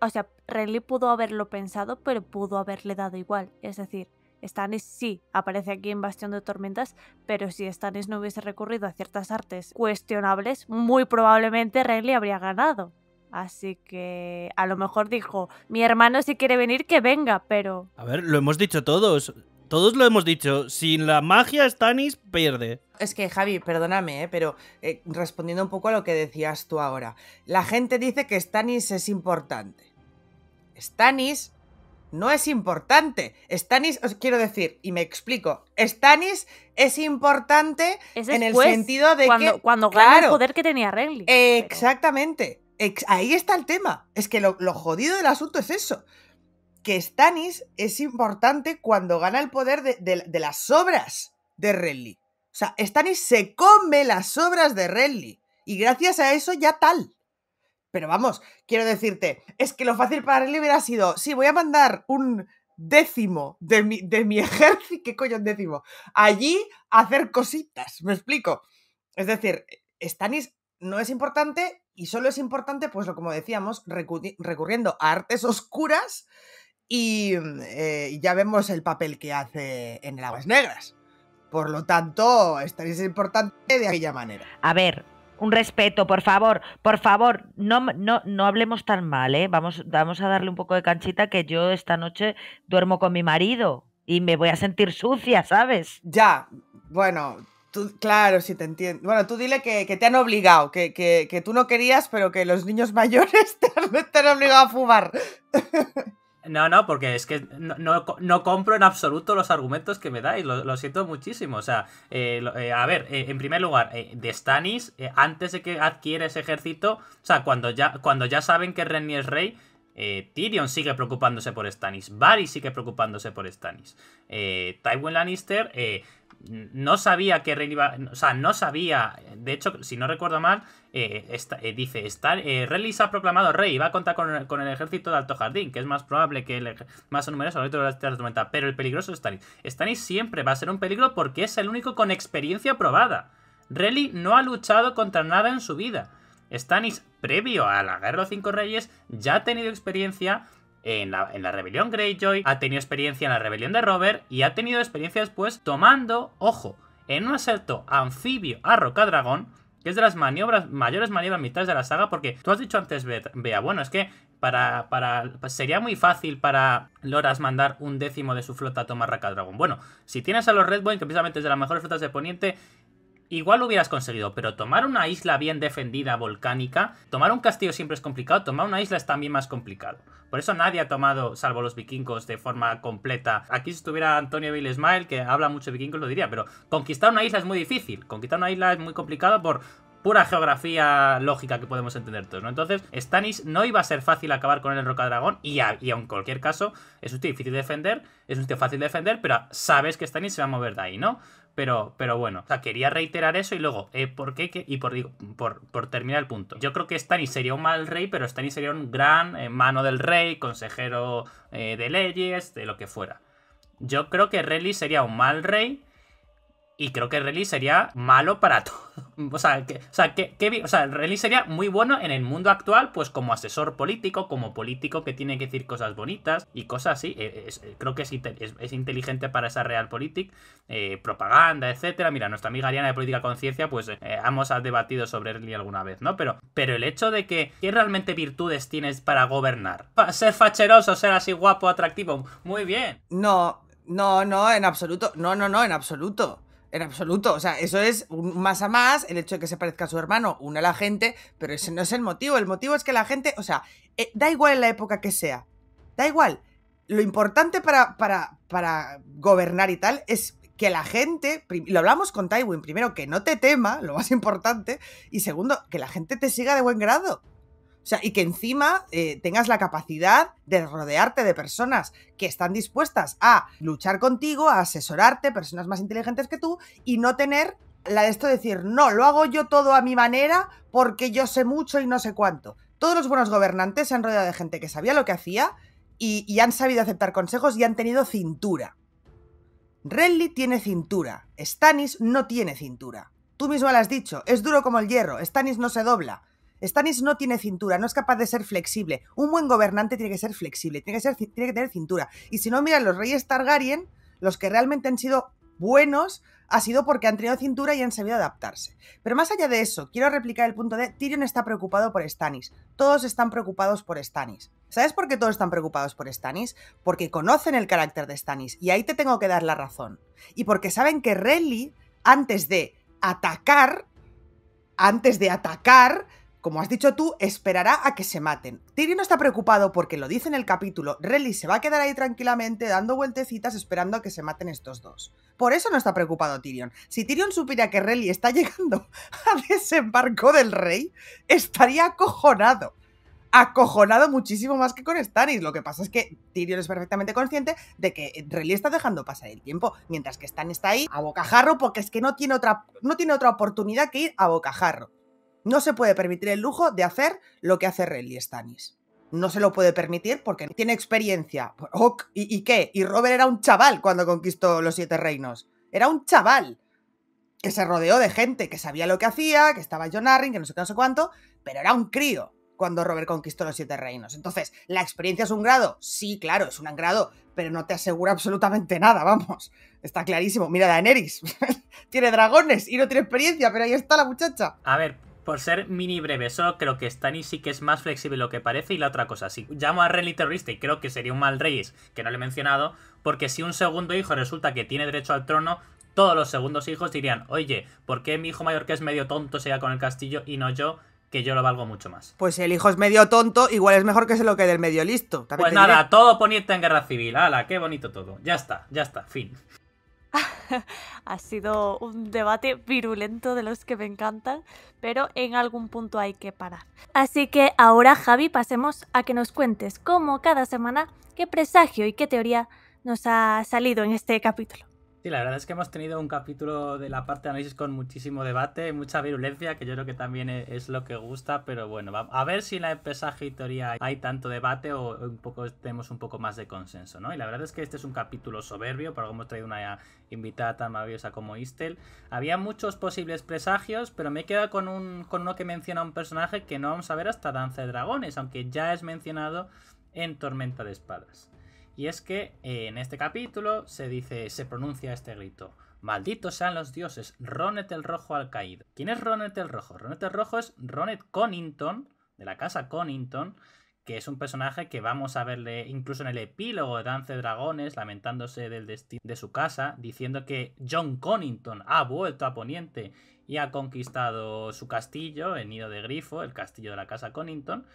o sea, Renly pudo haberlo pensado, pero pudo haberle dado igual. Es decir, Stannis sí aparece aquí en Bastión de Tormentas, pero si Stannis no hubiese recurrido a ciertas artes cuestionables, muy probablemente Renly habría ganado. Así que a lo mejor dijo, mi hermano si quiere venir, que venga, pero... A ver, lo hemos dicho todos. Todos lo hemos dicho, sin la magia Stannis pierde. Es que Javi, perdóname, ¿eh? pero eh, respondiendo un poco a lo que decías tú ahora, la gente dice que Stannis es importante. Stannis no es importante. Stannis, os quiero decir, y me explico, Stannis es importante en el sentido de que... Cuando claro, el poder que tenía Renly. Exactamente. ahí está el tema. Es que lo, lo jodido del asunto es eso que Stannis es importante cuando gana el poder de, las obras de Renly. O sea, Stannis se come las obras de Renly. Y gracias a eso ya tal. Pero vamos, quiero decirte, es que lo fácil para Renly hubiera sido, sí, voy a mandar un décimo de mi, ejército, ¿qué coño un décimo? Allí a hacer cositas, me explico. Es decir, Stannis no es importante y solo es importante, pues como decíamos, recurriendo a artes oscuras Mm, eh, y ya vemos el papel que hace en el Aguas Negras. Por lo tanto, esta es importante de aquella manera. A ver, un respeto, por favor, por favor, no, no, no hablemos tan mal, ¿eh? Vamos, vamos a darle un poco de canchita que yo esta noche duermo con mi marido y me voy a sentir sucia, ¿sabes? Ya, bueno, Tú, claro, si te entiendo. Bueno, tú dile que, te han obligado, que, que, que, tú no querías, pero que los niños mayores te han, te han obligado a fumar. No, no, porque es que no, compro en absoluto los argumentos que me dais, lo, siento muchísimo. O sea, eh, eh, a ver, eh, en primer lugar, de Stannis, antes de que adquiere ese ejército, o sea, cuando ya, cuando ya saben que Renly es rey, Tyrion sigue preocupándose por Stannis, Varys sigue preocupándose por Stanis, Tywin Lannister no sabía que Ren iba. O sea, no sabía. De hecho, si no recuerdo mal, eh, eh, está, dice: eh, Star, se ha proclamado rey y va a contar con, el ejército de Alto Jardín, que es más probable que el más numeroso de la tormenta. Pero el peligroso es Stannis. Stannis siempre va a ser un peligro porque es el único con experiencia probada. Renly no ha luchado contra nada en su vida. Stannis, previo a la Guerra de los Cinco Reyes, ya ha tenido experiencia en la, rebelión Greyjoy, ha tenido experiencia en la rebelión de Robert y ha tenido experiencia después pues, tomando, ojo, en un asalto anfibio a Rocadragón, que es de las maniobras, mayores maniobras mitad de la saga, porque tú has dicho antes, vea bueno, es que para, para pues, sería muy fácil para Loras mandar un décimo de su flota a tomar dragón Bueno, si tienes a los Redboy, que precisamente es de las mejores flotas de Poniente, Igual lo hubieras conseguido, pero tomar una isla bien defendida, volcánica, tomar un castillo siempre es complicado, tomar una isla es también más complicado. Por eso nadie ha tomado, salvo los vikingos, de forma completa. Aquí si estuviera Antonio Smile, que habla mucho de vikingos, lo diría, pero conquistar una isla es muy difícil, conquistar una isla es muy complicado por pura geografía lógica que podemos entender todos, ¿no? Entonces, Stannis no iba a ser fácil acabar con el Rocadragón y, y en cualquier caso, es un tío difícil de defender, es un tío fácil de defender, pero sabes que Stannis se va a mover de ahí, ¿no? Pero, bueno, quería reiterar eso y luego, eh, ¿por qué? Y por, por, terminar el punto. Yo creo que Stannis sería un mal rey, pero Stannis sería un gran eh, mano del rey, consejero eh, de leyes, de lo que fuera. Yo creo que Renly sería un mal rey, y creo que el sería malo para todo. O sea, que, o sea, que, el rally sería muy bueno en el mundo actual, pues como asesor político, como político que tiene que decir cosas bonitas y cosas así. Eh, eh, creo que es, inteligente para esa realpolitik, eh, propaganda, etcétera. Mira, nuestra amiga Ariana de Política Conciencia, pues eh, ambos hemos debatido sobre rally alguna vez, ¿no? Pero, pero el hecho de que, ¿qué realmente virtudes tienes para gobernar? Ser facheroso, ser así guapo, atractivo, muy bien. No, no, no, en absoluto. No, no, no, en absoluto. En absoluto, o sea, eso es un más a más, el hecho de que se parezca a su hermano, une a la gente, pero ese no es el motivo, el motivo es que la gente, o sea, eh, da igual en la época que sea, da igual, lo importante para, para, para gobernar y tal es que la gente, lo hablamos con Tywin, primero, que no te tema, lo más importante, y segundo, que la gente te siga de buen grado. O sea, y que encima eh, tengas la capacidad de rodearte de personas que están dispuestas a luchar contigo, a asesorarte, personas más inteligentes que tú, y no tener la de esto de decir, no, lo hago yo todo a mi manera porque yo sé mucho y no sé cuánto. Todos los buenos gobernantes se han rodeado de gente que sabía lo que hacía y, han sabido aceptar consejos y han tenido cintura. Renly tiene cintura, Stannis no tiene cintura. Tú mismo lo has dicho, es duro como el hierro, Stannis no se dobla. Stannis no tiene cintura, no es capaz de ser flexible. Un buen gobernante tiene que ser flexible, tiene que, ser, tener cintura. Y si no, mira, los reyes Targaryen, los que realmente han sido buenos, ha sido porque han tenido cintura y han sabido adaptarse. Pero más allá de eso, quiero replicar el punto de Tyrion está preocupado por Stannis. Todos están preocupados por Stannis. ¿Sabes por qué todos están preocupados por Stannis? Porque conocen el carácter de Stannis y ahí te tengo que dar la razón. Y porque saben que Renly, antes de atacar, antes de atacar, como has dicho tú, esperará a que se maten. Tyrion está preocupado porque lo dice en el capítulo, Relly se va a quedar ahí tranquilamente dando vueltecitas esperando a que se maten estos dos. Por eso no está preocupado Tyrion. Si Tyrion supiera que Relly está llegando a desembarco del rey, estaría acojonado acojonado muchísimo más que con Stannis. Lo que pasa es que Tyrion es perfectamente consciente de que Relly está dejando pasar el tiempo, mientras que Stannis está ahí a bocajarro porque es que no tiene otra, no tiene otra oportunidad que ir a bocajarro. No se puede permitir el lujo de hacer lo que hace Rally Stannis. No se lo puede permitir porque tiene experiencia. ¿y, qué? Y Robert era un chaval cuando conquistó los siete reinos. Era un chaval que se rodeó de gente que sabía lo que hacía, que estaba John Arryn, que no sé qué, no sé cuánto, pero era un crío cuando Robert conquistó los siete reinos. Entonces, ¿la experiencia es un grado? Sí, claro, es un grado, pero no te asegura absolutamente nada, vamos. Está clarísimo. Mira, Daenerys tiene dragones y no tiene experiencia, pero ahí está la muchacha. A ver, por ser mini breve. Solo creo que Stanis sí que es más flexible lo que parece. Y la otra cosa, si llamo a Renly terrorista y creo que sería un mal Reyes, que no le he mencionado, porque si un segundo hijo resulta que tiene derecho al trono, todos los segundos hijos dirían, oye, ¿por qué mi hijo mayor que es medio tonto se va con el castillo y no yo? Que yo lo valgo mucho más. Pues si el hijo es medio tonto, igual es mejor que se lo quede el medio listo. pues nada, todo poniente en guerra civil. ¡Hala! qué bonito todo. Ya está, ya está, fin. ha sido un debate virulento de los que me encantan, pero en algún punto hay que parar. Así que ahora, Javi, pasemos a que nos cuentes, cómo cada semana, qué presagio y qué teoría nos ha salido en este capítulo. Sí, la verdad es que hemos tenido un capítulo de la parte de análisis con muchísimo debate, mucha virulencia, que yo creo que también e-, es lo que gusta, pero bueno, a ver si en la y teoría hay tanto debate o un poco tenemos un poco más de consenso, ¿no? Y la verdad es que este es un capítulo soberbio, por algo hemos traído una invitada tan maravillosa como Istel. Había muchos posibles presagios, pero me he quedado con, con uno que menciona un personaje que no vamos a ver hasta Danza de Dragones, aunque ya es mencionado en Tormenta de Espadas. Y es que eh, en este capítulo se dice, se pronuncia este grito. Malditos sean los dioses, Ronet el Rojo al caído. ¿Quién es Ronet el Rojo? Ronet el Rojo es Ronet Connington, de la casa Connington, que es un personaje que vamos a verle incluso en el epílogo de Dance de Dragones, lamentándose del destino de su casa, diciendo que John Connington ha vuelto a Poniente y ha conquistado su castillo, el nido de grifo, el castillo de la casa Connington.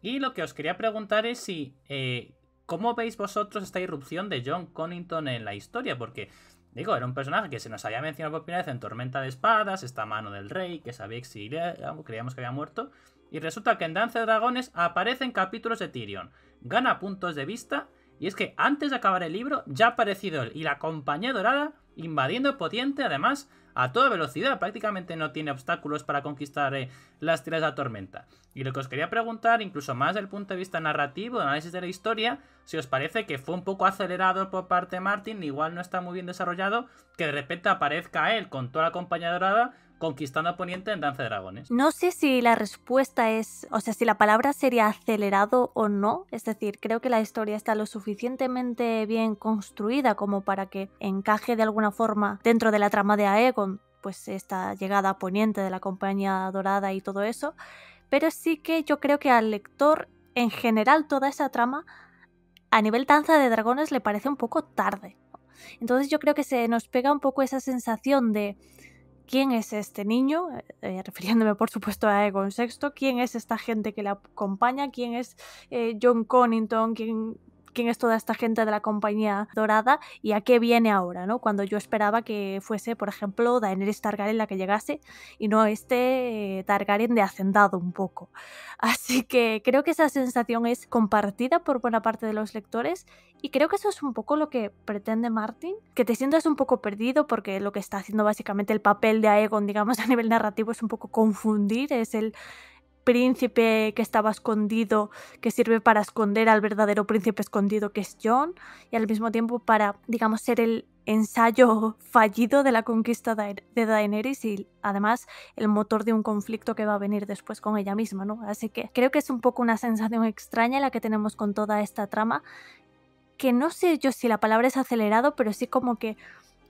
Y lo que os quería preguntar es si eh, ¿Cómo veis vosotros esta irrupción de John Connington en la historia? Porque, digo, era un personaje que se nos había mencionado por primera vez en Tormenta de Espadas, esta mano del rey, que sabía exiliado, creíamos que había muerto, y resulta que en Danza de Dragones aparecen capítulos de Tyrion, gana puntos de vista, y es que antes de acabar el libro ya ha aparecido él y la compañía dorada invadiendo el Potiente, además, a toda velocidad, prácticamente no tiene obstáculos para conquistar eh, las tiras de la tormenta. Y lo que os quería preguntar, incluso más desde el punto de vista narrativo, de análisis de la historia, si os parece que fue un poco acelerado por parte de Martin, igual no está muy bien desarrollado, que de repente aparezca él con toda la compañía dorada conquistando a Poniente en Danza de Dragones. No sé si la respuesta es, o sea, si la palabra sería acelerado o no. Es decir, creo que la historia está lo suficientemente bien construida como para que encaje de alguna forma dentro de la trama de Aegon, pues esta llegada a Poniente de la Compañía Dorada y todo eso. Pero sí que yo creo que al lector, en general, toda esa trama, a nivel danza de dragones, le parece un poco tarde. Entonces yo creo que se nos pega un poco esa sensación de ¿Quién es este niño? Eh, eh, refiriéndome, por supuesto, a Egon Sexto. ¿Quién es esta gente que la acompaña? ¿Quién es eh, John Connington? ¿Quién, quién es toda esta gente de la compañía dorada y a qué viene ahora, ¿no? Cuando yo esperaba que fuese, por ejemplo, Daenerys Targaryen la que llegase y no este eh, Targaryen de hacendado un poco. Así que creo que esa sensación es compartida por buena parte de los lectores y creo que eso es un poco lo que pretende Martin, que te sientas un poco perdido porque lo que está haciendo básicamente el papel de Aegon, digamos, a nivel narrativo es un poco confundir, es el príncipe que estaba escondido, que sirve para esconder al verdadero príncipe escondido que es John, y al mismo tiempo para, digamos, ser el ensayo fallido de la conquista de Daenerys y además el motor de un conflicto que va a venir después con ella misma, ¿no? Así que creo que es un poco una sensación extraña la que tenemos con toda esta trama, que no sé yo si la palabra es acelerado, pero sí como que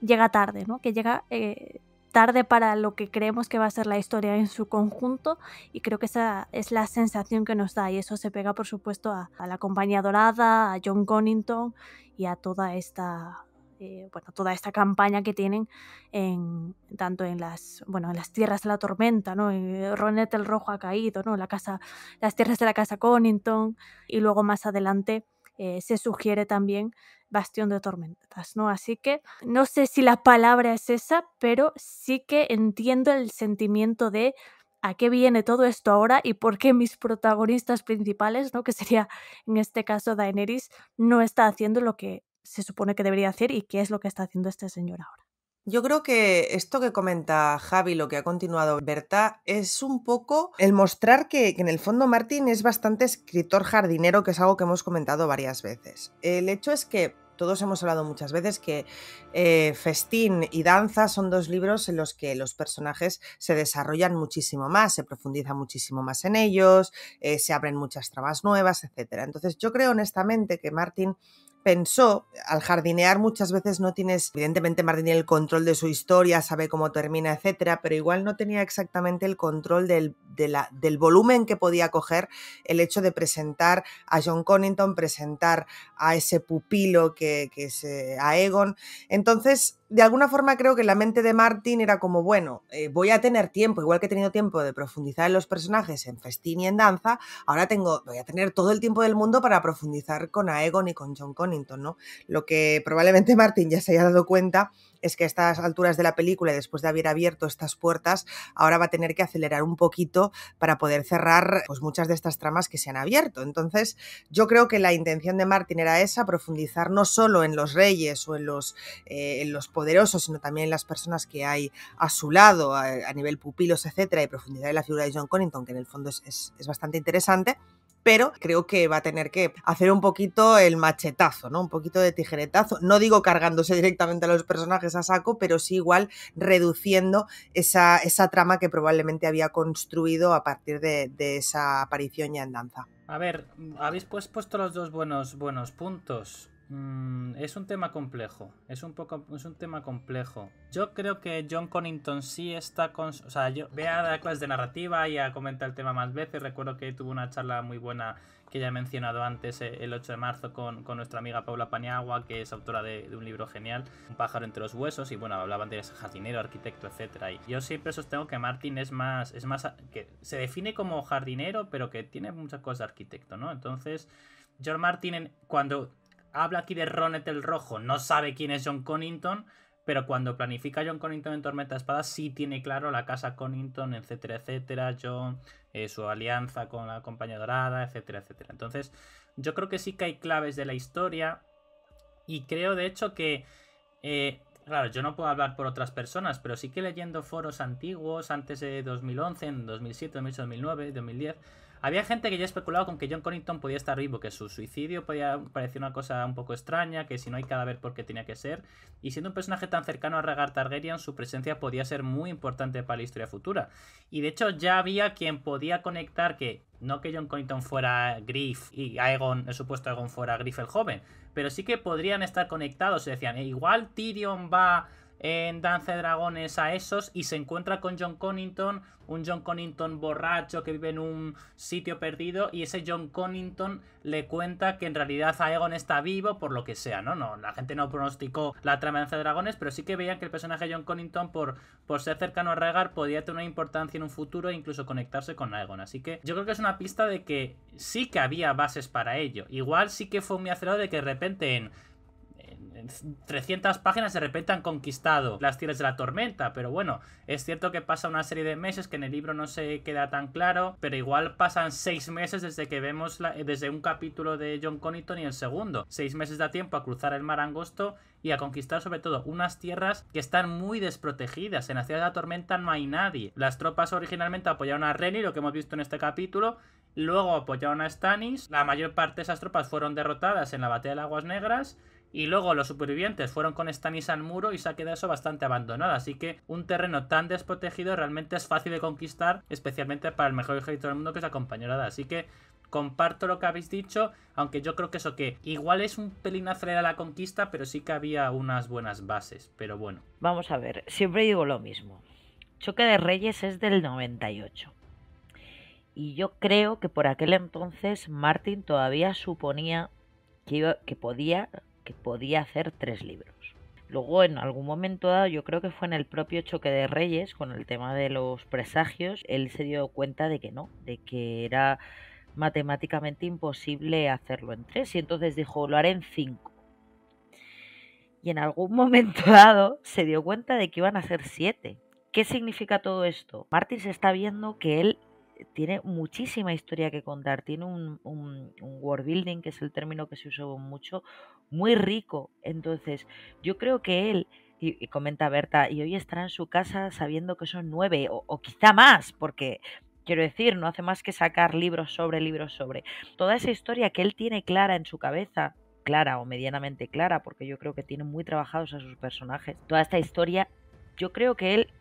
llega tarde, ¿no? Que llega... Eh, tarde para lo que creemos que va a ser la historia en su conjunto y creo que esa es la sensación que nos da y eso se pega por supuesto a, la compañía dorada, a John Connington y a toda esta eh, toda esta campaña que tienen en, tanto en las, bueno, en las tierras de la tormenta, ¿no? Eh, el Rojo ha caído, ¿no? La casa, las tierras de la casa Connington y luego más adelante eh, se sugiere también Bastión de Tormentas, ¿no? Así que no sé si la palabra es esa, pero sí que entiendo el sentimiento de a qué viene todo esto ahora y por qué mis protagonistas principales, ¿no? que sería en este caso Daenerys, no está haciendo lo que se supone que debería hacer y qué es lo que está haciendo este señor ahora. Yo creo que esto que comenta Javi, lo que ha continuado Berta, es un poco el mostrar que, en el fondo Martín es bastante escritor jardinero, que es algo que hemos comentado varias veces. El hecho es que todos hemos hablado muchas veces que eh, Festín y Danza son dos libros en los que los personajes se desarrollan muchísimo más, se profundiza muchísimo más en ellos, eh, se abren muchas tramas nuevas, etc. Entonces yo creo honestamente que Martín, pensó, al jardinear muchas veces no tienes, evidentemente Martín tiene el control de su historia, sabe cómo termina, etcétera, pero igual no tenía exactamente el control del, del volumen que podía coger el hecho de presentar a John Connington, presentar a ese pupilo que, que es eh, a Egon. Entonces, de alguna forma creo que la mente de Martin era como, bueno, eh, voy a tener tiempo, igual que he tenido tiempo de profundizar en los personajes en Festín y en Danza, ahora tengo, voy a tener todo el tiempo del mundo para profundizar con Aegon y con John Connington, ¿no? Lo que probablemente Martin ya se haya dado cuenta es que a estas alturas de la película después de haber abierto estas puertas, ahora va a tener que acelerar un poquito para poder cerrar pues, muchas de estas tramas que se han abierto. Entonces, yo creo que la intención de Martin era esa, profundizar no solo en los reyes o en los, eh, en los poderosos, sino también en las personas que hay a su lado, a, nivel pupilos, etcétera, y profundizar en la figura de John Connington, que en el fondo es bastante interesante pero creo que va a tener que hacer un poquito el machetazo, ¿no? Un poquito de tijeretazo. No digo cargándose directamente a los personajes a saco, pero sí igual reduciendo esa, trama que probablemente había construido a partir de, esa aparición ya en danza. A ver, habéis pues puesto los dos buenos, buenos puntos. Mm, es un tema complejo. Es un poco. Es un tema complejo. Yo creo que John Connington sí está con. O sea, yo ve a dar clases de narrativa y a comentar el tema más veces. Recuerdo que tuvo una charla muy buena que ya he mencionado antes eh, el 8 de marzo con, nuestra amiga Paula Paniagua, que es autora de, un libro genial, Un pájaro entre los huesos, y bueno, hablaban de ese jardinero, arquitecto, etc. Y yo siempre sostengo que Martin es más. es más. que se define como jardinero, pero que tiene muchas cosas de arquitecto, ¿no? Entonces. John Martin, cuando habla aquí de Ronet el Rojo, no sabe quién es John Connington, pero cuando planifica John Connington en Tormenta Espada sí tiene claro la casa Connington, etcétera, etcétera, John, eh, su alianza con la Compañía Dorada, etcétera, etcétera. Entonces, yo creo que sí que hay claves de la historia y creo de hecho que... Eh, claro, yo no puedo hablar por otras personas, pero sí que leyendo foros antiguos, antes de 2011, en 2007, 2008, 2009, 2010, había gente que ya especulaba con que John Connington podía estar vivo, que su suicidio podía parecer una cosa un poco extraña, que si no hay cadáver ¿por qué tenía que ser, y siendo un personaje tan cercano a Rhaegar Targaryen, su presencia podía ser muy importante para la historia futura. Y de hecho ya había quien podía conectar que no que John Connington fuera Griff y Aegon, el supuesto Aegon fuera Griff el joven, pero sí que podrían estar conectados. Se decían, eh, igual Tyrion va en Dance de Dragones a esos y se encuentra con John Connington, un John Connington borracho que vive en un sitio perdido y ese John Connington le cuenta que en realidad Aegon está vivo por lo que sea, ¿no? no la gente no pronosticó la trama de Danza de Dragones, pero sí que veían que el personaje John Connington por, por ser cercano a Rhaegar podía tener una importancia en un futuro e incluso conectarse con Aegon, así que yo creo que es una pista de que sí que había bases para ello. Igual sí que fue muy acelerado de que de repente en 300 páginas de repente han conquistado las tierras de la tormenta, pero bueno, es cierto que pasa una serie de meses que en el libro no se queda tan claro, pero igual pasan seis meses desde que vemos eh, desde un capítulo de John Connington y el segundo. Seis meses da tiempo a cruzar el mar angosto y a conquistar sobre todo unas tierras que están muy desprotegidas. En la ciudad de la tormenta no hay nadie. Las tropas originalmente apoyaron a Renny, lo que hemos visto en este capítulo, luego apoyaron a Stannis. La mayor parte de esas tropas fueron derrotadas en la batalla de las Aguas Negras y luego los supervivientes fueron con Stanis al muro y se ha quedado eso bastante abandonado, así que un terreno tan desprotegido realmente es fácil de conquistar, especialmente para el mejor ejército del mundo que es la así que comparto lo que habéis dicho, aunque yo creo que eso que igual es un pelín acelerada la conquista, pero sí que había unas buenas bases, pero bueno. Vamos a ver, siempre digo lo mismo. Choque de Reyes es del 98. Y yo creo que por aquel entonces Martin todavía suponía que podía podía hacer tres libros. Luego, en algún momento dado, yo creo que fue en el propio choque de Reyes, con el tema de los presagios, él se dio cuenta de que no, de que era matemáticamente imposible hacerlo en tres. Y entonces dijo, lo haré en cinco. Y en algún momento dado se dio cuenta de que iban a ser siete. ¿Qué significa todo esto? Martín se está viendo que él tiene muchísima historia que contar, tiene un, un, world building, que es el término que se usó mucho, muy rico. Entonces, yo creo que él, y, comenta Berta, y hoy estará en su casa sabiendo que son nueve, o, o quizá más, porque quiero decir, no hace más que sacar libros sobre libros sobre. Toda esa historia que él tiene clara en su cabeza, clara o medianamente clara, porque yo creo que tiene muy trabajados a sus personajes, toda esta historia, yo creo que él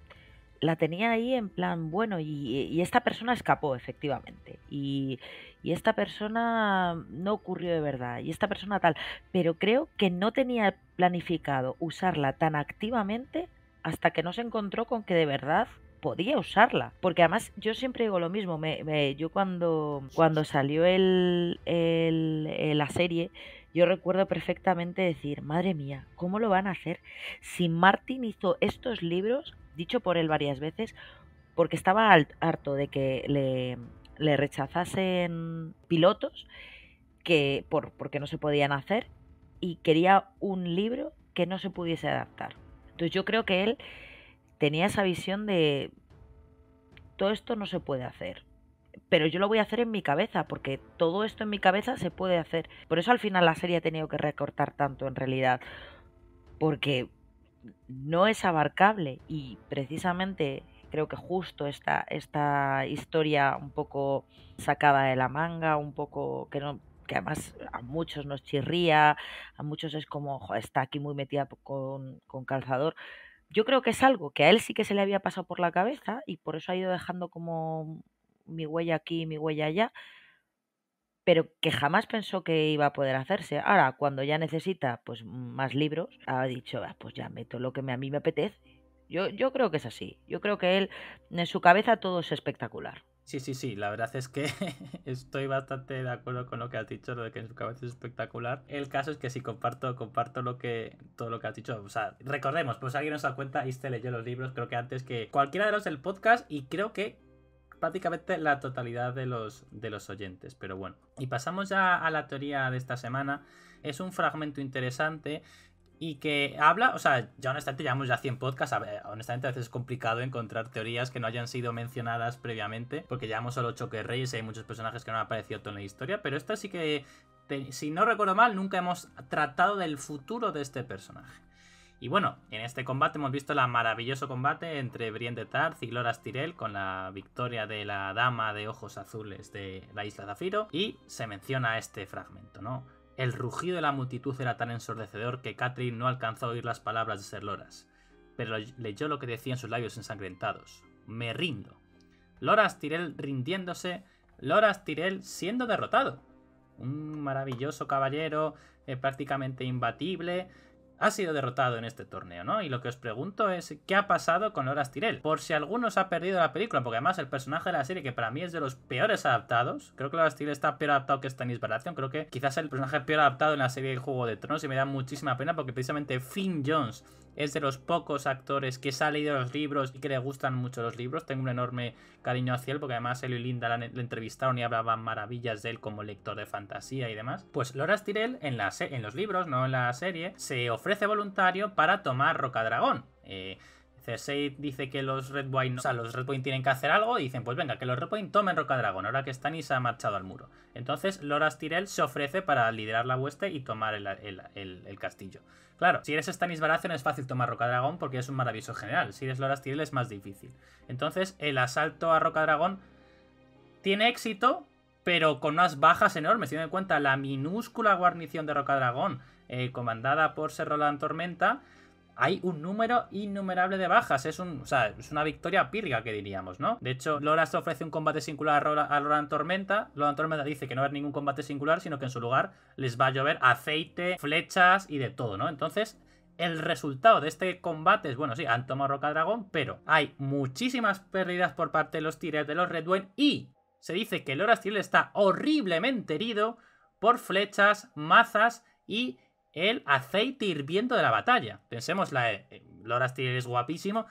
la tenía ahí en plan, bueno, y, eh, esta persona escapó efectivamente, y, esta persona no ocurrió de verdad, y esta persona tal, pero creo que no tenía planificado usarla tan activamente hasta que no se encontró con que de verdad podía usarla, porque además yo siempre digo lo mismo, yo cuando, cuando salió el, eh, la serie, yo recuerdo perfectamente decir, madre mía, ¿cómo lo van a hacer? Si Martin hizo estos libros dicho por él varias veces, porque estaba harto de que le, rechazasen pilotos que por, porque no se podían hacer y quería un libro que no se pudiese adaptar. Entonces yo creo que él tenía esa visión de todo esto no se puede hacer, pero yo lo voy a hacer en mi cabeza, porque todo esto en mi cabeza se puede hacer. Por eso al final la serie ha tenido que recortar tanto en realidad, porque no es abarcable y precisamente creo que justo esta, esta historia un poco sacada de la manga, un poco que no que además a muchos nos chirría, a muchos es como, está aquí muy metida con, con calzador, yo creo que es algo que a él sí que se le había pasado por la cabeza y por eso ha ido dejando como mi huella aquí, y mi huella allá, pero que jamás pensó que iba a poder hacerse. Ahora, cuando ya necesita pues más libros, ha dicho, ah, pues ya meto lo que a mí me apetece. Yo, yo creo que es así. Yo creo que él, en su cabeza todo es espectacular. Sí, sí, sí, la verdad es que estoy bastante de acuerdo con lo que has dicho, lo de que en su cabeza es espectacular. El caso es que sí, comparto, comparto lo que, todo lo que has dicho. O sea, recordemos, pues alguien nos da cuenta, y este leyó los libros, creo que antes que cualquiera de los del podcast, y creo que prácticamente la totalidad de los, de los oyentes, pero bueno. Y pasamos ya a la teoría de esta semana. Es un fragmento interesante y que habla, o sea, ya honestamente llevamos ya 100 podcasts, honestamente a veces es complicado encontrar teorías que no hayan sido mencionadas previamente, porque llevamos solo Choque Reyes y hay muchos personajes que no han aparecido en la historia, pero esta sí que, si no recuerdo mal, nunca hemos tratado del futuro de este personaje. Y bueno, en este combate hemos visto el maravilloso combate entre Brienne de Tarth y Loras Tyrell con la victoria de la dama de ojos azules de la isla Zafiro y se menciona este fragmento, ¿no? El rugido de la multitud era tan ensordecedor que Catherine no alcanzó a oír las palabras de Ser Loras, pero leyó lo que decían sus labios ensangrentados. Me rindo. Loras Tyrell rindiéndose, Loras Tyrell siendo derrotado. Un maravilloso caballero, eh, prácticamente imbatible, ha sido derrotado en este torneo, ¿no? Y lo que os pregunto es, ¿qué ha pasado con Loras Tyrell? Por si alguno algunos ha perdido la película, porque además el personaje de la serie, que para mí es de los peores adaptados, creo que Loras Tyrell está peor adaptado que Stanis Baratheon, creo que quizás el personaje peor adaptado en la serie de Juego de Tronos y me da muchísima pena porque precisamente Finn Jones es de los pocos actores que se ha leído los libros y que le gustan mucho los libros. Tengo un enorme cariño hacia él porque además él y Linda le entrevistaron y hablaban maravillas de él como lector de fantasía y demás. Pues Loras Stirel en, en los libros, no en la serie, se ofrece voluntario para tomar Rocadragón. Eh, dice que los Red Wine, o sea, los Red tienen que hacer algo y dicen, pues venga, que los Red Wine tomen Roca Dragón, ahora que Stannis ha marchado al muro. Entonces, Loras Tyrell se ofrece para liderar la hueste y tomar el, castillo. Claro, si eres Stannis Baratheon es fácil tomar Roca Dragón porque es un maravilloso general, si eres Loras Tyrell es más difícil. Entonces, el asalto a Roca Dragón tiene éxito, pero con unas bajas enormes, teniendo en cuenta la minúscula guarnición de Rocadragón, eh, comandada por Ser Roland Tormenta, hay un número innumerable de bajas. Es, es una victoria pírrica que diríamos, ¿no? De hecho, Loras ofrece un combate singular a Loran Tormenta. Loran Tormenta dice que no va a haber ningún combate singular, sino que en su lugar les va a llover aceite, flechas y de todo, ¿no? Entonces, el resultado de este combate es, bueno, sí, han tomado Roca Dragón, pero hay muchísimas pérdidas por parte de los tiras de los Red y se dice que Loras Tyrell está horriblemente herido por flechas, mazas y el aceite hirviendo de la batalla. Pensemos, la, eh, es guapísimo,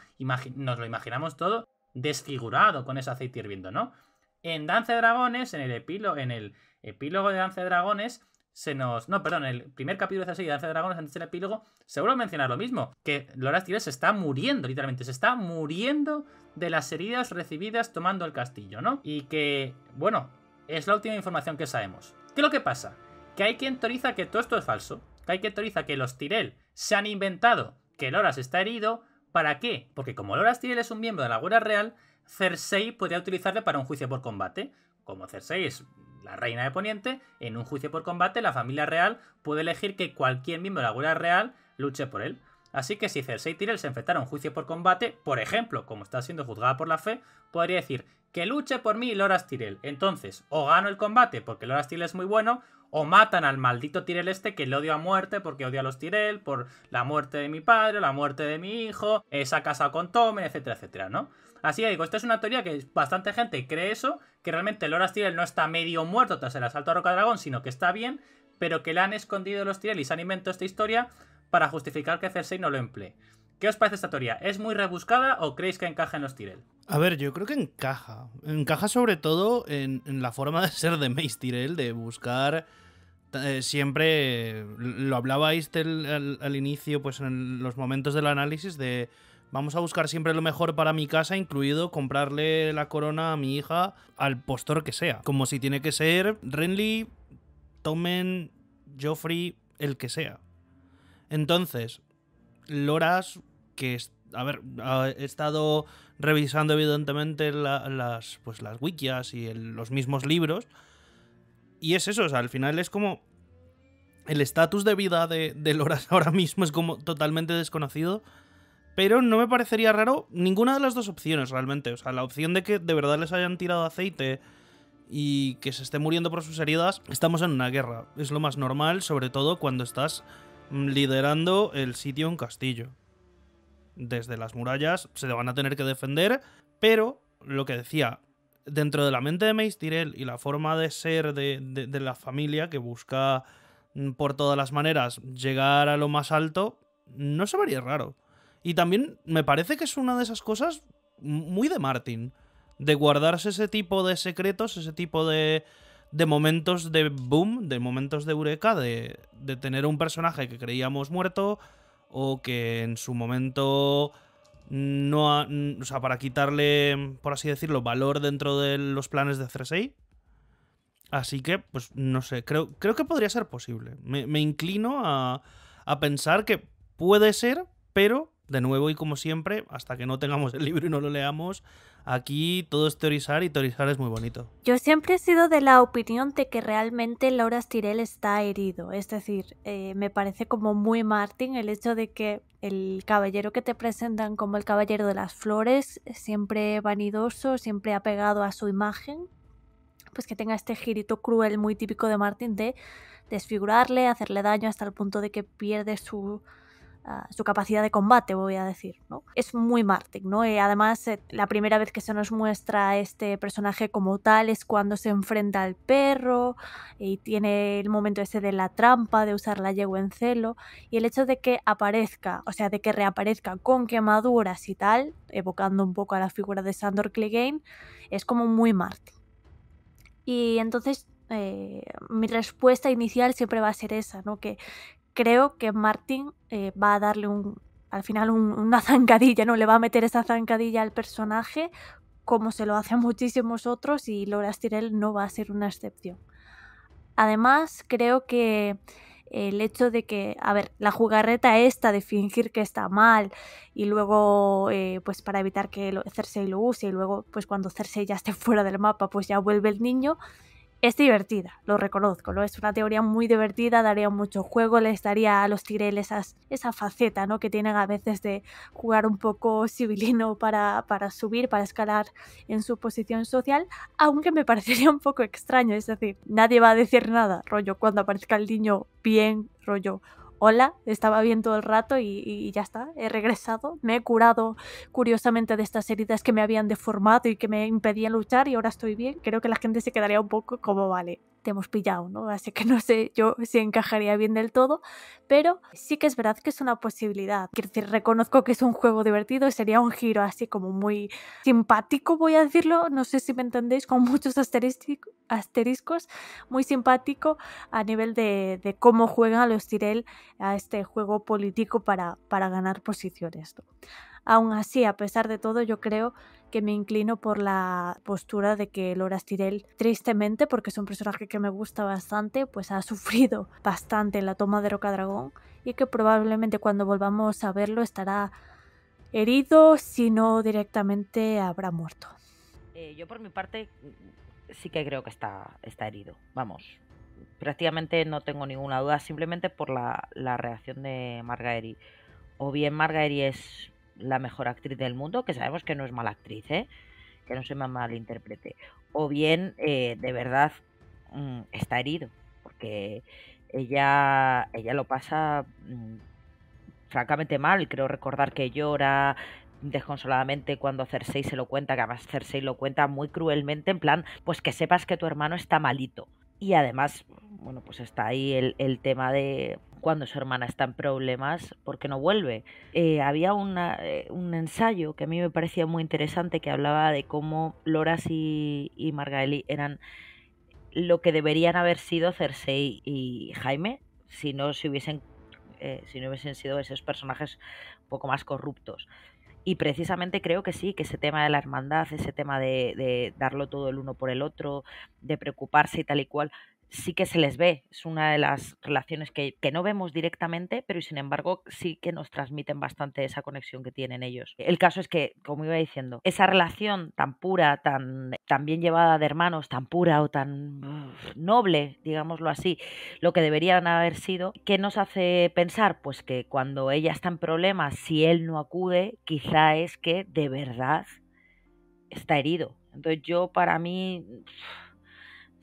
nos lo imaginamos todo desfigurado con ese aceite hirviendo, ¿no? En Dance de Dragones, en el, epílogo, en el epílogo de Dance de Dragones, se nos. No, perdón, en el primer capítulo de esa de Dance de Dragones, antes del epílogo, se vuelve mencionar lo mismo: que Loras se está muriendo, literalmente, se está muriendo de las heridas recibidas tomando el castillo, ¿no? Y que, bueno, es la última información que sabemos. ¿Qué es lo que pasa? Que hay quien teoriza que todo esto es falso, que autoriza que los Tyrell se han inventado que Loras está herido. ¿Para qué? Porque como Loras Tyrell es un miembro de la Guardia Real, Cersei podría utilizarle para un juicio por combate. Como Cersei es la reina de Poniente, en un juicio por combate la familia real puede elegir que cualquier miembro de la Guardia Real luche por él. Así que si Cersei Tyrell se enfrentara a un juicio por combate, por ejemplo, como está siendo juzgada por la fe, podría decir que luche por mí Loras Tyrell. Entonces, o gano el combate porque Loras Tyrell es muy bueno, o matan al maldito Tirel este que le odio a muerte porque odia a los Tirel por la muerte de mi padre, la muerte de mi hijo, esa eh, casa con Tommen, etcétera, etcétera, ¿no? Así que digo, esta es una teoría que bastante gente cree eso, que realmente Loras Tyrell no está medio muerto tras el asalto a Roca Dragón, sino que está bien, pero que le han escondido los Tyrell y se han inventado esta historia para justificar que Cersei no lo emplee. ¿Qué os parece esta teoría? ¿Es muy rebuscada o creéis que encaja en los Tyrell? A ver, yo creo que encaja. Encaja sobre todo en, la forma de ser de Mace Tyrell, de buscar eh, siempre, lo hablabais al, al, inicio, pues en los momentos del análisis, de vamos a buscar siempre lo mejor para mi casa, incluido comprarle la corona a mi hija al postor que sea. Como si tiene que ser Renly, Tommen, Joffrey, el que sea. Entonces, Loras que a estado revisando evidentemente las, pues, las wikias y los mismos libros. Y es eso, o sea, al final es como... El estatus de vida de, de Loras ahora mismo es como totalmente desconocido. Pero no me parecería raro ninguna de las dos opciones realmente. O sea, la opción de que de verdad les hayan tirado aceite y que se esté muriendo por sus heridas, estamos en una guerra. Es lo más normal, sobre todo cuando estás mm, liderando el sitio en castillo desde las murallas, se van a tener que defender, pero lo que decía, dentro de la mente de Mace y la forma de ser de, la familia que busca mm, por todas las maneras llegar a lo más alto, no se vería raro. Y también me parece que es una de esas cosas muy de Martin, de guardarse ese tipo de secretos, ese tipo de, de momentos de boom, de momentos de eureka, de, de tener un personaje que creíamos muerto, o que en su momento no ha, o sea, para quitarle, por así decirlo, valor dentro de los planes de 3 6 Así que, pues no sé, creo, creo que podría ser posible. Me, me inclino a, a pensar que puede ser, pero de nuevo y como siempre, hasta que no tengamos el libro y no lo leamos, aquí todo es teorizar y teorizar es muy bonito. Yo siempre he sido de la opinión de que realmente Laura Stirel está herido, es decir, eh, me parece como muy Martin el hecho de que el caballero que te presentan como el caballero de las flores, eh, siempre vanidoso, siempre apegado a su imagen, pues que tenga este girito cruel muy típico de Martin de desfigurarle, hacerle daño hasta el punto de que pierde su su capacidad de combate, voy a decir, ¿no? Es muy Martin, ¿no? Y además, eh, la primera vez que se nos muestra este personaje como tal es cuando se enfrenta al perro y tiene el momento ese de la trampa, de usar la yegua en celo, y el hecho de que aparezca, o sea, de que reaparezca con quemaduras y tal, evocando un poco a la figura de Sandor Clegane, es como muy Martin Y entonces eh, mi respuesta inicial siempre va a ser esa, ¿no? Que, creo que Martin eh, va a darle un, al final una zancadilla, ¿no? Le va a meter esa zancadilla al personaje como se lo hace muchísimos otros y Laura Stirel no va a ser una excepción. Además, creo que el hecho de que, a ver, la jugarreta esta de fingir que está mal y luego, eh, pues para evitar que Cersei lo use y luego, pues cuando Cersei ya esté fuera del mapa, pues ya vuelve el niño, es divertida, lo reconozco, Es una teoría muy divertida, daría mucho juego, les daría a los Tyrell esa faceta, ¿no? Que tienen a veces de jugar un poco civilino para, para subir, para escalar en su posición social, aunque me parecería un poco extraño, es decir, nadie va a decir nada, rollo, cuando aparezca el niño bien, rollo, hola, estaba bien todo el rato y, ya está, he regresado, me he curado curiosamente de estas heridas que me habían deformado y que me impedían luchar y ahora estoy bien, creo que la gente se quedaría un poco como vale, hemos pillado, ¿no? Así que no sé yo si encajaría bien del todo, pero sí que es verdad que es una posibilidad. Quiero decir, reconozco que es un juego divertido, sería un giro así como muy simpático, voy a decirlo, no sé si me entendéis, con muchos asteriscos, muy simpático a nivel de, cómo juegan los Tirel a este juego político para, para ganar posiciones. Aún así, a pesar de todo, yo creo que me inclino por la postura de que Laura Stirel, tristemente, porque es un personaje que me gusta bastante, pues ha sufrido bastante en la toma de Roca Dragón y que probablemente cuando volvamos a verlo estará herido, si no directamente habrá muerto. Eh, yo por mi parte sí que creo que está, está herido, vamos. Prácticamente no tengo ninguna duda, simplemente por la, la reacción de Margaery. O bien Margaery es la mejor actriz del mundo, que sabemos que no es mala actriz, ¿eh? que no se mal intérprete, o bien eh, de verdad mm, está herido, porque ella, ella lo pasa mm, francamente mal, creo recordar que llora desconsoladamente cuando Cersei se lo cuenta, que además Cersei lo cuenta muy cruelmente, en plan, pues que sepas que tu hermano está malito. Y además, bueno, pues está ahí el, el tema de, cuando su hermana está en problemas, porque no vuelve? Eh, había eh, un ensayo que a mí me parecía muy interesante que hablaba de cómo Loras y, y Margaeli eran lo que deberían haber sido Cersei y Jaime si no si hubiesen, eh, si no hubiesen sido esos personajes un poco más corruptos. Y precisamente creo que sí, que ese tema de la hermandad, ese tema de, de, darlo todo el uno por el otro, de preocuparse y tal y cual, sí que se les ve. Es una de las relaciones que, no vemos directamente, pero sin embargo sí que nos transmiten bastante esa conexión que tienen ellos. El caso es que, como iba diciendo, esa relación tan pura, tan, bien llevada de hermanos, tan pura o tan noble, digámoslo así, lo que deberían haber sido, ¿qué nos hace pensar? Pues que cuando ella está en problemas, si él no acude, quizá es que de verdad está herido. Entonces yo para mí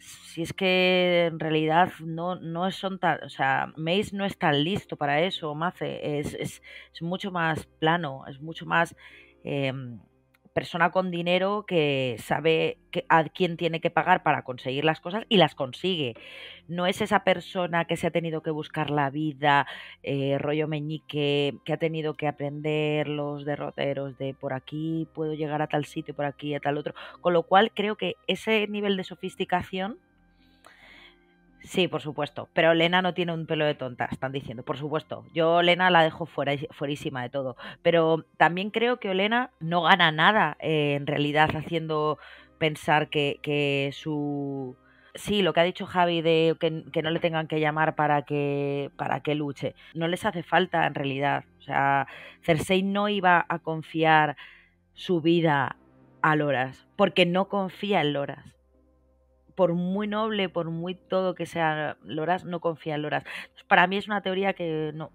si es que en realidad no, no son tan, o sea, Mace no es tan listo para eso, Mace, es, es, es mucho más plano, es mucho más... Em, persona con dinero que sabe a quién tiene que pagar para conseguir las cosas y las consigue. No es esa persona que se ha tenido que buscar la vida, eh, rollo meñique, que ha tenido que aprender los derroteros de por aquí puedo llegar a tal sitio, por aquí a tal otro. Con lo cual creo que ese nivel de sofisticación Sí, por supuesto. Pero Lena no tiene un pelo de tonta, están diciendo, por supuesto. Yo Lena la dejo fuera, fuerísima de todo. Pero también creo que Olena no gana nada eh, en realidad haciendo pensar que, su... Sí, lo que ha dicho Javi de que, no le tengan que llamar para que, para que luche. No les hace falta en realidad. O sea, Cersei no iba a confiar su vida a Loras porque no confía en Loras por muy noble, por muy todo que sea Loras, no confía en Loras. Para mí es una teoría que no,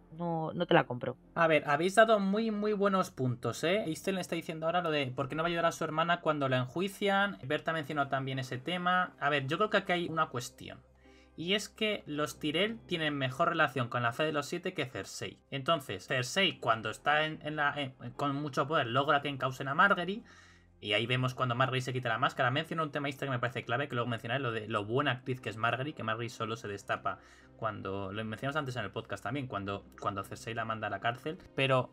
te la compro. A ver, habéis dado muy, muy buenos puntos, ¿eh? Easton le está diciendo ahora lo de por qué no va a ayudar a su hermana cuando la enjuician. Berta mencionó también ese tema. A ver, yo creo que aquí hay una cuestión. Y es que los Tyrell tienen mejor relación con la fe de los siete que Cersei. Entonces, Cersei, cuando está con mucho poder, logra que encausen a Marguerite y ahí vemos cuando Marguerite se quita la máscara. Menciono un tema extra que me parece clave, que luego mencionaré, lo de lo buena actriz que es Marguerite, que Marguerite solo se destapa cuando... Lo mencionamos antes en el podcast también, cuando, cuando Cersei la manda a la cárcel. Pero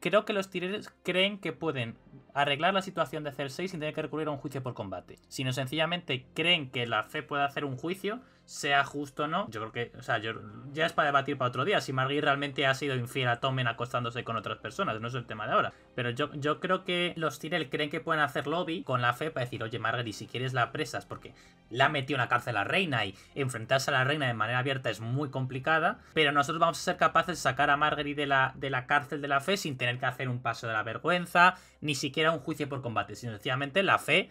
creo que los tireres creen que pueden arreglar la situación de Cersei sin tener que recurrir a un juicio por combate, sino sencillamente creen que la fe puede hacer un juicio sea justo o no, yo creo que, o sea, yo, ya es para debatir para otro día, si Marguerite realmente ha sido infiel a Tommen acostándose con otras personas, no es el tema de ahora. Pero yo, yo creo que los Tyrell creen que pueden hacer lobby con la fe para decir, oye Marguerite, si quieres la presas, porque la metió en la cárcel a la reina y enfrentarse a la reina de manera abierta es muy complicada, pero nosotros vamos a ser capaces de sacar a Marguerite de la, de la cárcel de la fe sin tener que hacer un paso de la vergüenza, ni siquiera un juicio por combate, sino sencillamente la fe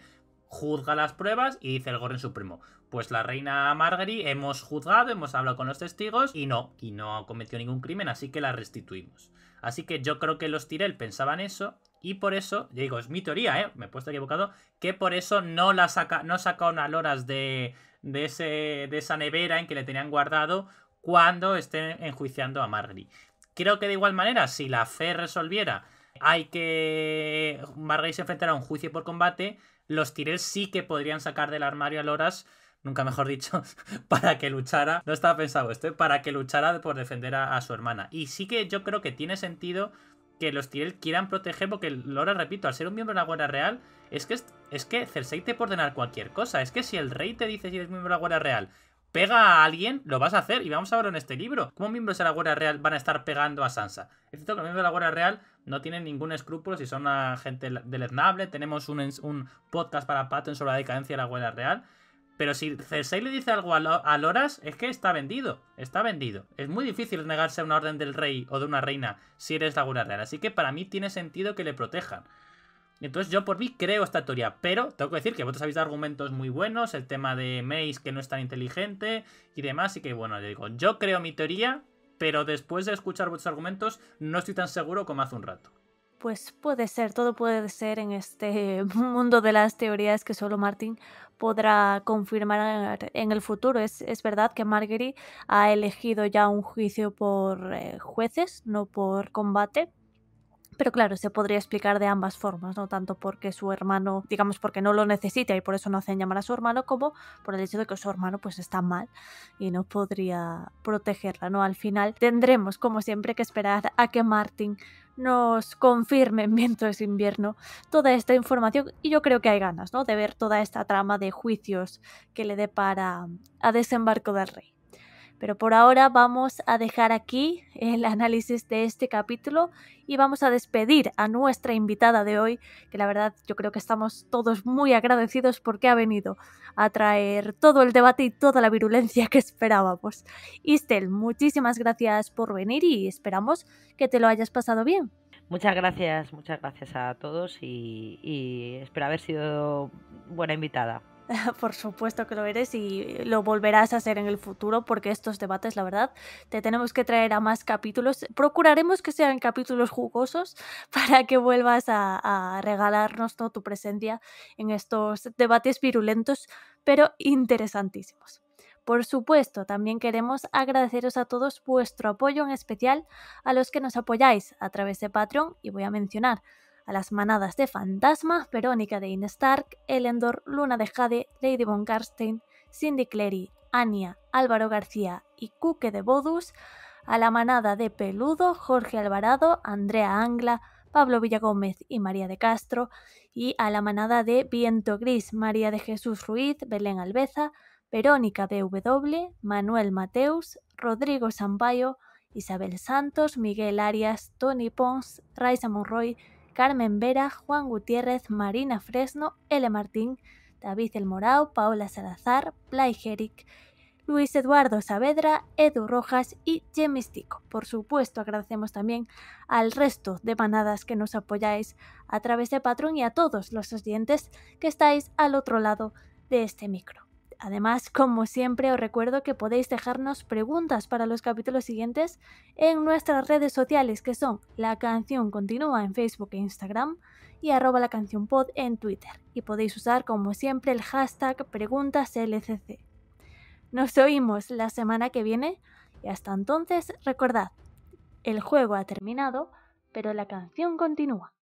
juzga las pruebas y dice el Gorren Supremo, pues la reina Marguerite hemos juzgado, hemos hablado con los testigos y no, y no cometió ningún crimen, así que la restituimos. Así que yo creo que los Tyrell pensaban eso y por eso, yo digo, es mi teoría, ¿eh? me he puesto equivocado, que por eso no la saca, no sacaron a Loras de, de, ese, de esa nevera en que le tenían guardado cuando estén enjuiciando a Marguerite Creo que de igual manera, si la fe resolviera hay que. Marguerite se enfrentara a un juicio por combate los Tyrell sí que podrían sacar del armario a Loras, nunca mejor dicho, para que luchara, no estaba pensado esto, ¿eh? para que luchara por defender a, su hermana. Y sí que yo creo que tiene sentido que los Tyrell quieran proteger, porque Loras, repito, al ser un miembro de la Guardia Real, es que, es, es que Cersei te puede ordenar cualquier cosa. Es que si el rey te dice si eres miembro de la Guardia Real, pega a alguien, lo vas a hacer. Y vamos a verlo en este libro. ¿Cómo miembros de la Guardia Real van a estar pegando a Sansa? Es cierto que los miembros de la Guardia Real no tienen ningún escrúpulo si son una gente deleznable. Tenemos un, podcast para Patton sobre la decadencia de la abuela real. Pero si Cersei le dice algo a, Loras, es que está vendido. Está vendido. Es muy difícil negarse a una orden del rey o de una reina si eres la abuela real. Así que para mí tiene sentido que le protejan. Entonces yo por mí creo esta teoría, pero tengo que decir que vosotros habéis dado argumentos muy buenos, el tema de Mace que no es tan inteligente y demás, y que bueno, yo digo, yo creo mi teoría, pero después de escuchar vuestros argumentos no estoy tan seguro como hace un rato. Pues puede ser, todo puede ser en este mundo de las teorías que solo Martin podrá confirmar en el futuro. Es, verdad que Marguerite ha elegido ya un juicio por eh, jueces, no por combate, pero claro, se podría explicar de ambas formas, ¿no? Tanto porque su hermano, digamos, porque no lo necesita y por eso no hacen llamar a su hermano, como por el hecho de que su hermano pues está mal y no podría protegerla, ¿no? Al final tendremos, como siempre, que esperar a que Martin nos confirme en es Invierno toda esta información y yo creo que hay ganas, ¿no? De ver toda esta trama de juicios que le depara a Desembarco del Rey. Pero por ahora vamos a dejar aquí el análisis de este capítulo y vamos a despedir a nuestra invitada de hoy, que la verdad yo creo que estamos todos muy agradecidos porque ha venido a traer todo el debate y toda la virulencia que esperábamos. Istel, muchísimas gracias por venir y esperamos que te lo hayas pasado bien. Muchas gracias, muchas gracias a todos y, y espero haber sido buena invitada. por supuesto que lo eres y lo volverás a hacer en el futuro porque estos debates, la verdad, te tenemos que traer a más capítulos. Procuraremos que sean capítulos jugosos para que vuelvas a, regalarnos toda tu presencia en estos debates virulentos, pero interesantísimos. Por supuesto, también queremos agradeceros a todos vuestro apoyo, en especial a los que nos apoyáis a través de Patreon y voy a mencionar a las manadas de Fantasma, Verónica de Stark, Elendor, Luna de Jade, Lady von Karstein, Cindy Clary, Ania, Álvaro García y Cuque de Bodus, a la manada de Peludo, Jorge Alvarado, Andrea Angla, Pablo Villagómez y María de Castro, y a la manada de Viento Gris, María de Jesús Ruiz, Belén Albeza, Verónica de W Manuel Mateus, Rodrigo Sampaio, Isabel Santos, Miguel Arias, Tony Pons, Raisa Monroy, Carmen Vera, Juan Gutiérrez, Marina Fresno, L. Martín, David El Morao, Paula Salazar, Jeric, Luis Eduardo Saavedra, Edu Rojas y Gemistico. Por supuesto, agradecemos también al resto de manadas que nos apoyáis a través de patrón y a todos los oyentes que estáis al otro lado de este micro. Además, como siempre, os recuerdo que podéis dejarnos preguntas para los capítulos siguientes en nuestras redes sociales que son La Canción Continúa en Facebook e Instagram y arroba la canción pod en Twitter. Y podéis usar, como siempre, el hashtag PreguntasLCC. Nos oímos la semana que viene y hasta entonces recordad, el juego ha terminado, pero la canción continúa.